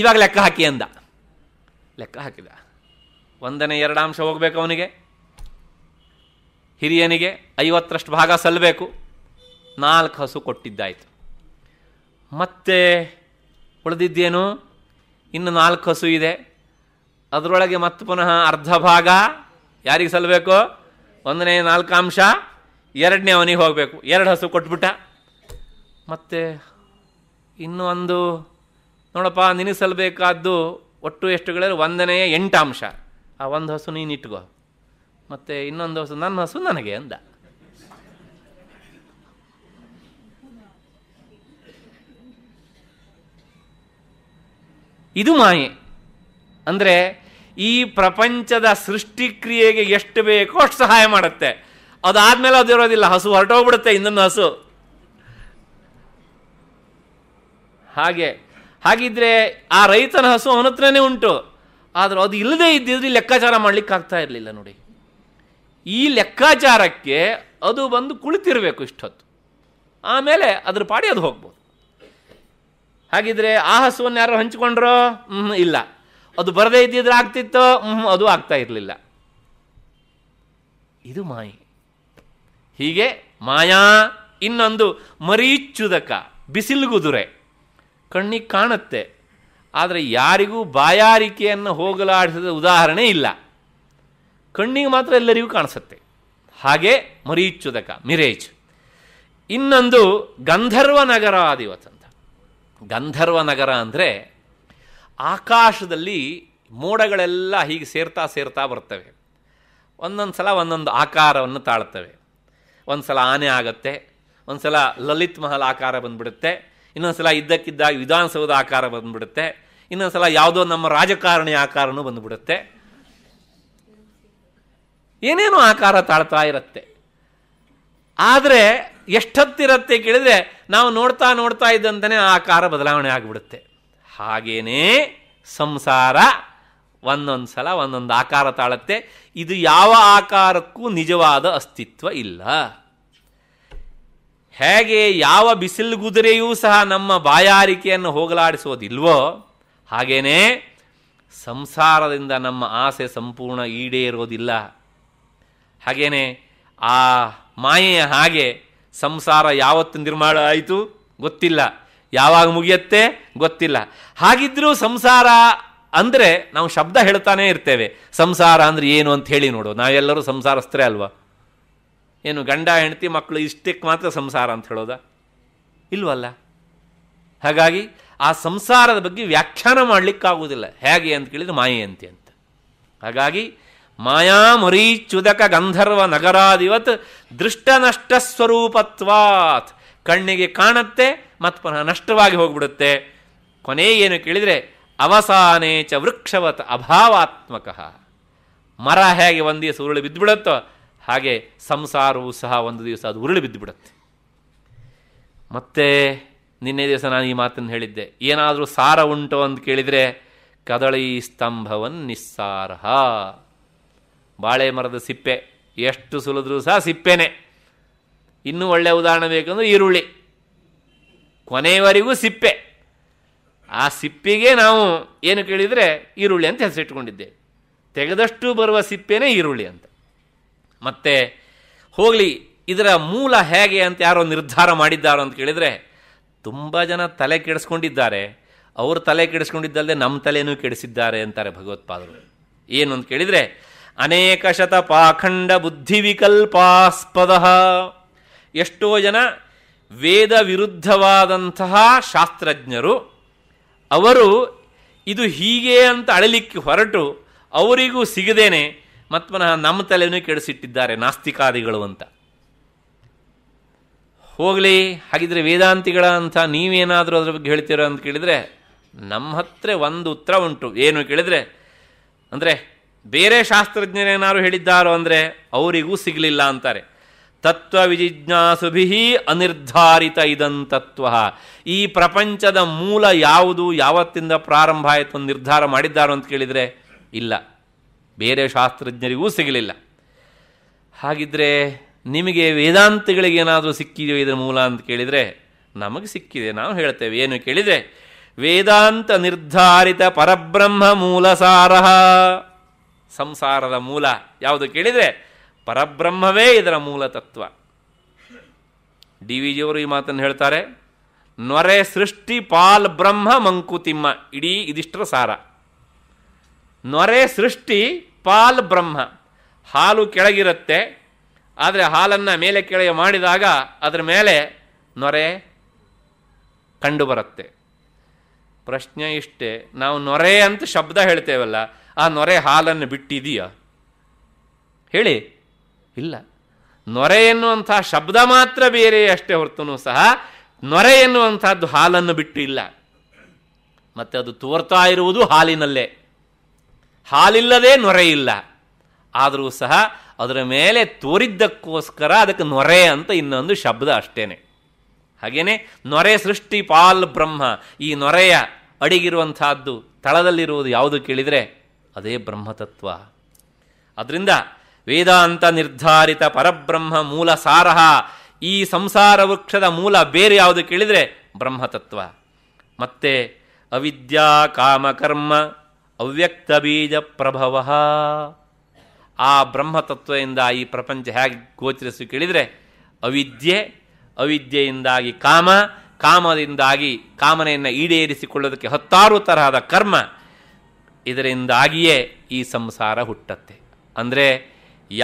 ಇವಾಗ ಲೆಕ್ಕ ಹಾಕಿ ಅಂದ ಲೆಕ್ಕ ಹಾಕಿದ ಒಂದನೇ ಎರಡು ಅಂಶ ಹೋಗಬೇಕು ಅವನಿಗೆ ಹಿರಿಯನಿಗೆ ಐವತ್ತರಷ್ಟು ಭಾಗ ಸಲ್ಲಬೇಕು ನಾಲ್ಕು ಹಸು ಕೊಟ್ಟಿದ್ದಾಯಿತು ಮತ್ತೆ ಉಳಿದಿದ್ದೇನು ಇನ್ನು ನಾಲ್ಕು ಹಸು ಇದೆ ಅದರೊಳಗೆ ಮತ್ತೆ ಪುನಃ ಅರ್ಧ ಭಾಗ ಯಾರಿಗೆ ಸಲ್ಲಬೇಕು ಒಂದನೇ ನಾಲ್ಕು ಅಂಶ ಎರಡನೇ ಅವನಿಗೆ ಹೋಗಬೇಕು ಎರಡು ಹಸು ಕೊಟ್ಬಿಟ್ಟ ಮತ್ತು ಇನ್ನೊಂದು ಒಂದು ನೋಡಪ್ಪ ನಿನಗೆ ಒಟ್ಟು ಎಷ್ಟು ಒಂದನೆಯ ಎಂಟು ಅಂಶ ಆ ಒಂದು ಹಸು ನೀನು ಇಟ್ಕೋ ಮತ್ತೆ ಇನ್ನೊಂದು ಹಸು ನನ್ನ ಹಸು ನನಗೆ ಅಂದ ಇದು ಮಾಯೆ ಅಂದರೆ ಈ ಪ್ರಪಂಚದ ಸೃಷ್ಟಿಕ್ರಿಯೆಗೆ ಎಷ್ಟು ಬೇಕೋ ಅಷ್ಟು ಸಹಾಯ ಮಾಡುತ್ತೆ ಅದಾದ್ಮೇಲೆ ಅದು ಇರೋದಿಲ್ಲ ಹಸು ಹೊರಟೋಗ್ಬಿಡುತ್ತೆ ಇನ್ನೊಂದು ಹಸು ಹಾಗೆ ಹಾಗಿದ್ರೆ ಆ ರೈತನ ಹಸು ಅವನ ಉಂಟು ಆದರೂ ಅದು ಇಲ್ಲದೆ ಇದ್ದಿದ್ರೆ ಲೆಕ್ಕಾಚಾರ ಮಾಡ್ಲಿಕ್ಕೆ ಆಗ್ತಾ ಇರಲಿಲ್ಲ ನೋಡಿ ಈ ಲೆಕ್ಕಾಚಾರಕ್ಕೆ ಅದು ಬಂದು ಕುಳಿತಿರಬೇಕು ಇಷ್ಟೊತ್ತು ಆಮೇಲೆ ಅದ್ರ ಪಾಡಿ ಅದು ಹೋಗ್ಬೋದು ಹಾಗಿದ್ರೆ ಆ ಹಸುವನ್ನು ಯಾರು ಹಂಚ್ಕೊಂಡ್ರೋ ಹ್ಞೂ ಇಲ್ಲ ಅದು ಬರದೇ ಇದ್ದಿದ್ರೆ ಆಗ್ತಿತ್ತೋ ಹ್ಞೂ ಅದು ಆಗ್ತಾ ಇರಲಿಲ್ಲ ಇದು ಮಾಯಿ ಹೀಗೆ ಮಾಯಾ ಇನ್ನೊಂದು ಮರೀಚುದಕ ಬಿಸಿಲುಗುದುರೆ ಕಣ್ಣಿಗೆ ಕಾಣುತ್ತೆ ಆದರೆ ಯಾರಿಗೂ ಬಾಯಾರಿಕೆಯನ್ನು ಹೋಗಲಾಡಿಸಿದ ಉದಾಹರಣೆ ಇಲ್ಲ ಕಣ್ಣಿಗೆ ಮಾತ್ರ ಎಲ್ಲರಿಗೂ ಕಾಣಿಸುತ್ತೆ ಹಾಗೆ ಮರೀಚುದಕ ಮಿರೇಜ್ ಇನ್ನೊಂದು ಗಂಧರ್ವ ನಗರ ಆದಿವತ್ತಂತ ಗಂಧರ್ವ ನಗರ ಅಂದರೆ ಆಕಾಶದಲ್ಲಿ ಮೋಡಗಳೆಲ್ಲ ಹೀಗೆ ಸೇರ್ತಾ ಸೇರ್ತಾ ಬರ್ತವೆ ಒಂದೊಂದು ಸಲ ಒಂದೊಂದು ಆಕಾರವನ್ನು ತಾಳ್ತವೆ ಒಂದು ಸಲ ಆನೆ ಆಗುತ್ತೆ ಒಂದು ಸಲ ಲಲಿತ್ ಮಹಲ್ ಆಕಾರ ಬಂದ್ಬಿಡುತ್ತೆ ಇನ್ನೊಂದು ಸಲ ಇದ್ದಕ್ಕಿದ್ದಾಗ ವಿಧಾನಸೌಧ ಆಕಾರ ಬಂದ್ಬಿಡುತ್ತೆ ಇನ್ನೊಂದು ಸಲ ಯಾವುದೋ ನಮ್ಮ ರಾಜಕಾರಣಿ ಆಕಾರನೂ ಬಂದ್ಬಿಡುತ್ತೆ ಏನೇನೋ ಆಕಾರ ತಾಳ್ತಾ ಇರುತ್ತೆ ಆದರೆ ಎಷ್ಟೊತ್ತಿರತ್ತೆ ಕೇಳಿದ್ರೆ ನಾವು ನೋಡ್ತಾ ನೋಡ್ತಾ ಇದ್ದಂತನೇ ಆಕಾರ ಬದಲಾವಣೆ ಆಗಿಬಿಡುತ್ತೆ ಹಾಗೇನೇ ಸಂಸಾರ ಒಂದೊಂದು ಸಲ ಒಂದೊಂದು ಆಕಾರ ತಾಳತ್ತೆ ಇದು ಯಾವ ಆಕಾರಕ್ಕೂ ನಿಜವಾದ ಅಸ್ತಿತ್ವ ಇಲ್ಲ ಹೇಗೆ ಯಾವ ಬಿಸಿಲುಗುದುರೆಯೂ ಸಹ ನಮ್ಮ ಬಾಯಾರಿಕೆಯನ್ನು ಹೋಗಲಾಡಿಸೋದಿಲ್ವೋ ಹಾಗೇನೇ ಸಂಸಾರದಿಂದ ನಮ್ಮ ಆಸೆ ಸಂಪೂರ್ಣ ಈಡೇರೋದಿಲ್ಲ ಹಾಗೇನೆ ಆ ಮಾಯೆಯ ಹಾಗೆ ಸಂಸಾರ ಯಾವತ್ತು ನಿರ್ಮಾಣ ಆಯಿತು ಗೊತ್ತಿಲ್ಲ ಯಾವಾಗ ಮುಗಿಯತ್ತೆ ಗೊತ್ತಿಲ್ಲ ಹಾಗಿದ್ರೂ ಸಂಸಾರ ಅಂದರೆ ನಾವು ಶಬ್ದ ಹೇಳ್ತಾನೆ ಇರ್ತೇವೆ ಸಂಸಾರ ಅಂದರೆ ಏನು ಅಂತ ಹೇಳಿ ನೋಡು ನಾವೆಲ್ಲರೂ ಸಂಸಾರಸ್ಥರೇ ಅಲ್ವಾ ಏನು ಗಂಡ ಹೆಂಡತಿ ಮಕ್ಕಳು ಇಷ್ಟಕ್ಕೆ ಮಾತ್ರ ಸಂಸಾರ ಅಂತ ಹೇಳೋದ ಇಲ್ವಲ್ಲ ಹಾಗಾಗಿ ಆ ಸಂಸಾರದ ಬಗ್ಗೆ ವ್ಯಾಖ್ಯಾನ ಮಾಡಲಿಕ್ಕಾಗುವುದಿಲ್ಲ ಹೇಗೆ ಅಂತ ಕೇಳಿದರೆ ಮಾಯೆ ಅಂತ ಹಾಗಾಗಿ ಮಾಯಾ ಮರೀಚುದಕ ಗಂಧರ್ವ ನಗರಾದಿವತ್ ದೃಷ್ಟನಷ್ಟ ಸ್ವರೂಪತ್ವಾತ್ ಕಣ್ಣಿಗೆ ಕಾಣತ್ತೆ ಮತ್ತು ಪುನಃ ನಷ್ಟವಾಗಿ ಹೋಗ್ಬಿಡುತ್ತೆ ಕೊನೆ ಏನು ಕೇಳಿದರೆ ಅವಸಾನೇ ಚ ವೃಕ್ಷವತ ಅಭಾವಾತ್ಮಕ ಮರ ಹೇಗೆ ಒಂದು ದಿವಸ ಉರುಳು ಬಿದ್ದುಬಿಡುತ್ತೋ ಹಾಗೆ ಸಂಸಾರವೂ ಸಹ ಒಂದು ದಿವಸ ಅದು ಉರುಳು ಬಿದ್ದುಬಿಡುತ್ತೆ ಮತ್ತೆ ನಿನ್ನೆ ದಿವಸ ನಾನು ಈ ಮಾತನ್ನು ಹೇಳಿದ್ದೆ ಏನಾದರೂ ಸಾರ ಉಂಟು ಅಂತ ಕೇಳಿದರೆ ಕದಳಿ ಸ್ತಂಭವನ್ ನಿಸ್ಸಾರ ಬಾಳೆ ಮರದ ಸಿಪ್ಪೆ ಎಷ್ಟು ಸುಲಿದ್ರೂ ಸಹ ಸಿಪ್ಪೇನೆ ಇನ್ನೂ ಒಳ್ಳೆಯ ಉದಾಹರಣೆ ಬೇಕಂದ್ರೆ ಈರುಳ್ಳಿ ಕೊನೆಯವರೆಗೂ ಸಿಪ್ಪೆ ಆ ಸಿಪ್ಪಿಗೆ ನಾವು ಏನು ಕೇಳಿದರೆ ಈರುಳ್ಳಿ ಅಂತ ಹೆಸರಿಟ್ಕೊಂಡಿದ್ದೇವೆ ತೆಗೆದಷ್ಟು ಬರುವ ಸಿಪ್ಪೇನೆ ಈರುಳ್ಳಿ ಅಂತ ಮತ್ತೆ ಹೋಗಲಿ ಇದರ ಮೂಲ ಹೇಗೆ ಅಂತ ಯಾರೋ ನಿರ್ಧಾರ ಮಾಡಿದ್ದಾರೋ ಅಂತ ಕೇಳಿದರೆ ತುಂಬ ಜನ ತಲೆ ಕೆಡಿಸ್ಕೊಂಡಿದ್ದಾರೆ ಅವರು ತಲೆ ಕೆಡಿಸ್ಕೊಂಡಿದ್ದಲ್ಲದೆ ನಮ್ಮ ತಲೆಯೂ ಕೆಡಿಸಿದ್ದಾರೆ ಅಂತಾರೆ ಭಗವತ್ಪಾದರು ಏನು ಅಂತ ಕೇಳಿದರೆ ಅನೇಕ ಶತ ಪಾಖಂಡ ಬುದ್ಧಿವಿಕಲ್ಪಾಸ್ಪದ ಎಷ್ಟೋ ಜನ ವೇದ ವಿರುದ್ಧವಾದಂತಹ ಶಾಸ್ತ್ರಜ್ಞರು ಅವರು ಇದು ಹೀಗೆ ಅಂತ ಅಳಲಿಕ್ಕೆ ಹೊರಟು ಅವರಿಗೂ ಸಿಗದೇನೆ ಮತ್ತು ಪುನಃ ನಮ್ಮ ತಲೆಯೂ ಕೆಡಿಸಿಟ್ಟಿದ್ದಾರೆ ನಾಸ್ತಿಕಾದಿಗಳು ಅಂತ ಹೋಗಲಿ ಹಾಗಿದ್ರೆ ವೇದಾಂತಿಗಳ ಅಂತ ನೀವೇನಾದರೂ ಅದ್ರ ಬಗ್ಗೆ ಹೇಳ್ತೀರೋ ಅಂತ ಕೇಳಿದರೆ ನಮ್ಮ ಹತ್ರ ಒಂದು ಉತ್ತರ ಉಂಟು ಏನು ಕೇಳಿದರೆ ಅಂದರೆ ಬೇರೆ ಶಾಸ್ತ್ರಜ್ಞರೇನಾದ್ರು ಹೇಳಿದ್ದಾರೋ ಅಂದರೆ ಅವರಿಗೂ ಸಿಗಲಿಲ್ಲ ಅಂತಾರೆ ತತ್ವವಿಜಿಜ್ಞಾಸುಭಿ ಅನಿರ್ಧಾರಿತ ಇದಂತತ್ವ ಈ ಪ್ರಪಂಚದ ಮೂಲ ಯಾವುದು ಯಾವತ್ತಿಂದ ಪ್ರಾರಂಭ ಆಯಿತು ಒಂದು ನಿರ್ಧಾರ ಮಾಡಿದ್ದಾರೋ ಅಂತ ಕೇಳಿದರೆ ಇಲ್ಲ ಬೇರೆ ಶಾಸ್ತ್ರಜ್ಞರಿಗೂ ಸಿಗಲಿಲ್ಲ ಹಾಗಿದ್ರೆ ನಿಮಗೆ ವೇದಾಂತಗಳಿಗೇನಾದರೂ ಸಿಕ್ಕಿದೆಯೋ ಇದರ ಮೂಲ ಅಂತ ಕೇಳಿದರೆ ನಮಗೆ ಸಿಕ್ಕಿದೆ ನಾವು ಹೇಳ್ತೇವೆ ಏನು ಕೇಳಿದರೆ ವೇದಾಂತ ನಿರ್ಧಾರಿತ ಪರಬ್ರಹ್ಮ ಮೂಲ ಸಂಸಾರದ ಮೂಲ ಯಾವುದು ಕೇಳಿದರೆ ಪರಬ್ರಹ್ಮವೇ ಇದರ ಮೂಲ ತತ್ವ ಡಿ ವಿ ಜಿಯವರು ಈ ಮಾತನ್ನು ಹೇಳ್ತಾರೆ ನೊರೆ ಸೃಷ್ಟಿ ಪಾಲ್ ಬ್ರಹ್ಮ ಮಂಕುತಿಮ್ಮ ಇಡೀ ಇದಿಷ್ಟರ ಸಾರ ನೊರೆ ಸೃಷ್ಟಿ ಪಾಲ್ ಬ್ರಹ್ಮ ಹಾಲು ಕೆಳಗಿರುತ್ತೆ ಆದರೆ ಹಾಲನ್ನು ಮೇಲೆ ಕೆಳಗೆ ಮಾಡಿದಾಗ ಅದರ ಮೇಲೆ ನೊರೆ ಕಂಡುಬರುತ್ತೆ ಪ್ರಶ್ನೆ ಇಷ್ಟೇ ನಾವು ನೊರೆ ಅಂತ ಶಬ್ದ ಹೇಳ್ತೇವಲ್ಲ ಆ ನೊರೆ ಹಾಲನ್ನು ಬಿಟ್ಟಿದೀಯ ಹೇಳಿ ಇಲ್ಲ ನೊರೆ ಎನ್ನುವಂಥ ಶಬ್ದ ಮಾತ್ರ ಬೇರೆ ಅಷ್ಟೇ ಹೊರತು ಸಹ ನೊರೆ ಎನ್ನುವಂಥದ್ದು ಹಾಲನ್ನು ಬಿಟ್ಟು ಇಲ್ಲ ಮತ್ತು ಅದು ತೋರ್ತಾ ಇರುವುದು ಹಾಲಿನಲ್ಲೇ ಹಾಲಿಲ್ಲದೆ ನೊರೆ ಇಲ್ಲ ಆದರೂ ಸಹ ಅದರ ಮೇಲೆ ತೋರಿದ್ದಕ್ಕೋಸ್ಕರ ಅದಕ್ಕೆ ನೊರೆ ಅಂತ ಇನ್ನೊಂದು ಶಬ್ದ ಅಷ್ಟೇನೆ ಹಾಗೆಯೇ ನೊರೆ ಸೃಷ್ಟಿ ಪಾಲ್ ಬ್ರಹ್ಮ ಈ ನೊರೆಯ ಅಡಿಗಿರುವಂತಹದ್ದು ತಳದಲ್ಲಿರುವುದು ಯಾವುದು ಕೇಳಿದರೆ ಅದೇ ಬ್ರಹ್ಮತತ್ವ ಅದರಿಂದ ವೇದಾಂತ ನಿರ್ಧಾರಿತ ಪರಬ್ರಹ್ಮ ಮೂಲ ಸಾರಹ ಈ ಸಂಸಾರ ವೃಕ್ಷದ ಮೂಲ ಬೇರೆ ಯಾವುದು ಕೇಳಿದರೆ ಬ್ರಹ್ಮತತ್ವ ಮತ್ತೆ ಅವಿದ್ಯಾ ಕಾಮಕರ್ಮ ಅವ್ಯಕ್ತ ಬೀಜ ಪ್ರಭವ ಆ ಬ್ರಹ್ಮತತ್ವದಿಂದ ಈ ಪ್ರಪಂಚ ಹೇಗೆ ಗೋಚರಿಸಿ ಕೇಳಿದರೆ ಅವಿದ್ಯೆ ಅವಿದ್ಯೆಯಿಂದಾಗಿ ಕಾಮ ಕಾಮದಿಂದಾಗಿ ಕಾಮನೆಯನ್ನು ಈಡೇರಿಸಿಕೊಳ್ಳೋದಕ್ಕೆ ಹತ್ತಾರು ತರಹದ ಕರ್ಮ ಇದರಿಂದಾಗಿಯೇ ಈ ಸಂಸಾರ ಹುಟ್ಟತ್ತೆ ಅಂದರೆ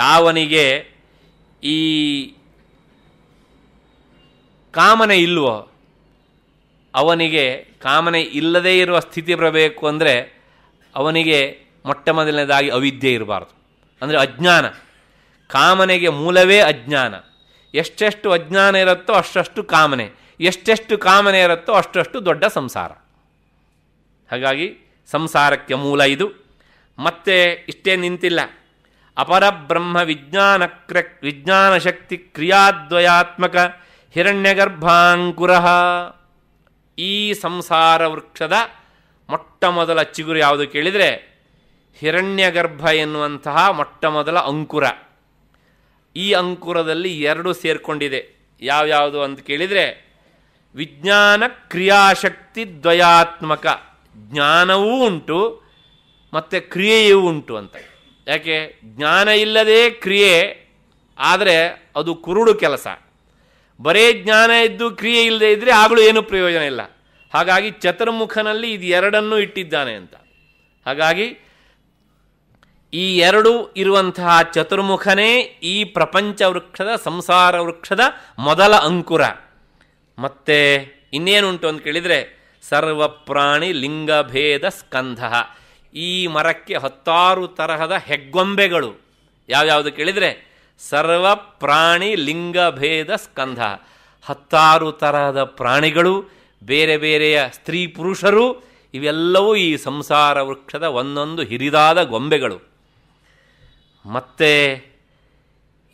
ಯಾವನಿಗೆ ಈ ಕಾಮನೆ ಇಲ್ವೋ ಅವನಿಗೆ ಕಾಮನೆ ಇಲ್ಲದೇ ಇರುವ ಸ್ಥಿತಿ ಬರಬೇಕು ಅಂದರೆ ಅವನಿಗೆ ಮೊಟ್ಟ ಮೊದಲನೇದಾಗಿ ಅವಿದ್ಯೆ ಇರಬಾರ್ದು ಅಂದರೆ ಅಜ್ಞಾನ ಕಾಮನೆಗೆ ಮೂಲವೇ ಅಜ್ಞಾನ ಎಷ್ಟೆಷ್ಟು ಅಜ್ಞಾನ ಇರುತ್ತೋ ಅಷ್ಟು ಕಾಮನೆ ಎಷ್ಟೆಷ್ಟು ಕಾಮನೆ ಇರುತ್ತೋ ಅಷ್ಟಷ್ಟು ದೊಡ್ಡ ಸಂಸಾರ ಹಾಗಾಗಿ ಸಂಸಾರಕ್ಕೆ ಮೂಲ ಇದು ಮತ್ತೆ ಇಷ್ಟೇ ನಿಂತಿಲ್ಲ ಅಪರ ಅಪರಬ್ರಹ್ಮ ವಿಜ್ಞಾನ ಕ್ರ ಶಕ್ತಿ ಕ್ರಿಯಾದ್ವಯಾತ್ಮಕ ಹಿರಣ್ಯಗರ್ಭಾಂಕುರ ಈ ಸಂಸಾರ ವೃಕ್ಷದ ಮೊಟ್ಟ ಮೊದಲ ಚಿಗುರು ಯಾವುದು ಕೇಳಿದರೆ ಹಿರಣ್ಯಗರ್ಭ ಎನ್ನುವಂತಹ ಮೊಟ್ಟ ಮೊದಲ ಅಂಕುರ ಈ ಅಂಕುರದಲ್ಲಿ ಎರಡು ಸೇರಿಕೊಂಡಿದೆ ಯಾವ್ಯಾವುದು ಅಂತ ಕೇಳಿದರೆ ವಿಜ್ಞಾನ ಕ್ರಿಯಾಶಕ್ತಿ ದ್ವಯಾತ್ಮಕ ಜ್ಞಾನವೂ ಉಂಟು ಮತ್ತು ಕ್ರಿಯೆಯೂ ಉಂಟು ಅಂತ ಯಾಕೆ ಜ್ಞಾನ ಇಲ್ಲದೇ ಕ್ರಿಯೆ ಆದರೆ ಅದು ಕುರುಡು ಕೆಲಸ ಬರೇ ಜ್ಞಾನ ಇದ್ದು ಕ್ರಿಯೆ ಇಲ್ಲದೆ ಇದ್ದರೆ ಆಗಲೂ ಏನು ಪ್ರಯೋಜನ ಇಲ್ಲ ಹಾಗಾಗಿ ಚತುರ್ಮುಖನಲ್ಲಿ ಇದು ಎರಡನ್ನೂ ಇಟ್ಟಿದ್ದಾನೆ ಅಂತ ಹಾಗಾಗಿ ಈ ಎರಡು ಇರುವಂತಹ ಚತುರ್ಮುಖನೇ ಈ ಪ್ರಪಂಚ ವೃಕ್ಷದ ಸಂಸಾರ ವೃಕ್ಷದ ಮೊದಲ ಅಂಕುರ ಮತ್ತೆ ಇನ್ನೇನುಂಟು ಅಂತ ಕೇಳಿದರೆ ಸರ್ವಪ್ರಾಣಿ ಲಿಂಗಭೇದ ಸ್ಕಂಧ ಈ ಮರಕ್ಕೆ ಹತ್ತಾರು ತರಹದ ಹೆಗ್ಗೊಂಬೆಗಳು ಯಾವ್ಯಾವುದು ಕೇಳಿದರೆ ಸರ್ವ ಪ್ರಾಣಿ ಲಿಂಗಭೇದ ಸ್ಕಂಧ ಹತ್ತಾರು ತರಹದ ಪ್ರಾಣಿಗಳು ಬೇರೆ ಬೇರೆಯ ಸ್ತ್ರೀ ಪುರುಷರು ಇವೆಲ್ಲವೂ ಈ ಸಂಸಾರ ವೃಕ್ಷದ ಒಂದೊಂದು ಹಿರಿದಾದ ಗೊಂಬೆಗಳು ಮತ್ತೆ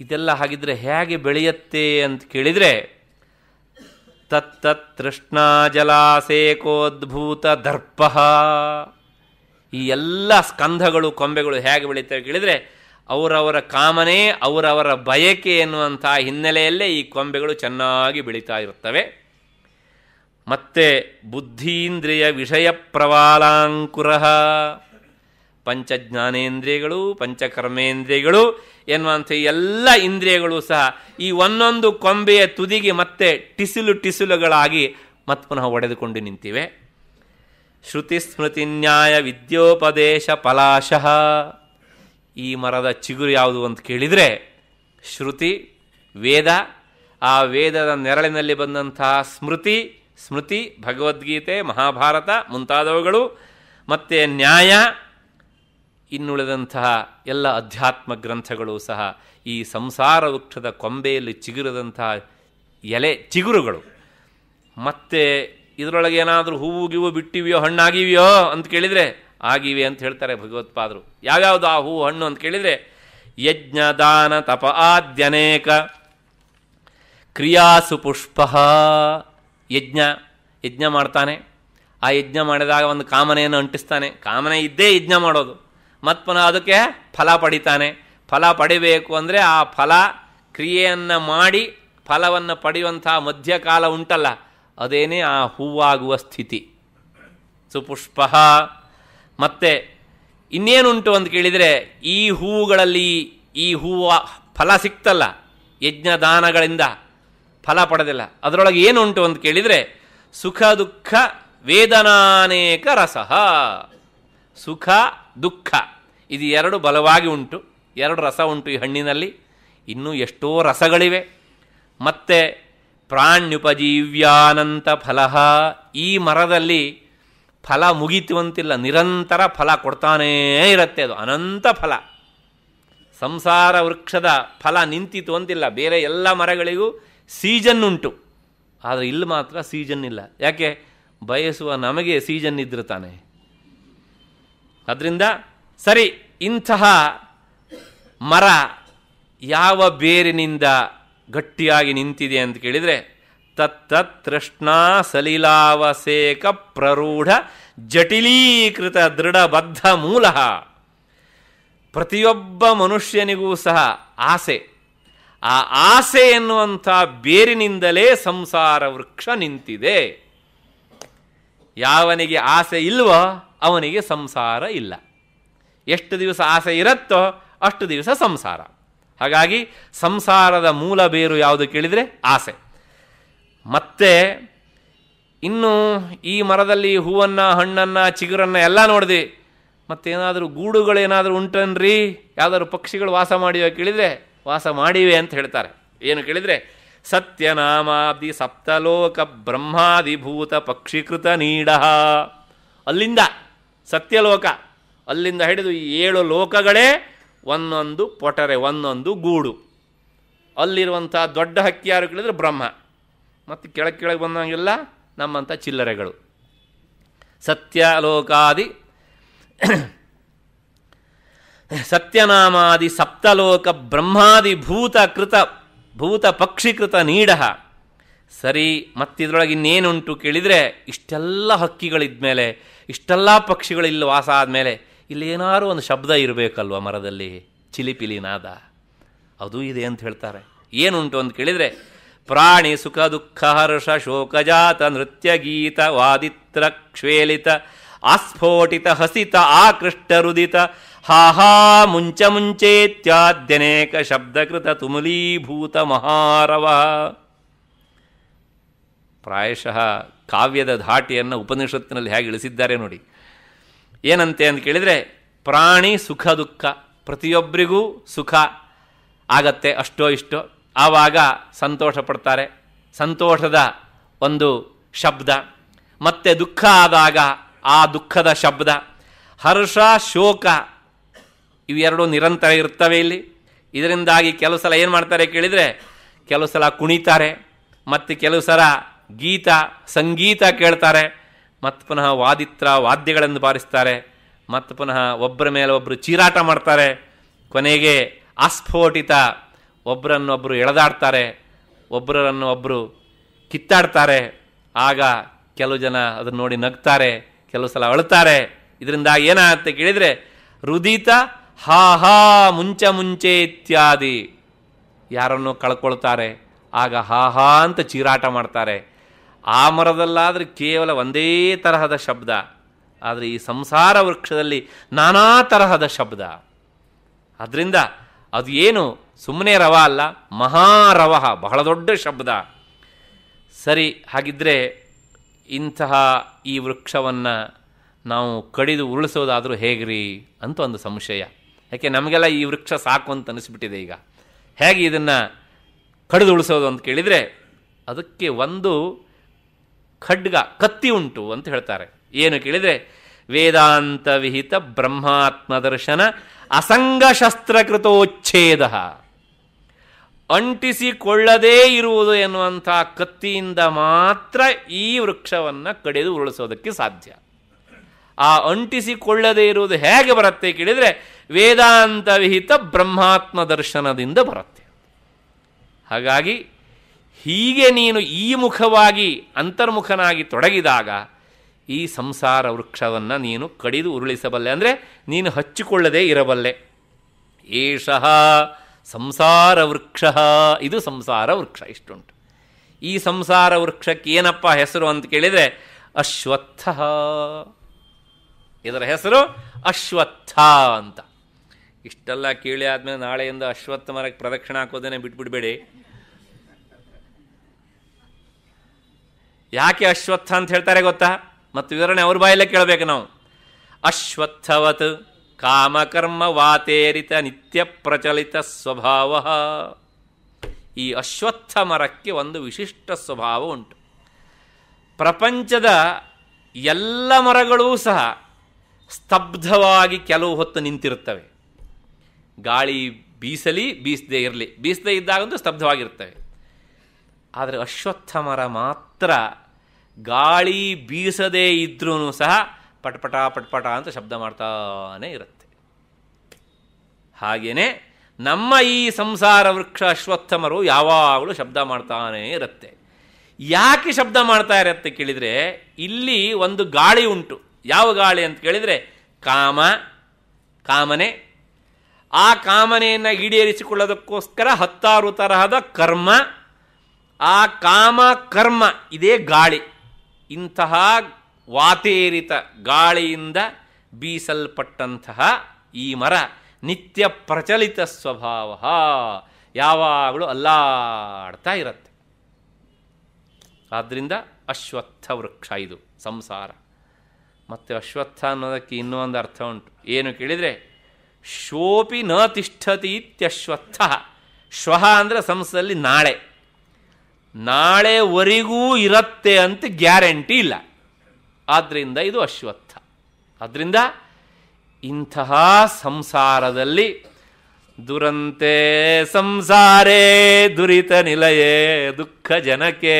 ಇದೆಲ್ಲ ಹಾಗಿದ್ರೆ ಹೇಗೆ ಬೆಳೆಯುತ್ತೆ ಅಂತ ಕೇಳಿದರೆ ತತ್ತತ್ ತೃಷ್ಣಾ ಜಲಾಸೇಕೋದ್ಭೂತ ದರ್ಪ ಈ ಎಲ್ಲ ಸ್ಕಂಧಗಳು ಕೊಂಬೆಗಳು ಹೇಗೆ ಬೆಳೀತವೆ ಕೇಳಿದರೆ ಅವರವರ ಕಾಮನೆ ಅವರವರ ಬಯಕೆ ಎನ್ನುವಂಥ ಹಿನ್ನೆಲೆಯಲ್ಲೇ ಈ ಕೊಂಬೆಗಳು ಚೆನ್ನಾಗಿ ಬೆಳೀತಾ ಇರುತ್ತವೆ ಮತ್ತೆ ಬುದ್ಧೀಂದ್ರಿಯ ವಿಷಯ ಪ್ರವಾಲಾಂಕುರ ಪಂಚಜ್ಞಾನೇಂದ್ರಿಯಗಳು ಪಂಚಕರ್ಮೇಂದ್ರಿಯಗಳು ಎನ್ನುವಂಥ ಎಲ್ಲ ಇಂದ್ರಿಯಗಳು ಸಹ ಈ ಒಂದೊಂದು ಕೊಂಬೆಯ ತುದಿಗೆ ಮತ್ತೆ ಟಿಸಿಲು ಟಿಸಿಲುಗಳಾಗಿ ಮತ್ತೆ ಪುನಃ ಒಡೆದುಕೊಂಡು ನಿಂತಿವೆ ಶ್ರುತಿ ಸ್ಮೃತಿ ನ್ಯಾಯ ವಿದ್ಯೋಪದೇಶ ಪಲಾಶಃ ಈ ಮರದ ಚಿಗುರು ಯಾವುದು ಅಂತ ಕೇಳಿದರೆ ಶ್ರುತಿ ವೇದ ಆ ವೇದದ ನೆರಳಿನಲ್ಲಿ ಬಂದಂತಹ ಸ್ಮೃತಿ ಸ್ಮೃತಿ ಭಗವದ್ಗೀತೆ ಮಹಾಭಾರತ ಮುಂತಾದವುಗಳು ಮತ್ತು ನ್ಯಾಯ ಇನ್ನುಳಿದಂತಹ ಎಲ್ಲ ಅಧ್ಯಾತ್ಮ ಗ್ರಂಥಗಳು ಸಹ ಈ ಸಂಸಾರ ವೃಕ್ಷದ ಕೊಂಬೆಯಲ್ಲಿ ಚಿಗುರದಂತಹ ಎಲೆ ಚಿಗುರುಗಳು ಮತ್ತೆ ಇದರೊಳಗೆ ಏನಾದರೂ ಹೂವು ಗಿವು ಬಿಟ್ಟಿವೆಯೋ ಹಣ್ಣಾಗಿವೆಯೋ ಅಂತ ಕೇಳಿದರೆ ಆಗಿವೆ ಅಂತ ಹೇಳ್ತಾರೆ ಭಗವತ್ಪಾದರು ಯಾವ್ಯಾವುದು ಆ ಹೂವು ಹಣ್ಣು ಅಂತ ಕೇಳಿದರೆ ಯಜ್ಞ ದಾನ ತಪ ಆದ್ಯನೇಕ ಕ್ರಿಯಾಸು ಪುಷ್ಪ ಯಜ್ಞ ಯಜ್ಞ ಮಾಡ್ತಾನೆ ಆ ಯಜ್ಞ ಮಾಡಿದಾಗ ಒಂದು ಕಾಮನೆಯನ್ನು ಅಂಟಿಸ್ತಾನೆ ಕಾಮನೆ ಇದ್ದೇ ಯಜ್ಞ ಮಾಡೋದು ಮತ್ತು ಪುನಃ ಅದಕ್ಕೆ ಫಲ ಪಡಿತಾನೆ ಫಲ ಪಡಿಬೇಕು ಅಂದರೆ ಆ ಫಲ ಕ್ರಿಯೆಯನ್ನು ಮಾಡಿ ಫಲವನ್ನು ಪಡೆಯುವಂಥ ಮಧ್ಯಕಾಲ ಉಂಟಲ್ಲ ಅದೇನೇ ಆ ಹೂವಾಗುವ ಸ್ಥಿತಿ ಸುಪುಷ್ಪ ಮತ್ತು ಇನ್ನೇನುಂಟು ಅಂತ ಕೇಳಿದರೆ ಈ ಹೂವುಗಳಲ್ಲಿ ಈ ಹೂವು ಫಲ ಸಿಕ್ತಲ್ಲ ಯಜ್ಞದಾನಗಳಿಂದ ಫಲ ಪಡೆದಿಲ್ಲ ಅದರೊಳಗೆ ಏನುಂಟು ಅಂತ ಕೇಳಿದರೆ ಸುಖ ದುಃಖ ವೇದನಾನೇಕ ರಸ ಸುಖ ದುಃಖ ಇದು ಎರಡು ಬಲವಾಗಿ ಉಂಟು ಎರಡು ರಸ ಉಂಟು ಈ ಹಣ್ಣಿನಲ್ಲಿ ಇನ್ನೂ ಎಷ್ಟೋ ರಸಗಳಿವೆ ಮತ್ತು ಪ್ರಾಣ್ಯುಪಜೀವ್ಯಾನಂತ ಫಲಹ ಈ ಮರದಲ್ಲಿ ಫಲ ಮುಗಿತುವಂತಿಲ್ಲ ನಿರಂತರ ಫಲ ಕೊಡ್ತಾನೇ ಇರುತ್ತೆ ಅದು ಅನಂತ ಫಲ ಸಂಸಾರ ವೃಕ್ಷದ ಫಲ ನಿಂತಿತು ಅಂತಿಲ್ಲ ಬೇರೆ ಎಲ್ಲ ಮರಗಳಿಗೂ ಸೀಜನ್ ಉಂಟು ಆದರೆ ಇಲ್ಲಿ ಮಾತ್ರ ಸೀಜನ್ ಇಲ್ಲ ಯಾಕೆ ಬಯಸುವ ನಮಗೆ ಸೀಜನ್ ಇದ್ದಿರ್ತಾನೆ ಅದರಿಂದ ಸರಿ ಇಂತಹ ಮರ ಯಾವ ಬೇರಿನಿಂದ ಗಟ್ಟಿಯಾಗಿ ನಿಂತಿದೆ ಅಂತ ಕೇಳಿದರೆ ತತ್ತೃಷ್ಣಾ ಸಲಿಲಾವಸೇಕ ಪ್ರರೂಢ ಜಟಿಲೀಕೃತ ದೃಢಬದ್ಧ ಮೂಲ ಪ್ರತಿಯೊಬ್ಬ ಮನುಷ್ಯನಿಗೂ ಸಹ ಆಸೆ ಆ ಆಸೆ ಎನ್ನುವಂಥ ಬೇರಿನಿಂದಲೇ ಸಂಸಾರ ವೃಕ್ಷ ನಿಂತಿದೆ ಯಾವನಿಗೆ ಆಸೆ ಇಲ್ವೋ ಅವನಿಗೆ ಸಂಸಾರ ಇಲ್ಲ ಎಷ್ಟು ದಿವಸ ಆಸೆ ಇರುತ್ತೋ ಅಷ್ಟು ದಿವಸ ಸಂಸಾರ ಹಾಗಾಗಿ ಸಂಸಾರದ ಮೂಲ ಬೇರು ಯಾವುದು ಕೇಳಿದರೆ ಆಸೆ ಮತ್ತೆ ಇನ್ನು ಈ ಮರದಲ್ಲಿ ಹೂವನ್ನು ಹಣ್ಣನ್ನು ಚಿಗುರನ್ನು ಎಲ್ಲ ನೋಡಿದೆ ಮತ್ತೇನಾದರೂ ಗೂಡುಗಳೇನಾದರೂ ಉಂಟನ್ರಿ ಯಾವುದಾದ್ರೂ ಪಕ್ಷಿಗಳು ವಾಸ ಮಾಡಿವೆ ಕೇಳಿದರೆ ವಾಸ ಮಾಡಿವೆ ಅಂತ ಹೇಳ್ತಾರೆ ಏನು ಕೇಳಿದರೆ ಸತ್ಯನಾಮಾಬ್ದಿ ಸಪ್ತಲೋಕ ಬ್ರಹ್ಮಾದಿಭೂತ ಪಕ್ಷಿಕೃತ ನೀಡ ಅಲ್ಲಿಂದ ಸತ್ಯಲೋಕ ಅಲ್ಲಿಂದ ಹಿಡಿದು ಏಳು ಲೋಕಗಳೇ ಒಂದೊಂದು ಪೊಟರೆ ಒಂದೊಂದು ಗೂಡು ಅಲ್ಲಿರುವಂಥ ದೊಡ್ಡ ಹಕ್ಕಿ ಯಾರು ಕೇಳಿದ್ರೆ ಬ್ರಹ್ಮ ಮತ್ತು ಕೆಳಗೆ ಕೆಳಗೆ ಬಂದಂಗೆಲ್ಲ ನಮ್ಮಂಥ ಚಿಲ್ಲರೆಗಳು ಸತ್ಯಲೋಕಾದಿ ಸತ್ಯನಾಮಾದಿ ಸಪ್ತಲೋಕ ಬ್ರಹ್ಮಾದಿ ಭೂತ ಕೃತ ಭೂತ ಪಕ್ಷಿಕೃತ ನೀಡ ಸರಿ ಮತ್ತಿದ್ರೊಳಗೆ ಇನ್ನೇನುಂಟು ಕೇಳಿದರೆ ಇಷ್ಟೆಲ್ಲ ಹಕ್ಕಿಗಳಿದ್ಮೇಲೆ ಇಷ್ಟೆಲ್ಲ ಪಕ್ಷಿಗಳಿಲ್ಲಿ ವಾಸ ಆದಮೇಲೆ ಇಲ್ಲಿ ಏನಾದರೂ ಒಂದು ಶಬ್ದ ಇರಬೇಕಲ್ವ ಮರದಲ್ಲಿ ಚಿಲಿಪಿಲಿ ನಾದ ಅದು ಇದೆ ಅಂತ ಹೇಳ್ತಾರೆ ಏನುಂಟು ಅಂತ ಕೇಳಿದರೆ ಪ್ರಾಣಿ ಸುಖ ದುಃಖ ಹರ್ಷ ಶೋಕಜಾತ ನೃತ್ಯ ಗೀತ ವಾದಿತ್ರ ಕ್ಷೇಲಿತ ಆಸ್ಫೋಟಿತ ಹಸಿತ ಆಕೃಷ್ಟ ರುದಿತ ಹಾಹಾ ಮುಂಚ ಮುಂಚೇತ್ಯಾದ್ಯನೇಕ ಶಬ್ದಕೃತ ತುಮಲೀಭೂತ ಮಹಾರವ ಪ್ರಾಯಶಃ ಕಾವ್ಯದ ಧಾಟಿಯನ್ನು ಉಪನಿಷತ್ತಿನಲ್ಲಿ ಹೇಗೆ ಇಳಿಸಿದ್ದಾರೆ ನೋಡಿ ಏನಂತೆ ಅಂತ ಕೇಳಿದರೆ ಪ್ರಾಣಿ ಸುಖ ದುಃಖ ಪ್ರತಿಯೊಬ್ಬರಿಗೂ ಸುಖ ಆಗತ್ತೆ ಅಷ್ಟೋ ಇಷ್ಟೋ ಆವಾಗ ಸಂತೋಷ ಪಡ್ತಾರೆ ಸಂತೋಷದ ಒಂದು ಶಬ್ದ ಮತ್ತೆ ದುಃಖ ಆದಾಗ ಆ ದುಃಖದ ಶಬ್ದ ಹರ್ಷ ಶೋಕ ಇವೆರಡೂ ನಿರಂತರ ಇರ್ತವೆ ಇಲ್ಲಿ ಇದರಿಂದಾಗಿ ಕೆಲವು ಸಲ ಏನು ಮಾಡ್ತಾರೆ ಕೇಳಿದರೆ ಕೆಲವು ಸಲ ಕುಣಿತಾರೆ ಮತ್ತು ಕೆಲವು ಸಲ ಗೀತ ಸಂಗೀತ ಕೇಳ್ತಾರೆ ಮತ್ತು ಪುನಃ ವಾದಿತ್ರ ವಾದ್ಯಗಳನ್ನು ಬಾರಿಸ್ತಾರೆ ಮತ್ತು ಪುನಃ ಒಬ್ಬರ ಮೇಲೆ ಒಬ್ಬರು ಚೀರಾಟ ಮಾಡ್ತಾರೆ ಕೊನೆಗೆ ಆಸ್ಫೋಟಿತ ಒಬ್ಬರನ್ನೊಬ್ಬರು ಎಳೆದಾಡ್ತಾರೆ ಒಬ್ಬರನ್ನು ಒಬ್ಬರು ಕಿತ್ತಾಡ್ತಾರೆ ಆಗ ಕೆಲವು ಜನ ಅದನ್ನು ನೋಡಿ ನಗ್ತಾರೆ ಕೆಲವು ಸಲ ಅಳುತ್ತಾರೆ ಇದರಿಂದ ಏನಾಗುತ್ತೆ ಕೇಳಿದರೆ ರುದಿತ ಹಾ ಹಾ ಮುಂಚ ಮುಂಚೆ ಇತ್ಯಾದಿ ಯಾರನ್ನು ಕಳ್ಕೊಳ್ತಾರೆ ಆಗ ಹಾ ಹಾ ಅಂತ ಚೀರಾಟ ಮಾಡ್ತಾರೆ ಆ ಮರದಲ್ಲಾದರೆ ಕೇವಲ ಒಂದೇ ತರಹದ ಶಬ್ದ ಆದರೆ ಈ ಸಂಸಾರ ವೃಕ್ಷದಲ್ಲಿ ನಾನಾ ತರಹದ ಶಬ್ದ ಅದರಿಂದ ಅದು ಏನು ಸುಮ್ಮನೆ ರವ ಅಲ್ಲ ಮಹಾರವ ಬಹಳ ದೊಡ್ಡ ಶಬ್ದ ಸರಿ ಹಾಗಿದ್ದರೆ ಇಂತಹ ಈ ವೃಕ್ಷವನ್ನು ನಾವು ಕಡಿದು ಉರುಳಿಸೋದಾದರೂ ಹೇಗ್ರಿ ಅಂತ ಒಂದು ಸಂಶಯ ಯಾಕೆ ನಮಗೆಲ್ಲ ಈ ವೃಕ್ಷ ಸಾಕು ಅಂತ ಅನಿಸ್ಬಿಟ್ಟಿದೆ ಈಗ ಹೇಗೆ ಇದನ್ನು ಕಡಿದು ಉಳಿಸೋದು ಅಂತ ಕೇಳಿದರೆ ಅದಕ್ಕೆ ಒಂದು ಖಡ್ಗ ಕತ್ತಿ ಉಂಟು ಅಂತ ಹೇಳ್ತಾರೆ ಏನು ಕೇಳಿದರೆ ವೇದಾಂತ ವಿಹಿತ ಬ್ರಹ್ಮಾತ್ಮ ದರ್ಶನ ಅಸಂಗ ಶಸ್ತ್ರಕೃತೋಚ್ಛೇದ ಅಂಟಿಸಿಕೊಳ್ಳದೇ ಇರುವುದು ಎನ್ನುವಂಥ ಕತ್ತಿಯಿಂದ ಮಾತ್ರ ಈ ವೃಕ್ಷವನ್ನು ಕಡಿದು ಉರುಳಿಸೋದಕ್ಕೆ ಸಾಧ್ಯ ಆ ಅಂಟಿಸಿಕೊಳ್ಳದೇ ಇರುವುದು ಹೇಗೆ ಬರುತ್ತೆ ಕೇಳಿದರೆ ವೇದಾಂತ ವಿಹಿತ ಬ್ರಹ್ಮಾತ್ಮ ದರ್ಶನದಿಂದ ಬರುತ್ತೆ ಹಾಗಾಗಿ ಹೀಗೆ ನೀನು ಈ ಮುಖವಾಗಿ ಅಂತರ್ಮುಖನಾಗಿ ತೊಡಗಿದಾಗ ಈ ಸಂಸಾರ ವೃಕ್ಷವನ್ನು ನೀನು ಕಡಿದು ಉರುಳಿಸಬಲ್ಲೆ ಅಂದರೆ ನೀನು ಹಚ್ಚಿಕೊಳ್ಳದೇ ಇರಬಲ್ಲೆ ಏಷ ಸಂಸಾರ ವೃಕ್ಷ ಇದು ಸಂಸಾರ ವೃಕ್ಷ ಇಷ್ಟುಂಟು ಈ ಸಂಸಾರ ವೃಕ್ಷಕ್ಕೆ ಏನಪ್ಪ ಹೆಸರು ಅಂತ ಕೇಳಿದರೆ ಅಶ್ವತ್ಥ ಇದರ ಹೆಸರು ಅಶ್ವತ್ಥ ಅಂತ ಇಷ್ಟೆಲ್ಲ ಕೇಳಿ ಆದಮೇಲೆ ನಾಳೆಯಿಂದ ಅಶ್ವತ್ಥ ಮರಕ್ಕೆ ಪ್ರದಕ್ಷಿಣೆ ಹಾಕೋದೇನೆ ಬಿಟ್ಬಿಡ್ಬೇಡಿ ಯಾಕೆ ಅಶ್ವತ್ಥ ಅಂತ ಹೇಳ್ತಾರೆ ಗೊತ್ತಾ ಮತ್ತು ವಿವರಣೆ ಅವ್ರ ಬಾಯಲ್ಲೇ ಕೇಳಬೇಕು ನಾವು ಅಶ್ವತ್ಥವತ್ ಕಾಮಕರ್ಮ ವಾತೇರಿತ ನಿತ್ಯ ಪ್ರಚಲಿತ ಸ್ವಭಾವ ಈ ಅಶ್ವತ್ಥ ಮರಕ್ಕೆ ಒಂದು ವಿಶಿಷ್ಟ ಸ್ವಭಾವ ಉಂಟು ಪ್ರಪಂಚದ ಎಲ್ಲ ಮರಗಳೂ ಸಹ ಸ್ತಬ್ಧವಾಗಿ ಕೆಲವು ಹೊತ್ತು ನಿಂತಿರುತ್ತವೆ ಗಾಳಿ ಬೀಸಲಿ ಬೀಸದೇ ಇರಲಿ ಬೀಸದೇ ಇದ್ದಾಗಂತೂ ಸ್ತಬ್ಧವಾಗಿರ್ತವೆ ಆದರೆ ಅಶ್ವತ್ಥ ಮರ ಮಾತ್ರ ಗಾಳಿ ಬೀಸದೇ ಇದ್ರೂ ಸಹ ಪಟಪಟ ಪಟಪಟ ಅಂತ ಶಬ್ದ ಮಾಡ್ತಾನೇ ಇರುತ್ತೆ ಹಾಗೆಯೇ ನಮ್ಮ ಈ ಸಂಸಾರ ವೃಕ್ಷ ಅಶ್ವತ್ಥಮರು ಯಾವಾಗಲೂ ಶಬ್ದ ಮಾಡ್ತಾನೇ ಇರುತ್ತೆ ಯಾಕೆ ಶಬ್ದ ಮಾಡ್ತಾ ಇರುತ್ತೆ ಕೇಳಿದರೆ ಇಲ್ಲಿ ಒಂದು ಗಾಳಿ ಉಂಟು ಯಾವ ಗಾಳಿ ಅಂತ ಕೇಳಿದರೆ ಕಾಮ ಕಾಮನೆ ಆ ಕಾಮನೆಯನ್ನು ಈಡೇರಿಸಿಕೊಳ್ಳೋದಕ್ಕೋಸ್ಕರ ಹತ್ತಾರು ತರಹದ ಕರ್ಮ ಆ ಕಾಮ ಕರ್ಮ ಇದೇ ಗಾಳಿ ಇಂತಹ ವಾತೇರಿತ ಗಾಳಿಯಿಂದ ಬೀಸಲ್ಪಟ್ಟಂತಹ ಈ ಮರ ನಿತ್ಯ ಪ್ರಚಲಿತ ಸ್ವಭಾವ ಯಾವಾಗಲೂ ಅಲ್ಲಾಡ್ತಾ ಇರತ್ತೆ ಆದ್ದರಿಂದ ಅಶ್ವತ್ಥ ವೃಕ್ಷ ಇದು ಸಂಸಾರ ಮತ್ತು ಅಶ್ವತ್ಥ ಅನ್ನೋದಕ್ಕೆ ಇನ್ನೂ ಒಂದು ಅರ್ಥ ಉಂಟು ಏನು ಕೇಳಿದರೆ ಶೋಪಿ ನ ತಿಷ್ಠತಿ ಇತ್ಯಶ್ವತ್ಥ ಶ್ವಃ ಅಂದರೆ ಸಂಸದಲ್ಲಿ ನಾಳೆ ನಾಳೆವರೆಗೂ ಇರತ್ತೆ ಅಂತ ಗ್ಯಾರಂಟಿ ಇಲ್ಲ ಆದ್ದರಿಂದ ಇದು ಅಶ್ವತ್ಥ ಆದ್ದರಿಂದ ಇಂತಹ ಸಂಸಾರದಲ್ಲಿ ದುರಂತೆ ಸಂಸಾರೇ ದುರಿತ ನಿಲಯೇ ದುಃಖ ಜನಕೇ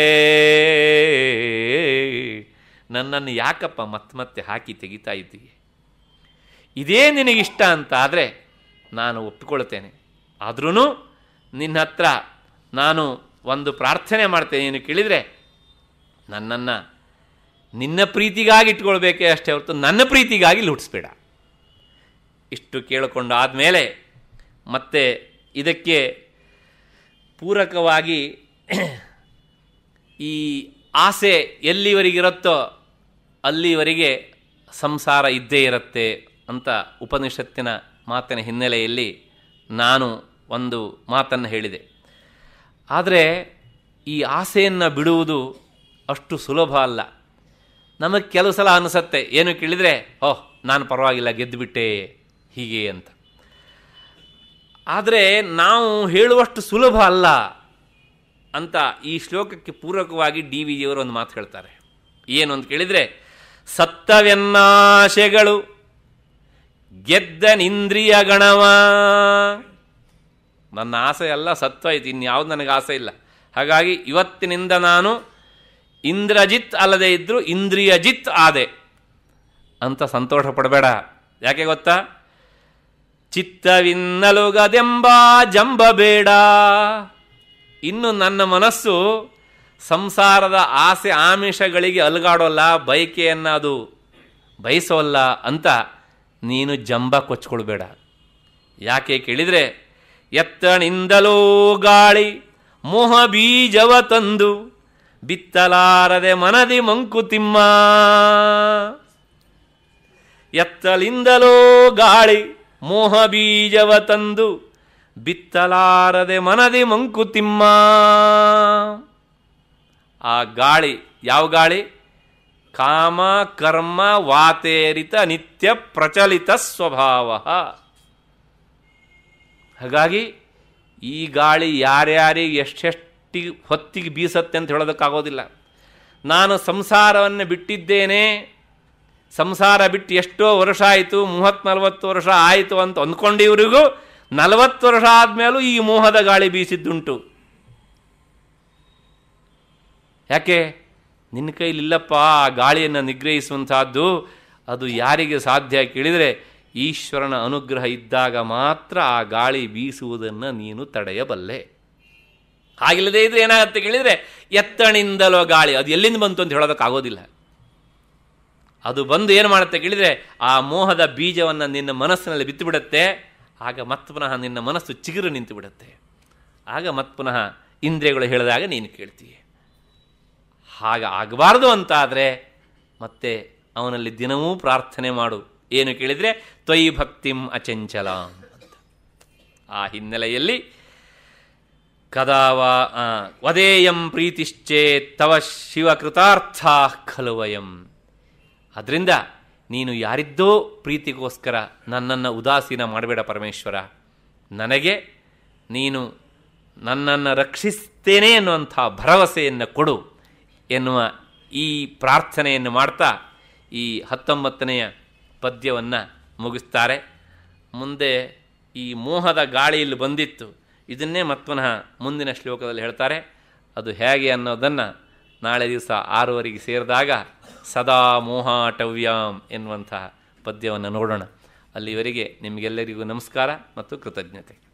ನನ್ನನ್ನು ಯಾಕಪ್ಪ ಮತ್ತೆ ಮತ್ತೆ ಹಾಕಿ ತೆಗಿತಾ ಇದ್ದೀಯ ಇದೇ ನಿನಗಿಷ್ಟ ಅಂತ ಆದರೆ ನಾನು ಒಪ್ಪಿಕೊಳ್ತೇನೆ ಆದ್ರೂ ನಿನ್ನ ಹತ್ರ ನಾನು ಒಂದು ಪ್ರಾರ್ಥನೆ ಮಾಡ್ತೇನೆ ನೀನು ಕೇಳಿದರೆ ನನ್ನನ್ನು ನಿನ್ನ ಪ್ರೀತಿಗಾಗಿ ಇಟ್ಕೊಳ್ಬೇಕೇ ಅಷ್ಟೇ ಹೊರತು ನನ್ನ ಪ್ರೀತಿಗಾಗಿ ಲುಟ್ಸ್ಬೇಡ ಇಷ್ಟು ಆದಮೇಲೆ ಮತ್ತೆ ಇದಕ್ಕೆ ಪೂರಕವಾಗಿ ಈ ಆಸೆ ಎಲ್ಲಿವರೆಗಿರುತ್ತೋ ಅಲ್ಲಿವರೆಗೆ ಸಂಸಾರ ಇದ್ದೇ ಇರುತ್ತೆ ಅಂತ ಉಪನಿಷತ್ತಿನ ಮಾತಿನ ಹಿನ್ನೆಲೆಯಲ್ಲಿ ನಾನು ಒಂದು ಮಾತನ್ನು ಹೇಳಿದೆ ಆದರೆ ಈ ಆಸೆಯನ್ನು ಬಿಡುವುದು ಅಷ್ಟು ಸುಲಭ ಅಲ್ಲ ನಮಗೆ ಕೆಲವು ಸಲ ಅನಿಸತ್ತೆ ಏನು ಕೇಳಿದರೆ ಓಹ್ ನಾನು ಪರವಾಗಿಲ್ಲ ಗೆದ್ದುಬಿಟ್ಟೆ ಹೀಗೆ ಅಂತ ಆದರೆ ನಾವು ಹೇಳುವಷ್ಟು ಸುಲಭ ಅಲ್ಲ ಅಂತ ಈ ಶ್ಲೋಕಕ್ಕೆ ಪೂರಕವಾಗಿ ಡಿ ವಿ ಜಿಯವರು ಒಂದು ಮಾತು ಹೇಳ್ತಾರೆ ಏನು ಅಂತ ಕೇಳಿದರೆ ಸತ್ತವೆನ್ನಾಶೆಗಳು ಗೆದ್ದನಿಂದ್ರಿಯ ಗಣವಾ ನನ್ನ ಆಸೆ ಎಲ್ಲ ಐತಿ ಇನ್ಯಾವುದು ನನಗೆ ಆಸೆ ಇಲ್ಲ ಹಾಗಾಗಿ ಇವತ್ತಿನಿಂದ ನಾನು ಇಂದ್ರಜಿತ್ ಅಲ್ಲದೆ ಇದ್ದರೂ ಇಂದ್ರಿಯಜಿತ್ ಆದೆ ಅಂತ ಸಂತೋಷ ಪಡಬೇಡ ಯಾಕೆ ಗೊತ್ತಾ ಚಿತ್ತವಿನ್ನಲುಗದೆಂಬ ಜಂಬ ಬೇಡ ಇನ್ನು ನನ್ನ ಮನಸ್ಸು ಸಂಸಾರದ ಆಸೆ ಆಮಿಷಗಳಿಗೆ ಅಲುಗಾಡೋಲ್ಲ ಬಯಕೆಯನ್ನು ಅದು ಬಯಸೋಲ್ಲ ಅಂತ ನೀನು ಜಂಬ ಕೊಚ್ಕೊಳ್ಬೇಡ ಯಾಕೆ ಕೇಳಿದರೆ ಎತ್ತಣಿಂದಲೋ ಗಾಳಿ ಮೋಹ ಬೀಜವ ತಂದು ಬಿತ್ತಲಾರದೆ ಮನದಿ ಮಂಕುತಿಮ್ಮ ಎತ್ತಲಿಂದಲೋ ಗಾಳಿ ಮೋಹ ಬೀಜವ ತಂದು ಬಿತ್ತಲಾರದೆ ಮನದಿ ಮಂಕುತಿಮ್ಮ ಆ ಗಾಳಿ ಯಾವ ಗಾಳಿ ಕಾಮ ಕರ್ಮ ವಾತೇರಿತ ನಿತ್ಯ ಪ್ರಚಲಿತ ಸ್ವಭಾವ ಹಾಗಾಗಿ ಈ ಗಾಳಿ ಯಾರ್ಯಾರಿಗೆ ಎಷ್ಟೆಷ್ಟಿಗೆ ಹೊತ್ತಿಗೆ ಬೀಸತ್ತೆ ಅಂತ ಹೇಳೋದಕ್ಕಾಗೋದಿಲ್ಲ ನಾನು ಸಂಸಾರವನ್ನು ಬಿಟ್ಟಿದ್ದೇನೆ ಸಂಸಾರ ಬಿಟ್ಟು ಎಷ್ಟೋ ವರ್ಷ ಆಯಿತು ಮೂವತ್ತು ನಲವತ್ತು ವರ್ಷ ಆಯಿತು ಅಂತ ಅಂದ್ಕೊಂಡಿವರಿಗೂ ನಲವತ್ತು ವರ್ಷ ಆದಮೇಲೂ ಈ ಮೋಹದ ಗಾಳಿ ಬೀಸಿದ್ದುಂಟು ಯಾಕೆ ನಿನ್ನ ಕೈಲಿಲ್ಲಪ್ಪ ಆ ಗಾಳಿಯನ್ನು ನಿಗ್ರಹಿಸುವಂತಹದ್ದು ಅದು ಯಾರಿಗೆ ಸಾಧ್ಯ ಕೇಳಿದರೆ ಈಶ್ವರನ ಅನುಗ್ರಹ ಇದ್ದಾಗ ಮಾತ್ರ ಆ ಗಾಳಿ ಬೀಸುವುದನ್ನು ನೀನು ತಡೆಯಬಲ್ಲೆ ಹಾಗಿಲ್ಲದೇ ಇದ್ರೆ ಏನಾಗುತ್ತೆ ಕೇಳಿದರೆ ಎತ್ತಣಿಂದಲೋ ಗಾಳಿ ಅದು ಎಲ್ಲಿಂದ ಬಂತು ಅಂತ ಹೇಳೋದಕ್ಕಾಗೋದಿಲ್ಲ ಅದು ಬಂದು ಏನು ಮಾಡುತ್ತೆ ಕೇಳಿದರೆ ಆ ಮೋಹದ ಬೀಜವನ್ನು ನಿನ್ನ ಮನಸ್ಸಿನಲ್ಲಿ ಬಿತ್ತು ಆಗ ಮತ್ ಪುನಃ ನಿನ್ನ ಮನಸ್ಸು ಚಿಗುರು ನಿಂತು ಬಿಡುತ್ತೆ ಆಗ ಮತ್ ಪುನಃ ಇಂದ್ರಿಯಗಳು ಹೇಳಿದಾಗ ನೀನು ಕೇಳ್ತೀಯ ಹಾಗ ಆಗಬಾರ್ದು ಅಂತಾದರೆ ಮತ್ತೆ ಅವನಲ್ಲಿ ದಿನವೂ ಪ್ರಾರ್ಥನೆ ಮಾಡು ಏನು ಕೇಳಿದರೆ ತ್ವಯ್ ಭಕ್ತಿಂ ಅಚಂಚಲ ಅಂತ ಆ ಹಿನ್ನೆಲೆಯಲ್ಲಿ ಕದಾವ ವದೇಯಂ ಪ್ರೀತಿಶ್ಚೇ ತವ ಶಿವ ಖಲು ವಯಂ ಅದರಿಂದ ನೀನು ಯಾರಿದ್ದೋ ಪ್ರೀತಿಗೋಸ್ಕರ ನನ್ನನ್ನು ಉದಾಸೀನ ಮಾಡಬೇಡ ಪರಮೇಶ್ವರ ನನಗೆ ನೀನು ನನ್ನನ್ನು ರಕ್ಷಿಸ್ತೇನೆ ಎನ್ನುವಂಥ ಭರವಸೆಯನ್ನು ಕೊಡು ಎನ್ನುವ ಈ ಪ್ರಾರ್ಥನೆಯನ್ನು ಮಾಡ್ತಾ ಈ ಹತ್ತೊಂಬತ್ತನೆಯ ಪದ್ಯವನ್ನು ಮುಗಿಸ್ತಾರೆ ಮುಂದೆ ಈ ಮೋಹದ ಗಾಳಿಯಲ್ಲಿ ಬಂದಿತ್ತು ಇದನ್ನೇ ಮತ್ಪುನಃ ಮುಂದಿನ ಶ್ಲೋಕದಲ್ಲಿ ಹೇಳ್ತಾರೆ ಅದು ಹೇಗೆ ಅನ್ನೋದನ್ನು ನಾಳೆ ದಿವಸ ಆರೂವರೆಗೆ ಸೇರಿದಾಗ ಸದಾ ಮೋಹಾಟವ್ಯಾಂ ಎನ್ನುವಂತಹ ಪದ್ಯವನ್ನು ನೋಡೋಣ ಅಲ್ಲಿವರೆಗೆ ನಿಮಗೆಲ್ಲರಿಗೂ ನಮಸ್ಕಾರ ಮತ್ತು ಕೃತಜ್ಞತೆ